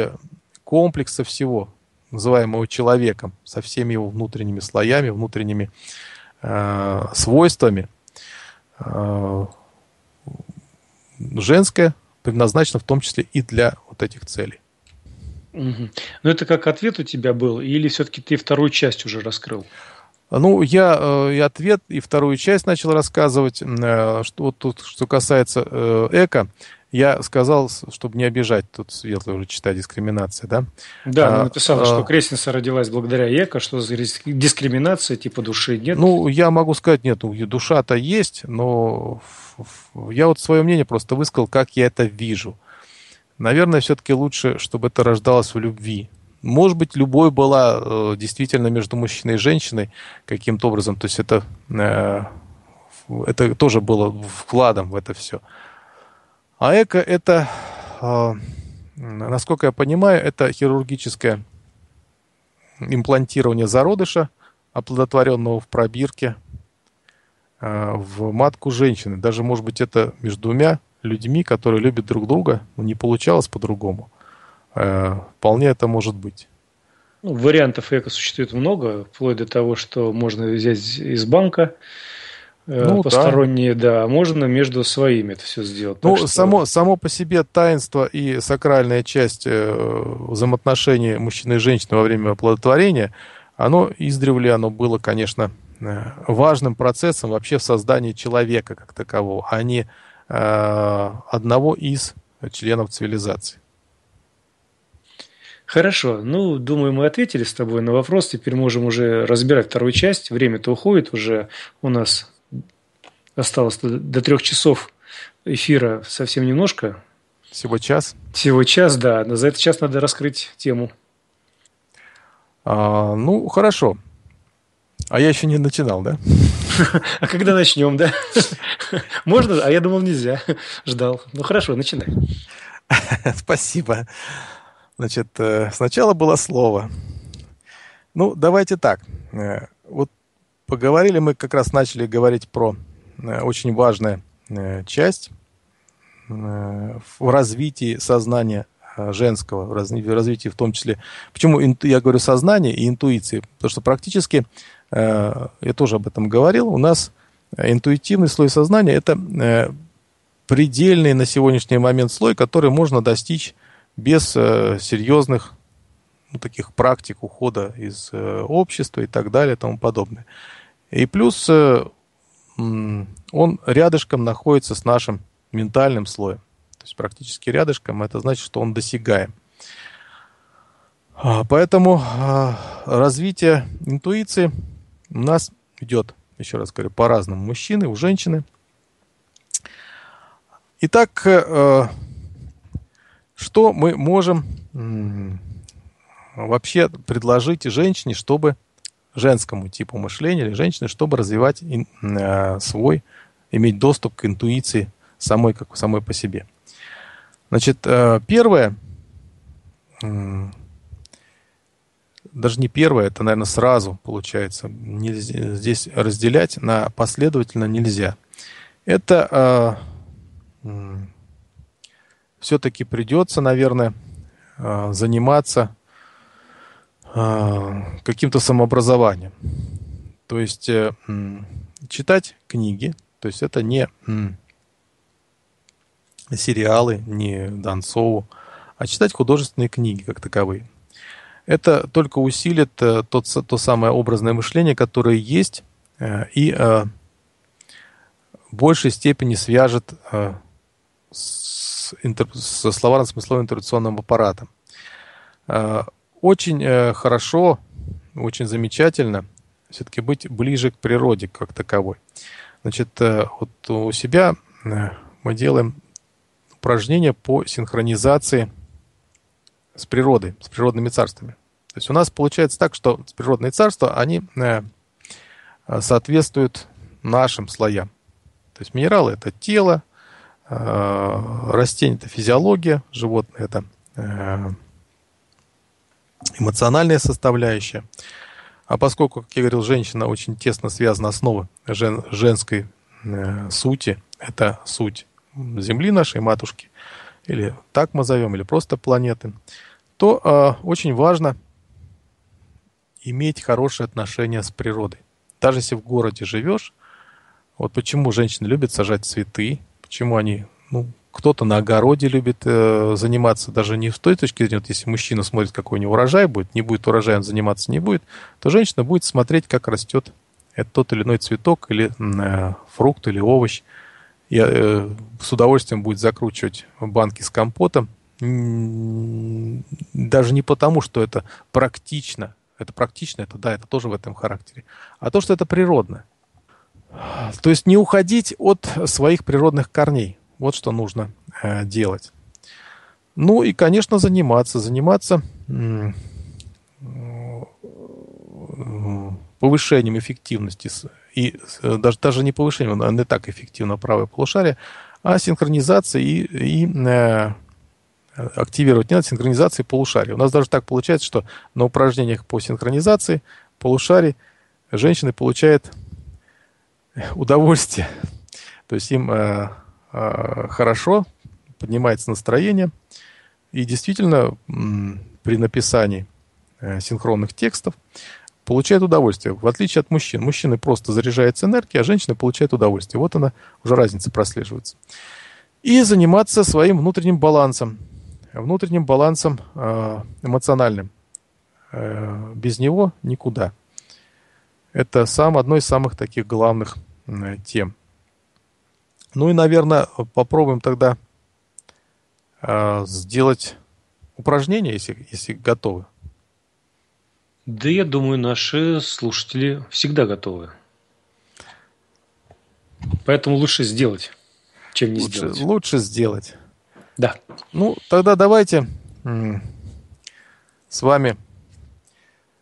комплекса всего, называемого человеком, со всеми его внутренними слоями, внутренними э, свойствами, э, женское предназначено в том числе и для вот этих целей. Угу. Но это как ответ у тебя был, или все-таки ты вторую часть уже раскрыл? Ну, я э, и ответ, и вторую часть начал рассказывать, э, что вот тут, что касается э, эко. Я сказал, чтобы не обижать тут светлую уже читать дискриминация, да? Да, она а, написала, а, что крестница родилась благодаря ЭКО, что дискриминация типа души нет. Ну, я могу сказать, нет, ну, душа-то есть, но я вот свое мнение просто высказал, как я это вижу. Наверное, все-таки лучше, чтобы это рождалось в любви. Может быть, любовь была э, действительно между мужчиной и женщиной каким-то образом. То есть это, э, это тоже было вкладом в это все. А эко это, а, насколько я понимаю, это хирургическое имплантирование зародыша, оплодотворенного в пробирке, а, в матку женщины. Даже, может быть, это между двумя людьми, которые любят друг друга, но не получалось по-другому. А, вполне это может быть. Ну, вариантов эко существует много, вплоть до того, что можно взять из банка, Э, ну, посторонние, да. да, можно между своими это все сделать. Ну, что... само, само по себе таинство и сакральная часть э, взаимоотношений мужчины и женщины во время оплодотворения, оно издревле, оно было, конечно, э, важным процессом вообще в создании человека как такового, а не э, одного из членов цивилизации. Хорошо. Ну, думаю, мы ответили с тобой на вопрос. Теперь можем уже разбирать вторую часть. Время-то уходит уже. У нас Осталось до трех часов эфира совсем немножко. Всего час? Всего час, да. Но за этот час надо раскрыть тему. А, ну, хорошо. А я еще не начинал, да? А когда начнем, да? Можно? А я думал, нельзя. Ждал. Ну, хорошо, начинай. Спасибо. Значит, э, сначала было слово. Ну, давайте так. Э, вот поговорили мы, как раз начали говорить про Э, очень важная э, часть э, в развитии сознания женского, в развитии в том числе. Почему я говорю сознание и интуиции? Потому что практически, я тоже об этом говорил, у нас интуитивный слой сознания – это предельный на сегодняшний момент слой, который можно достичь без серьезных ну, таких практик ухода из общества и так далее и тому подобное. И плюс он рядышком находится с нашим ментальным слоем. То есть практически рядышком, это значит, что он досягаем. А, поэтому а, развитие интуиции у нас идет, еще раз говорю, по-разному. Мужчины, у женщины. Итак, э, э, что мы можем вообще предложить женщине, чтобы женскому типу мышления или женщины, чтобы развивать ин, э, свой, иметь доступ к интуиции самой, как, самой по себе. Значит, э, первое, э, даже не первое, это, наверное, сразу получается, нельзя, здесь разделять на последовательно нельзя. Это э, э, все-таки придется, наверное, э, заниматься а, каким-то самообразованием. То есть э, читать книги, то есть это не сериалы, не Донцову, а читать художественные книги как таковые. Это только усилит э, тот, то самое образное мышление, которое есть, э, и в большей степени свяжет с со словарно-смысловым интерпретационным аппаратом очень э, хорошо, очень замечательно все-таки быть ближе к природе как таковой. Значит, э, вот у себя э, мы делаем упражнения по синхронизации с природой, с природными царствами. То есть у нас получается так, что природные царства, они э, э, соответствуют нашим слоям. То есть минералы – это тело, э, растения – это физиология, животные – это э, эмоциональная составляющая. А поскольку, как я говорил, женщина очень тесно связана основы жен, женской э, сути, это суть Земли нашей матушки, или так мы зовем, или просто планеты, то э, очень важно иметь хорошие отношения с природой. Даже если в городе живешь, вот почему женщины любят сажать цветы, почему они, ну, кто-то на огороде любит э, заниматься даже не с той точки зрения, вот если мужчина смотрит, какой у него урожай будет, не будет урожая, он заниматься не будет, то женщина будет смотреть, как растет этот тот или иной цветок или э, фрукт или овощ. И э, с удовольствием будет закручивать банки с компотом. Даже не потому, что это практично. Это практично, это да, это тоже в этом характере. А то, что это природно. То есть не уходить от своих природных корней. Вот что нужно э, делать. Ну и, конечно, заниматься. Заниматься э, повышением эффективности. И э, даже, даже не повышением, она не так эффективно правое полушарие, а синхронизацией и, и э, активировать не надо синхронизации полушарий. У нас даже так получается, что на упражнениях по синхронизации полушарий женщины получают э, удовольствие. То есть им э, Э, хорошо, поднимается настроение. И действительно, при написании э, синхронных текстов получает удовольствие, в отличие от мужчин. Мужчины просто заряжаются энергией, а женщины получают удовольствие. Вот она, уже разница прослеживается. И заниматься своим внутренним балансом, внутренним балансом э, эмоциональным. Без него никуда. Это сам, одно из самых таких главных тем – ну и, наверное, попробуем тогда э, сделать упражнение, если, если готовы. Да, я думаю, наши слушатели всегда готовы. Поэтому лучше сделать, чем не лучше, сделать. Лучше сделать. Да. Ну, тогда давайте с вами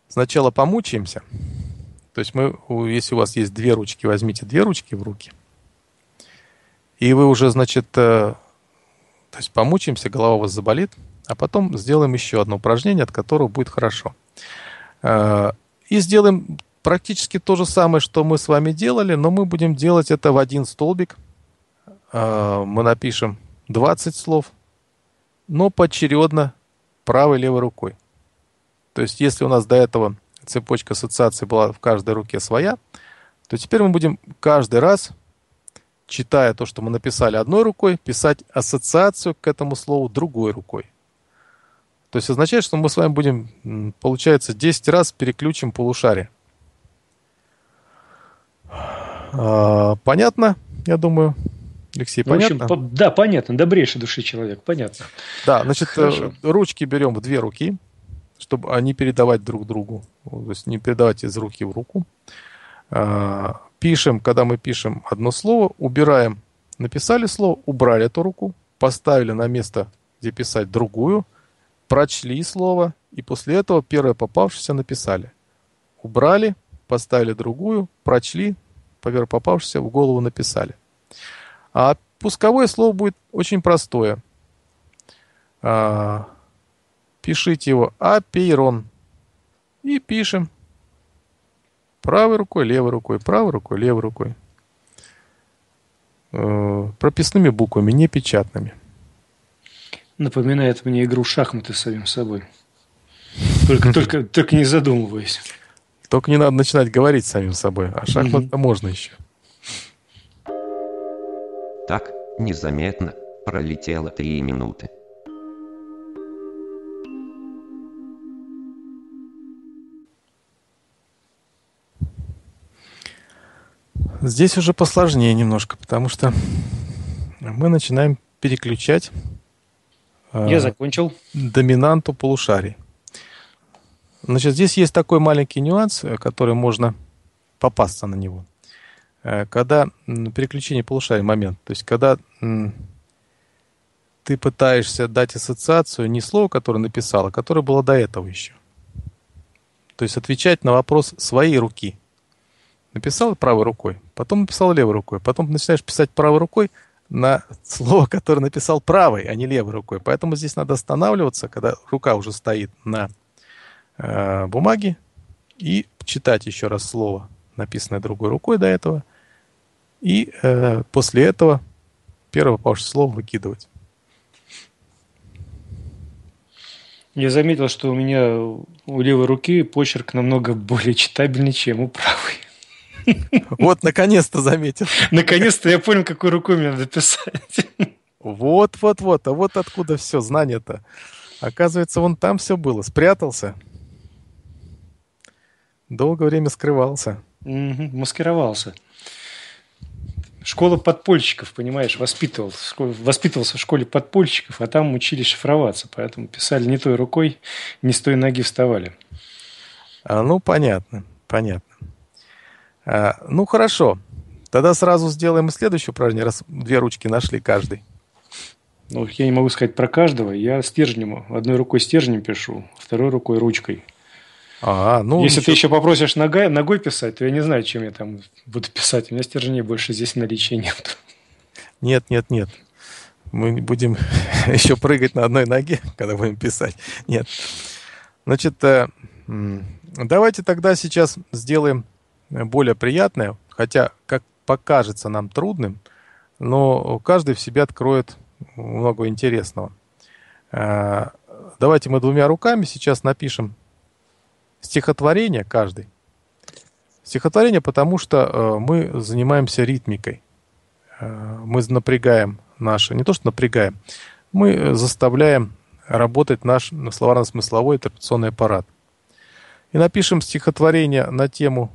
сначала помучаемся. То есть мы, если у вас есть две ручки, возьмите две ручки в руки – и вы уже, значит, э, то есть помучаемся, голова у вас заболит, а потом сделаем еще одно упражнение, от которого будет хорошо. Э, и сделаем практически то же самое, что мы с вами делали, но мы будем делать это в один столбик. Э, мы напишем 20 слов, но поочередно правой левой рукой. То есть, если у нас до этого цепочка ассоциаций была в каждой руке своя, то теперь мы будем каждый раз читая то, что мы написали одной рукой, писать ассоциацию к этому слову другой рукой. То есть означает, что мы с вами будем, получается, 10 раз переключим полушарие. А, понятно, я думаю. Алексей, ну, понятно? В общем, по- да, понятно. Добрейший души человек, понятно. Да, значит, э, Хорошо. ручки берем в две руки, чтобы они передавать друг другу. То есть не передавать из руки в руку. А, пишем, когда мы пишем одно слово, убираем, написали слово, убрали эту руку, поставили на место, где писать другую, прочли слово, и после этого первое попавшееся написали. Убрали, поставили другую, прочли, поверх попавшееся в голову написали. А пусковое слово будет очень простое. А, пишите его «Апейрон». И пишем – Правой рукой, левой рукой, правой рукой, левой рукой. Э, прописными буквами, не печатными. Напоминает мне игру шахматы с самим собой. Только, только, только не задумываясь. Только не надо начинать говорить самим собой, а шахмат-то можно еще. Так, незаметно, пролетело три минуты. Здесь уже посложнее немножко, потому что мы начинаем переключать э, Я э, закончил. доминанту полушарий. Значит, здесь есть такой маленький нюанс, э, который можно попасться на него. Э, когда переключение полушарий момент, то есть когда ты пытаешься дать ассоциацию не слово, которое написал, а которое было до этого еще. То есть отвечать на вопрос своей руки. Написал правой рукой, потом написал левой рукой, потом начинаешь писать правой рукой на слово, которое написал правой, а не левой рукой. Поэтому здесь надо останавливаться, когда рука уже стоит на э, бумаге, и читать еще раз слово, написанное другой рукой до этого, и э, после этого первое попавшее слово выкидывать. Я заметил, что у меня у левой руки почерк намного более читабельный, чем у правой. Вот, наконец-то заметил. Наконец-то я понял, какой рукой мне надо писать. Вот, вот, вот. А вот откуда все знание-то. Оказывается, вон там все было. Спрятался. Долгое время скрывался. Угу, маскировался. Школа подпольщиков, понимаешь, воспитывал, воспитывался в школе подпольщиков, а там учили шифроваться, поэтому писали не той рукой, не с той ноги вставали. А, ну, понятно, понятно. А, ну, хорошо. Тогда сразу сделаем следующее упражнение, раз две ручки нашли каждый. Ну, я не могу сказать про каждого. Я стержнем, одной рукой стержнем пишу, второй рукой ручкой. А, ну, Если ничего... ты еще попросишь ногой, ногой писать, то я не знаю, чем я там буду писать. У меня стержней больше здесь наличия нет. Нет, нет, нет. Мы будем еще прыгать на одной ноге, когда будем писать. Нет. Значит, э, давайте тогда сейчас сделаем Э, более приятное, хотя, как покажется нам трудным, но каждый в себя откроет много интересного. Э, давайте мы двумя руками сейчас напишем стихотворение каждый. Стихотворение, потому что э, мы занимаемся ритмикой. Мы напрягаем наше, не то что напрягаем, мы заставляем работать наш словарно-смысловой интерпретационный аппарат. И напишем стихотворение на тему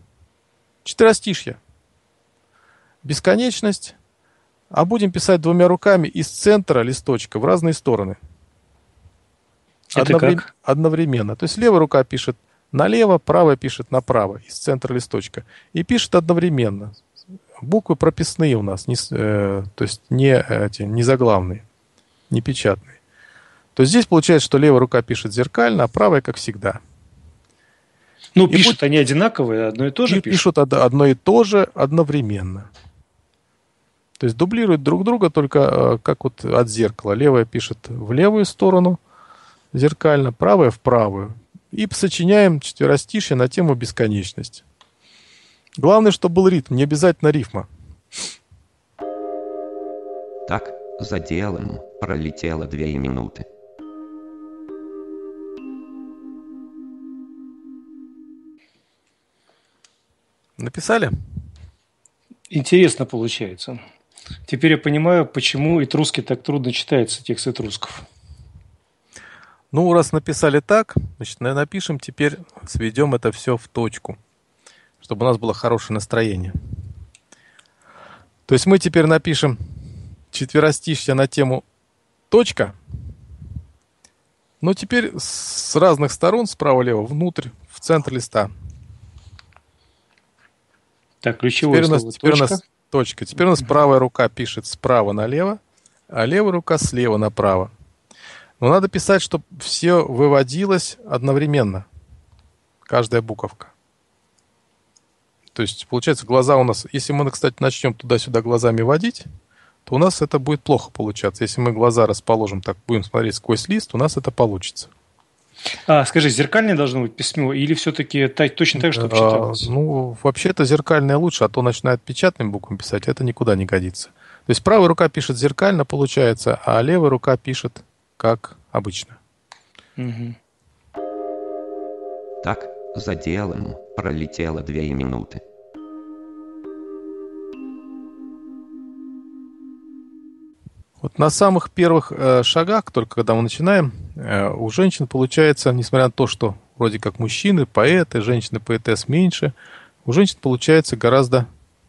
Четверостишье. Бесконечность. А будем писать двумя руками из центра листочка в разные стороны. Одноврем... Одновременно. То есть левая рука пишет налево, правая пишет направо из центра листочка. И пишет одновременно. Буквы прописные у нас, не, э, то есть не, э, эти, не заглавные, не печатные. То есть здесь получается, что левая рука пишет зеркально, а правая, как всегда. Ну, пишут они одинаковые, одно и то же и пишут. Пишут одно и то же одновременно. То есть дублируют друг друга только э, как вот от зеркала. Левая пишет в левую сторону зеркально, правая в правую. И сочиняем четверостишье на тему бесконечности. Главное, чтобы был ритм, не обязательно рифма. Так, за делом пролетело две минуты. Написали? Интересно получается. Теперь я понимаю, почему Этруски так трудно читается, текст Этрусков. Ну, раз написали так, значит, напишем теперь, сведем это все в точку, чтобы у нас было хорошее настроение. То есть мы теперь напишем четверостишье на тему точка, но теперь с разных сторон, справа-лево, внутрь, в центр листа. Так, ключевое теперь слово у нас, теперь У нас точка. Теперь у нас правая рука пишет справа налево, а левая рука слева направо. Но надо писать, чтобы все выводилось одновременно. Каждая буковка. То есть, получается, глаза у нас... Если мы, кстати, начнем туда-сюда глазами водить, то у нас это будет плохо получаться. Если мы глаза расположим так, будем смотреть сквозь лист, у нас это получится. А, скажи, зеркальное должно быть письмо или все-таки так, точно так, чтобы читалось? А, ну, вообще-то зеркальное лучше, а то начинает печатным буквами писать, а это никуда не годится. То есть правая рука пишет зеркально, получается, а левая рука пишет как обычно. Угу. Так, за делом пролетело две минуты. Вот на самых первых э, шагах, только когда мы начинаем, э, у женщин получается, несмотря на то, что вроде как мужчины, поэты, женщины, поэтесс меньше, у женщин получается гораздо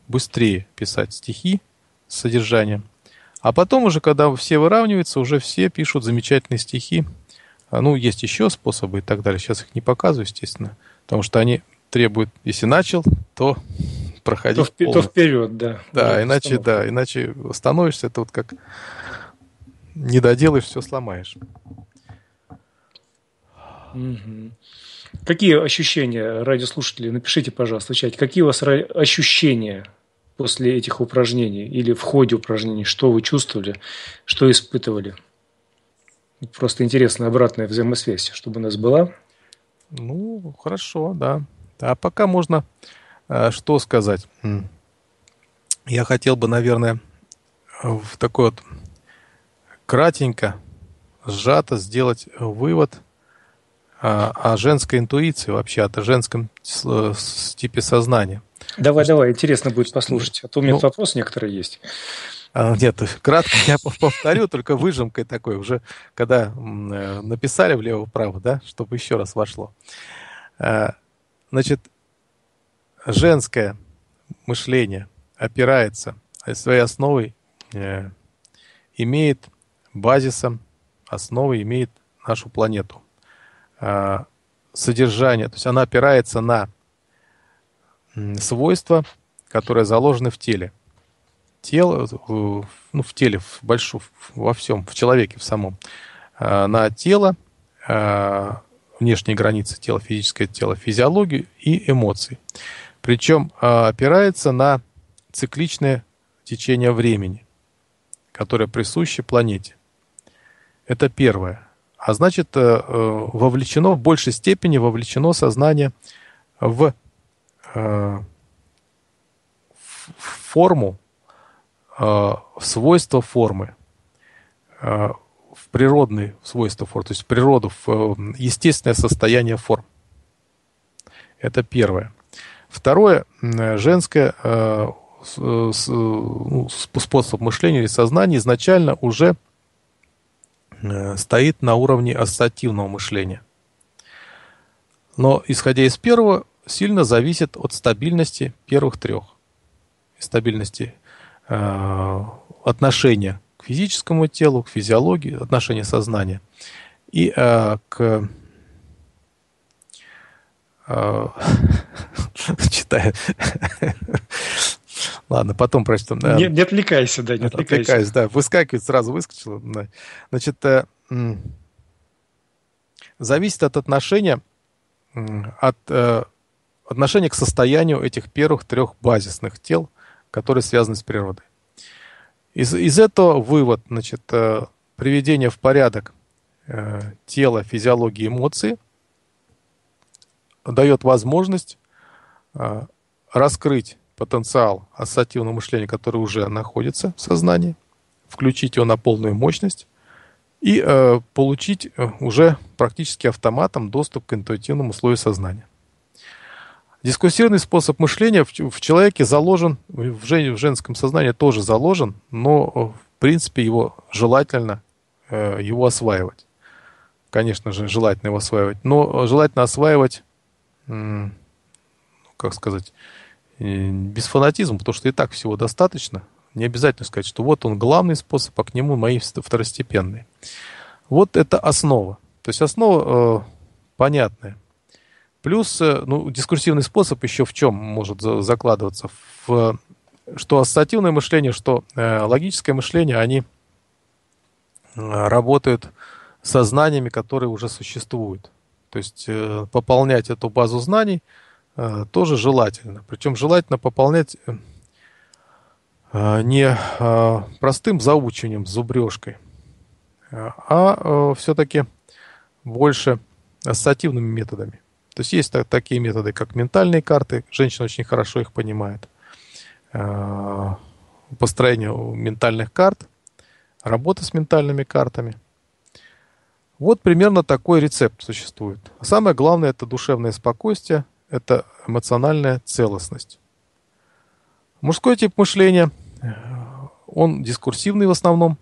быстрее писать стихи с содержанием. А потом уже, когда все выравниваются, уже все пишут замечательные стихи. А, ну, есть еще способы и так далее. Сейчас их не показываю, естественно, потому что они требуют, если начал, то проходить. То, то вперед, да. Да, иначе, да, иначе становишься, это вот как не доделаешь, все сломаешь. Какие ощущения, радиослушатели, напишите, пожалуйста, в чате, какие у вас ощущения после этих упражнений или в ходе упражнений, что вы чувствовали, что испытывали? Просто интересно обратная взаимосвязь, чтобы у нас была. Ну, хорошо, да. А пока можно э, что сказать? Я хотел бы, наверное, в такой вот кратенько, сжато сделать вывод о, о женской интуиции вообще, о женском типе сознания. Давай, Потому давай, интересно будет послушать, а то у меня ну, вопрос некоторые есть. А, нет, кратко я повторю, только выжимкой такой, уже когда э, написали влево-вправо, да, чтобы еще раз вошло. А, значит, женское мышление опирается э, своей основой, э, имеет базисом, основой имеет нашу планету. А, содержание, то есть она опирается на свойства, которые заложены в теле. Тело, ну, в теле, в большом, во всем, в человеке, в самом. А, на тело, а, внешние границы тела, физическое тело, физиологию и эмоции. Причем опирается на цикличное течение времени, которое присуще планете. Это первое. А значит, э, э, вовлечено в большей степени вовлечено сознание в, э, форму, в свойства формы, в природные свойства формы, то есть в природу, в естественное состояние форм. Это первое. Второе, женское ну, способ мышления или сознания изначально уже Э, стоит на уровне ассоциативного мышления. Но, исходя из первого, сильно зависит от стабильности первых трех. Стабильности э, отношения к физическому телу, к физиологии, отношения сознания и э, к э, читаю Ладно, потом прочту. Не, не отвлекайся, да, не отвлекайся. Отвлекаюсь, да. Выскакивает, сразу выскочила. Значит, э, зависит от отношения, от э, отношения к состоянию этих первых трех базисных тел, которые связаны с природой. Из, из этого вывод, значит, э, приведение в порядок э, тела, физиологии, эмоций, дает возможность э, раскрыть потенциал ассоциативного мышления, который уже находится в сознании, включить его на полную мощность и э, получить э, уже практически автоматом доступ к интуитивному слою сознания. Дискуссивный способ мышления в, в человеке заложен, в, жен, в женском сознании тоже заложен, но э, в принципе его желательно э, его осваивать. Конечно же, желательно его осваивать, но э, желательно осваивать, э, как сказать, без фанатизма, потому что и так всего достаточно. Не обязательно сказать, что вот он главный способ, а к нему мои второстепенные. Вот это основа. То есть основа э, понятная. Плюс э, ну, дискурсивный способ еще в чем может закладываться? В, что ассоциативное мышление, что э, логическое мышление, они э, работают со знаниями, которые уже существуют. То есть э, пополнять эту базу знаний – Э, тоже желательно. Причем желательно пополнять э, э, не простым заучиванием с зубрежкой, а все-таки больше ассоциативными методами. То есть есть такие методы, как ментальные карты. Женщина очень хорошо их понимает. Построение ментальных карт, работа с ментальными картами. Вот примерно такой рецепт существует. Самое главное – это душевное спокойствие –– это эмоциональная целостность. Мужской тип мышления, он дискурсивный в основном.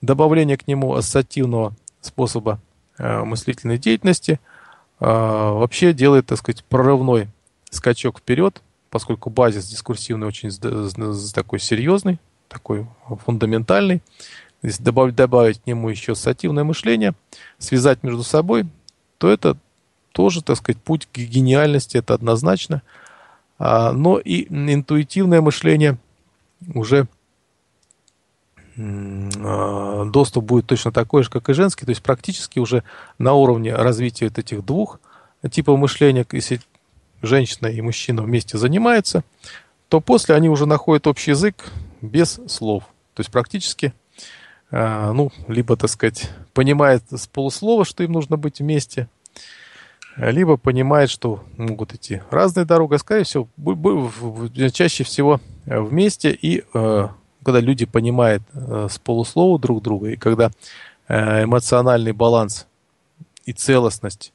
Добавление к нему ассоциативного способа э, мыслительной деятельности э, вообще делает, так сказать, прорывной скачок вперед, поскольку базис дискурсивный очень такой серьезный, такой фундаментальный. Если добавить, добавить к нему еще ассоциативное мышление, связать между собой, то это тоже, так сказать, путь к гениальности, это однозначно. А, но и интуитивное мышление уже а, доступ будет точно такой же, как и женский, то есть практически уже на уровне развития вот этих двух типов мышления, если женщина и мужчина вместе занимаются, то после они уже находят общий язык без слов. То есть практически, а, ну, либо, так сказать, понимает с полуслова, что им нужно быть вместе, либо понимает, что могут идти разные дороги, а, скорее всего, чаще всего э, вместе, и э, когда люди понимают э, с полуслова друг друга, и когда эмоциональный баланс и целостность,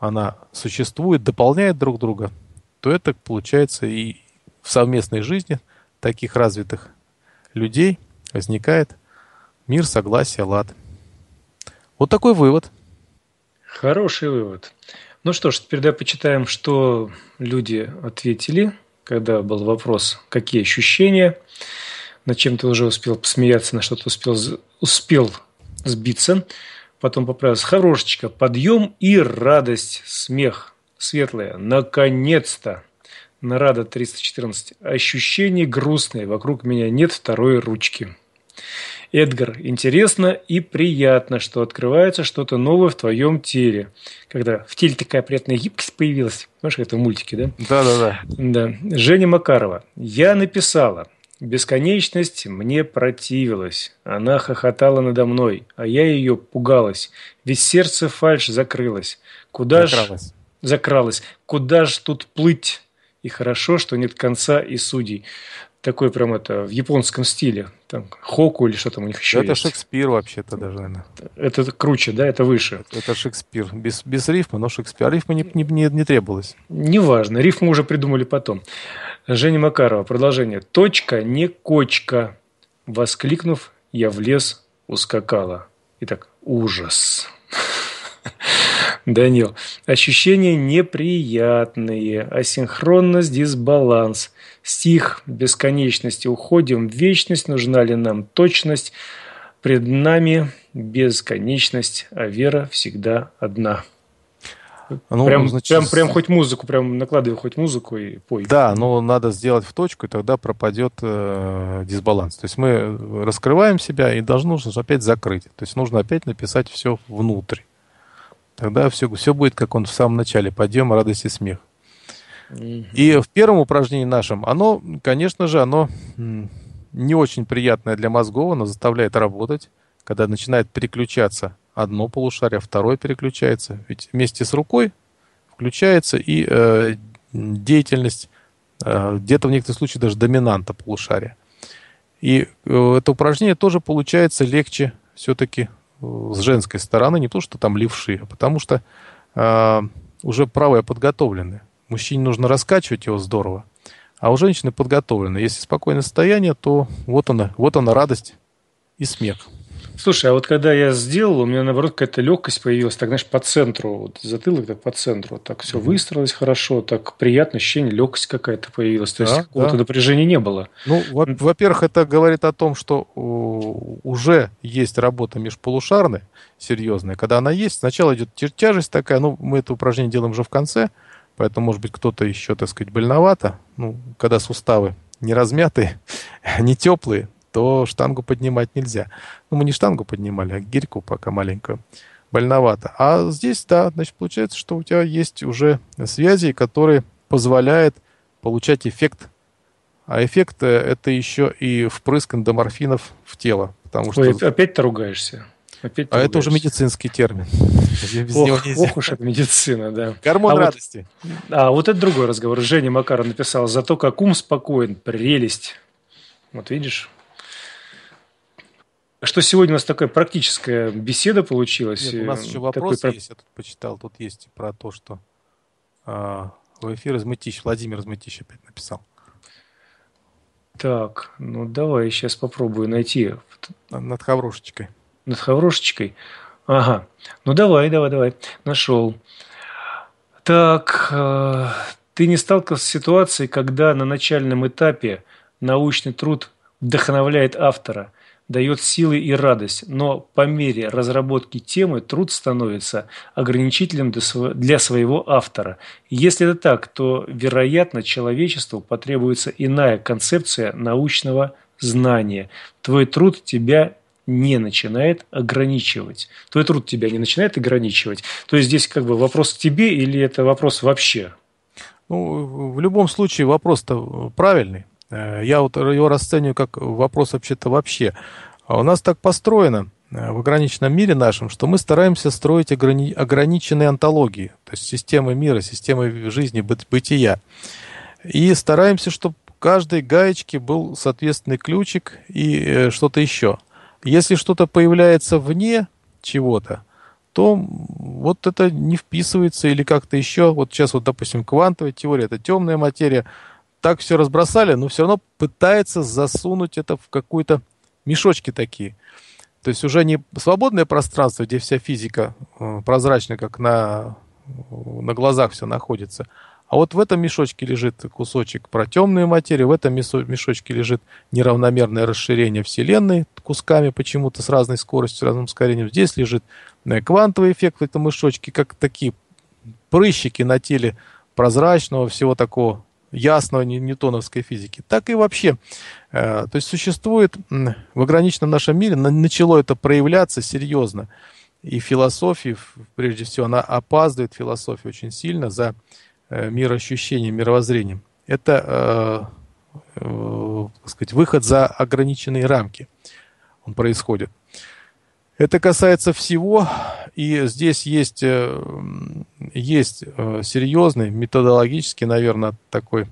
она существует, дополняет друг друга, то это получается и в совместной жизни таких развитых людей возникает мир, согласие, лад. Вот такой вывод. Хороший вывод. Ну что ж, теперь да почитаем, что люди ответили, когда был вопрос, какие ощущения, на чем ты уже успел посмеяться, на что ты успел, успел сбиться. Потом поправился. Хорошечка, подъем и радость, смех. Светлое, наконец-то. Нарада 314. Ощущение грустное. Вокруг меня нет второй ручки. Эдгар, интересно и приятно, что открывается что-то новое в твоем теле. Когда в теле такая приятная гибкость появилась. Понимаешь, как это в мультике, да? Да-да-да. Да. Женя Макарова. Я написала. Бесконечность мне противилась. Она хохотала надо мной, а я ее пугалась. Ведь сердце фальш закрылось. Куда закралось. ж... Закралось. Куда ж тут плыть? И хорошо, что нет конца и судей такой прям это в японском стиле, там хоку или что там у них еще это есть. Это Шекспир вообще-то даже, наверное. Это, это круче, да, это выше. Это, это Шекспир, без, без рифма, но Шекспир. А рифма не, не, не, не требовалось. Неважно, рифму уже придумали потом. Женя Макарова, продолжение. Точка, не кочка. Воскликнув, я в лес ускакала. Итак, ужас. Данил. Ощущения неприятные, асинхронность, дисбаланс. Стих бесконечности, уходим в вечность, нужна ли нам точность. Пред нами бесконечность, а вера всегда одна. Ну, прям, значит, прям, прям хоть музыку, прям накладывай хоть музыку и пой. Да, но надо сделать в точку, и тогда пропадет э, дисбаланс. То есть мы раскрываем себя и должны нужно опять закрыть. То есть нужно опять написать все внутрь. Тогда все, все будет, как он в самом начале. Подъем, радость и смех. И в первом упражнении нашем, оно, конечно же, оно не очень приятное для мозгов, оно заставляет работать, когда начинает переключаться одно полушарие, второе переключается. Ведь вместе с рукой включается и э, деятельность, э, где-то в некоторых случаях даже доминанта полушария. И э, это упражнение тоже получается легче все-таки Э, с женской стороны, не то что там левши, а потому что э, уже правые подготовлены. Мужчине нужно раскачивать его здорово, а у женщины подготовлены. Если спокойное состояние, то вот она, вот она радость и смех. Слушай, а вот когда я сделал, у меня наоборот какая-то легкость появилась, так знаешь, по центру, вот затылок так по центру, так все mm-hmm. выстроилось хорошо, так приятно ощущение, легкость какая-то появилась, то да, есть какого-то да. напряжения не было. Ну, во-первых, это говорит о том, что уже есть работа межполушарная, серьезная. Когда она есть, сначала идет тяжесть такая, ну, мы это упражнение делаем уже в конце, поэтому, может быть, кто-то еще, так сказать, больновато, ну, когда суставы не размятые, не теплые, то штангу поднимать нельзя. Ну, мы не штангу поднимали, а гирьку пока маленькую. Больновато. А здесь, да, значит, получается, что у тебя есть уже связи, которые позволяют получать эффект. А эффект э, – это еще и впрыск эндоморфинов в тело. Потому что... Ой, опять ты ругаешься. Опять а это уже медицинский термин. Ох, ох уж это медицина, да. Гормон а радости. Вот, а вот это другой разговор. Женя Макаров написал «Зато как ум спокоен, прелесть». Вот видишь? что сегодня у нас такая практическая беседа получилась. Нет, у нас э, еще вопрос Такой... есть, я тут почитал, тут есть про то, что э, в эфир Размытищ, Владимир Размытищ опять написал. Так, ну давай, я сейчас попробую найти. Над Хаврошечкой. Над Хаврошечкой? Ага. Ну давай, давай, давай. Нашел. Так, э, ты не сталкивался с ситуацией, когда на начальном этапе научный труд вдохновляет автора – дает силы и радость, но по мере разработки темы труд становится ограничителем для своего автора. Если это так, то, вероятно, человечеству потребуется иная концепция научного знания. Твой труд тебя не начинает ограничивать. Твой труд тебя не начинает ограничивать. То есть здесь как бы вопрос к тебе или это вопрос вообще? Ну, в любом случае вопрос-то правильный. Э, я вот его расцениваю как вопрос вообще-то вообще. А у нас так построено э, в ограниченном мире нашем, что мы стараемся строить ограни- ограниченные антологии, то есть системы мира, системы жизни, бы- бытия. И стараемся, чтобы каждой гаечке был соответственный ключик и э, что-то еще. Если что-то появляется вне чего-то, то вот это не вписывается или как-то еще. Вот сейчас вот, допустим, квантовая теория, это темная материя, так все разбросали, но все равно пытается засунуть это в какую-то мешочки такие. То есть уже не свободное пространство, где вся физика э, прозрачна, как на, э, на глазах все находится, а вот в этом мешочке лежит кусочек про темную материю, в этом мешочке лежит неравномерное расширение Вселенной кусками почему-то с разной скоростью, с разным ускорением. Здесь лежит э, квантовый эффект в этом мешочке, как такие прыщики на теле прозрачного всего такого ясного ньютоновской физики, так и вообще. Э, то есть существует в ограниченном нашем мире, начало это проявляться серьезно. И философия, прежде всего, она опаздывает, философия очень сильно за э, мироощущением, мировоззрением. Это э, э сказать, выход за ограниченные рамки. Он происходит. Это касается всего, и здесь есть, э, есть э, серьезный методологический, наверное, такой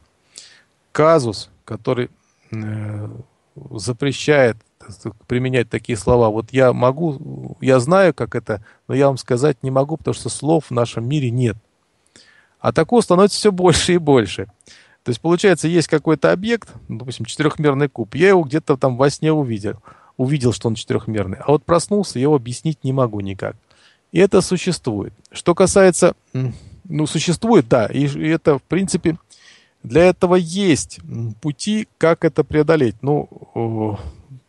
казус, который э, запрещает применять такие слова. Вот я могу, я знаю, как это, но я вам сказать не могу, потому что слов в нашем мире нет. А такого становится все больше и больше. То есть, получается, есть какой-то объект, допустим, четырехмерный куб, я его где-то там во сне увидел – увидел, что он четырехмерный. А вот проснулся, я его объяснить не могу никак. И это существует. Что касается... Ну, существует, да. И это, в принципе, для этого есть пути, как это преодолеть. Ну, в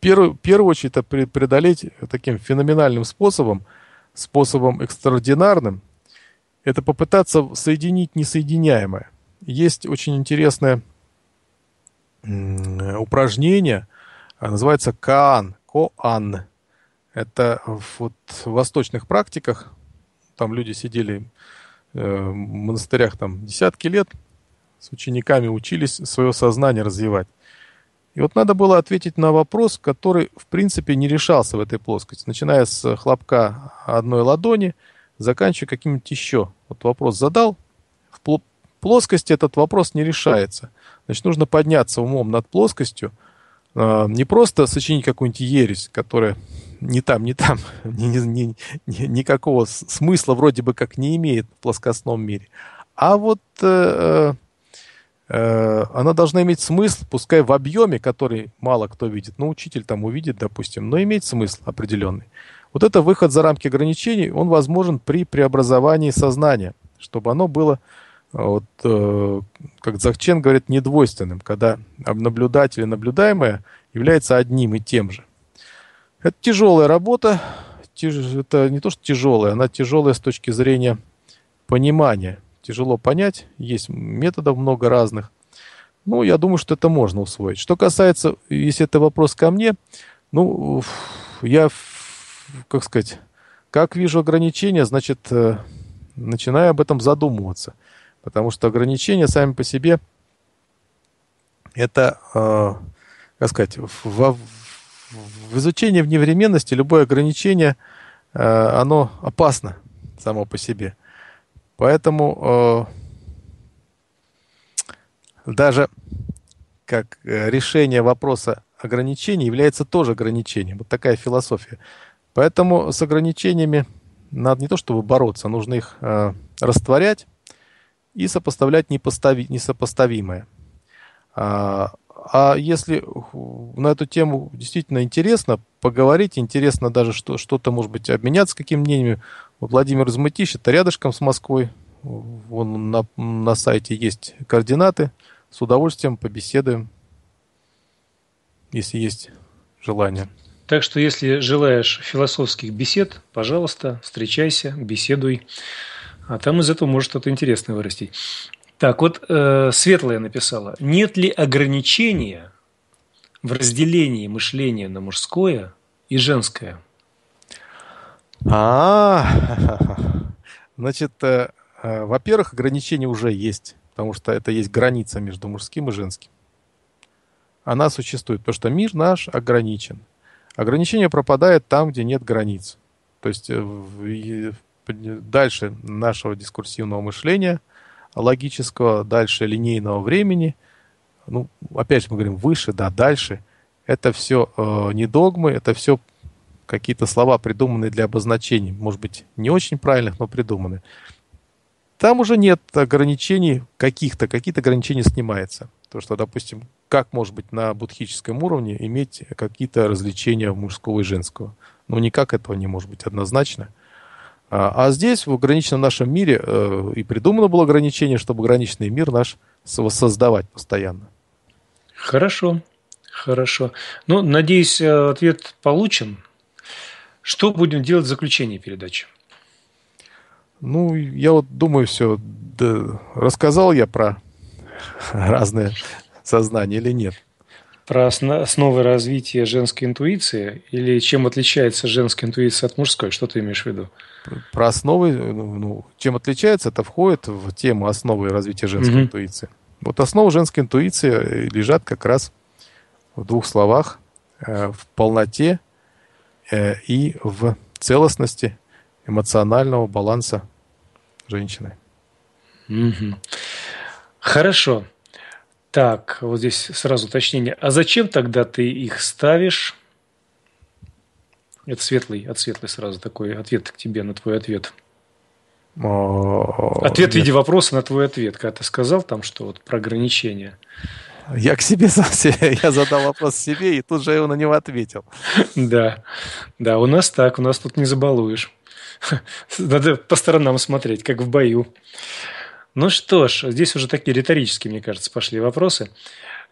первую, в первую очередь, это преодолеть таким феноменальным способом, способом экстраординарным. Это попытаться соединить несоединяемое. Есть очень интересное упражнение, а, называется Каан. Коан. Это вот в восточных практиках, там люди сидели э, в монастырях там десятки лет, с учениками учились свое сознание развивать. И вот надо было ответить на вопрос, который, в принципе, не решался в этой плоскости, начиная с хлопка одной ладони, заканчивая каким-нибудь еще. Вот вопрос задал, в плоскости этот вопрос не решается. Значит, нужно подняться умом над плоскостью – а, не просто сочинить какую-нибудь ересь, которая не там, не там, ни, ни, ни, никакого смысла вроде бы как не имеет в плоскостном мире. А вот э, э, э, она должна иметь смысл, пускай в объеме, который мало кто видит, ну, учитель там увидит, допустим, но иметь смысл определенный. Вот это выход за рамки ограничений, он возможен при преобразовании сознания, чтобы оно было а вот, э, как Захчен говорит, недвойственным, когда наблюдатель и наблюдаемое является одним и тем же. Это тяжелая работа, это не то, что тяжелая, она тяжелая с точки зрения понимания. Тяжело понять, есть методов много разных. Ну, я думаю, что это можно усвоить. Что касается, если это вопрос ко мне, ну, я, как сказать, как вижу ограничения, значит, э, начинаю об этом задумываться – Потому что ограничения сами по себе это, э, как сказать, в, в изучении вневременности любое ограничение, э, оно опасно само по себе. Поэтому э, даже как э, решение вопроса ограничений является тоже ограничением. Вот такая философия. Поэтому с ограничениями надо не то чтобы бороться, нужно их э, растворять, и сопоставлять непостави, несопоставимое. А, а если на эту тему действительно интересно поговорить, интересно даже что, что-то, может быть, обменяться каким мнением, вот Владимир Размытищ, это рядышком с Москвой, он на, на сайте есть координаты, с удовольствием побеседуем, если есть желание. Так что, если желаешь философских бесед, пожалуйста, встречайся, беседуй. А там из этого может что-то интересное вырасти. Так, вот э, Светлая написала. Нет ли ограничения в разделении мышления на мужское и женское? А, значит, э, э, во-первых, ограничение уже есть, потому что это есть граница между мужским и женским. Она существует, потому что мир наш ограничен. Ограничение пропадает там, где нет границ. То есть э, в, в дальше нашего дискурсивного мышления, логического, дальше линейного времени. Ну, опять же, мы говорим выше, да, дальше. Это все э, не догмы, это все какие-то слова, придуманные для обозначений. Может быть, не очень правильных, но придуманные Там уже нет ограничений каких-то, какие-то ограничения снимаются. То, что, допустим, как может быть на будхическом уровне иметь какие-то развлечения мужского и женского. Но никак этого не может быть однозначно. Э, а, а здесь, в ограниченном нашем мире, э, и придумано было ограничение, чтобы ограниченный мир наш создавать постоянно. Хорошо, хорошо. Ну, надеюсь, э, ответ получен. Что будем делать в заключении передачи? Ну, я вот думаю, все, да, рассказал я про разные сознания или нет про основы развития женской интуиции или чем отличается женская интуиция от мужской? Что ты имеешь в виду? Про основы, ну, ну чем отличается, это входит в тему основы развития женской угу. интуиции. Вот основы женской интуиции э, лежат как раз в двух словах э, в полноте э, и в целостности эмоционального баланса женщины. Угу. Хорошо. Так, вот здесь сразу уточнение. А зачем тогда ты их ставишь? Это светлый, от светлый сразу такой ответ к тебе на твой ответ. А, ответ в виде вопроса на твой ответ, когда ты сказал там, что вот про ограничения. Я к себе сам себе, я задал вопрос себе, и тут же я на него ответил. Да, да, у нас так, у нас тут не забалуешь. Надо по сторонам смотреть, как в бою. Ну что ж, здесь уже такие риторические, мне кажется, пошли вопросы.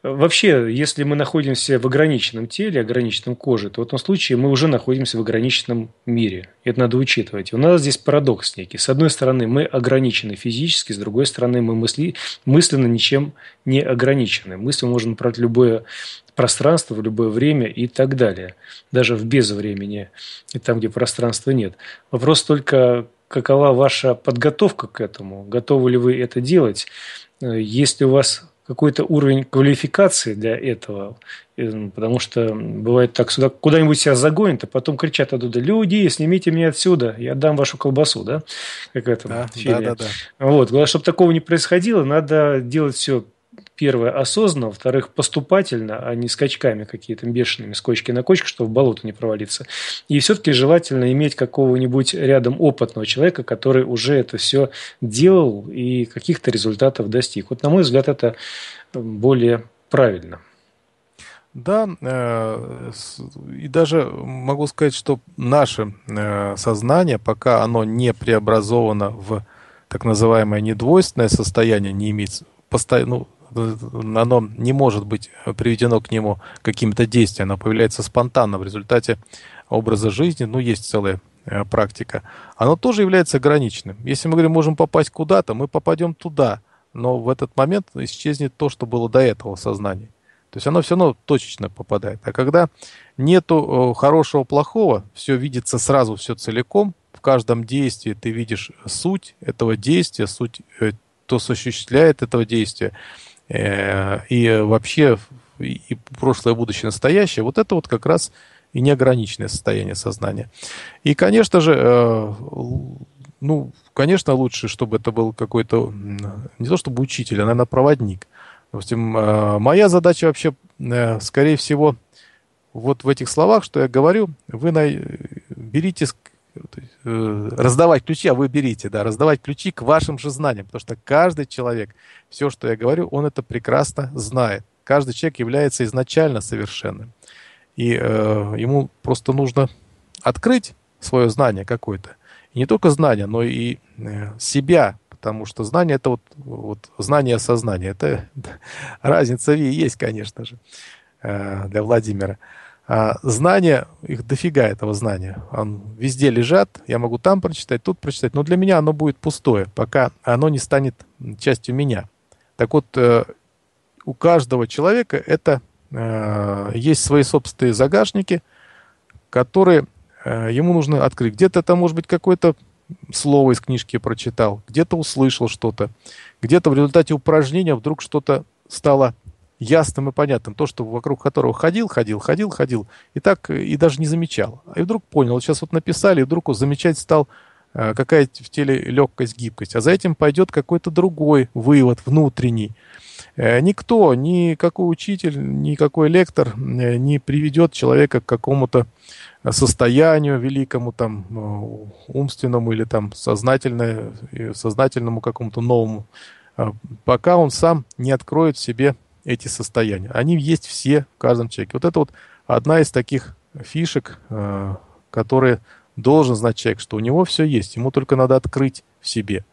Вообще, если мы находимся в ограниченном теле, ограниченном коже, то в этом случае мы уже находимся в ограниченном мире. Это надо учитывать. У нас здесь парадокс некий. С одной стороны, мы ограничены физически, с другой стороны, мы мысли, мысленно ничем не ограничены. Мысль можно направить в любое пространство, в любое время и так далее. Даже в безвремени, и там, где пространства нет. Вопрос только, какова ваша подготовка к этому, готовы ли вы это делать, э, есть ли у вас какой-то уровень квалификации для этого, э, ну, потому что бывает так, сюда куда-нибудь себя загонят, а потом кричат оттуда, люди, снимите меня отсюда, я дам вашу колбасу, да, как это да, да, да, да. Вот, чтобы такого не происходило, надо делать все первое, осознанно, во-вторых, поступательно, а не скачками какие-то бешеными, с кочки на кочку, чтобы в болото не провалиться. И все-таки желательно иметь какого-нибудь рядом опытного человека, который уже это все делал и каких-то результатов достиг. Вот, на мой взгляд, это эм, более правильно. Да, э, и даже могу сказать, что наше э, сознание, пока оно не преобразовано в так называемое недвойственное состояние, не имеет постоянно, ну, оно не может быть приведено к нему каким-то действием, оно появляется спонтанно в результате образа жизни, ну, есть целая э, практика, оно тоже является ограниченным. Если мы говорим, можем попасть куда-то, мы попадем туда, но в этот момент исчезнет то, что было до этого сознания, То есть оно все равно точечно попадает. А когда нету э, хорошего, плохого, все видится сразу, все целиком, в каждом действии ты видишь суть этого действия, суть, кто э, осуществляет этого действия. Э, и вообще и прошлое, будущее, настоящее, вот это вот как раз и неограниченное состояние сознания. И, конечно же, э, ну, конечно, лучше, чтобы это был какой-то, не то чтобы учитель, а, наверное, проводник. Допустим, э, моя задача вообще, скорее всего, вот в этих словах, что я говорю, вы на... берите Э, раздавать ключи, а вы берите, да, раздавать ключи к вашим же знаниям, потому что каждый человек, все, что я говорю, он это прекрасно знает. Каждый человек является изначально совершенным. И э, ему просто нужно открыть свое знание какое-то. И не только знание, но и э, себя, потому что знание это вот, вот знание сознания. Это разница в есть, конечно же, э, для Владимира. А знания, их дофига этого знания. Он везде лежат, я могу там прочитать, тут прочитать, но для меня оно будет пустое, пока оно не станет частью меня. Так вот, э, у каждого человека это э, есть свои собственные загашники, которые э, ему нужно открыть. Где-то это может быть какое-то слово из книжки прочитал, где-то услышал что-то, где-то в результате упражнения вдруг что-то стало ясным и понятным, то, что вокруг которого ходил, ходил, ходил, ходил, и так э, и даже не замечал. И вдруг понял, сейчас вот написали, и вдруг вот замечать стал, э, какая в теле легкость, гибкость. А за этим пойдет какой-то другой вывод, внутренний. Э, никто, никакой учитель, никакой лектор не приведет человека к какому-то состоянию великому, там, умственному или там сознательному, сознательному какому-то новому, пока он сам не откроет в себе эти состояния. Они есть все в каждом человеке. Вот это вот одна из таких фишек, э, которые должен знать человек, что у него все есть, ему только надо открыть в себе.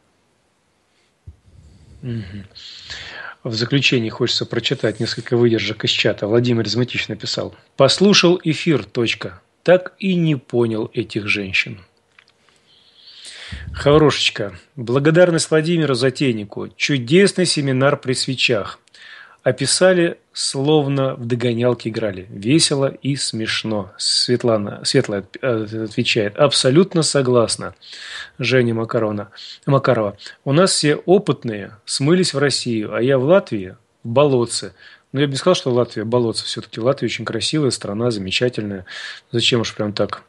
В заключении хочется прочитать несколько выдержек из чата. Владимир Зматич написал. «Послушал эфир, точка. Так и не понял этих женщин». Хорошечка. Благодарность Владимиру Затейнику. Чудесный семинар при свечах описали, словно в догонялке играли. Весело и смешно. Светлана Светлая э, отвечает. Абсолютно согласна. Женя Макарона, Макарова. У нас все опытные смылись в Россию, а я в Латвии, в болотце. Но ну, я бы не сказал, что Латвия болотце. Все-таки Латвия очень красивая страна, замечательная. Зачем уж прям так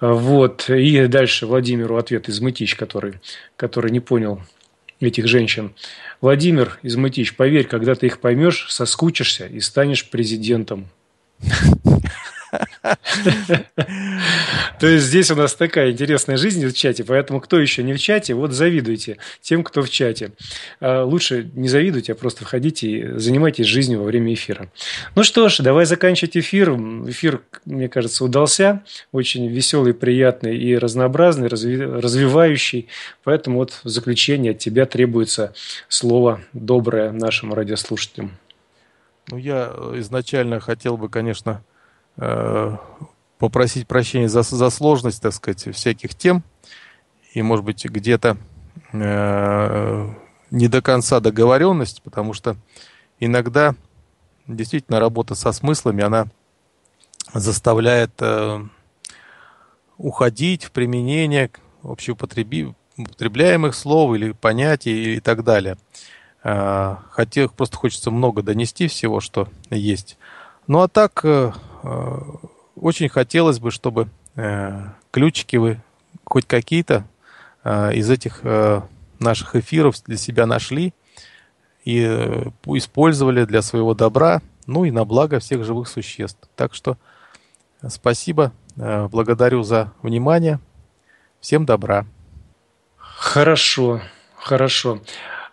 вот. И дальше Владимиру ответ из Мытищ, который, который не понял этих женщин. Владимир Измытич, поверь, когда ты их поймешь, соскучишься и станешь президентом. То есть здесь у нас такая интересная жизнь в чате, поэтому кто еще не в чате, вот завидуйте тем, кто в чате. А, лучше не завидуйте, а просто входите и занимайтесь жизнью во время эфира. Ну что ж, давай заканчивать эфир. Эфир, мне кажется, удался. Очень веселый, приятный и разнообразный, развивающий. Поэтому вот в заключение от тебя требуется слово доброе нашим радиослушателям. Ну, я э, изначально хотел бы, конечно, Э, попросить прощения за, за сложность, так сказать, всяких тем. И, может быть, где-то э, не до конца договоренность, потому что иногда действительно работа со смыслами, она заставляет э, уходить в применение общеупотребляемых слов или понятий и так далее. Э, хотя просто хочется много донести всего, что есть. Ну а так э, Э, очень хотелось бы, чтобы э, ключики вы хоть какие-то э, из этих наших эфиров для себя нашли и использовали для своего добра, ну и на благо всех живых существ. Так что спасибо, благодарю за внимание. Всем добра. Хорошо, хорошо.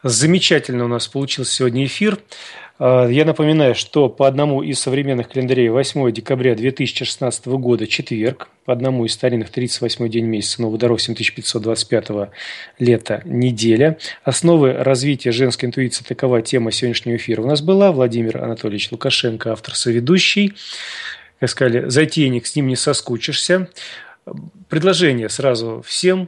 Замечательно у нас получился сегодня эфир. А, я напоминаю, что по одному из современных календарей 8 декабря 2016 года четверг, по одному из старинных 38 день месяца, но водорог 7525 лета неделя. Основы развития женской интуиции такова тема сегодняшнего эфира у нас была. Владимир Анатольевич Лукашенко, автор-соведущий. Как сказали, затейник, с ним не соскучишься. Предложение сразу всем.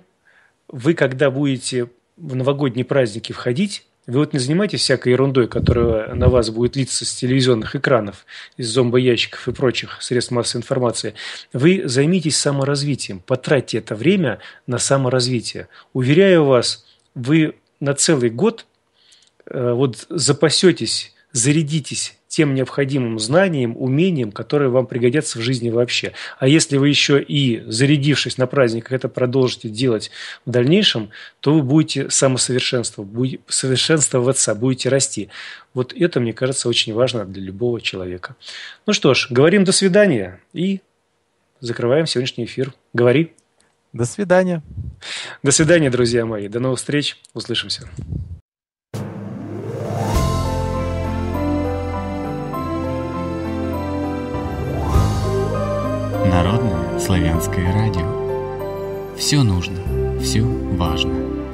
Вы, когда будете в новогодние праздники входить, вы вот не занимайтесь всякой ерундой, которая на вас будет литься с телевизионных экранов, из зомбоящиков и прочих средств массовой информации. Вы займитесь саморазвитием, потратьте это время на саморазвитие. Уверяю вас, вы на целый год э, вот запасетесь, зарядитесь тем необходимым знанием, умениям, которые вам пригодятся в жизни вообще. А если вы еще и, зарядившись на праздник, это продолжите делать в дальнейшем, то вы будете самосовершенствоваться, будете, совершенствоваться, будете расти. Вот это, мне кажется, очень важно для любого человека. Ну что ж, говорим до свидания и закрываем сегодняшний эфир. Говори. До свидания. До свидания, друзья мои. До новых встреч. Услышимся. Славянское радио. Все нужно, все важно.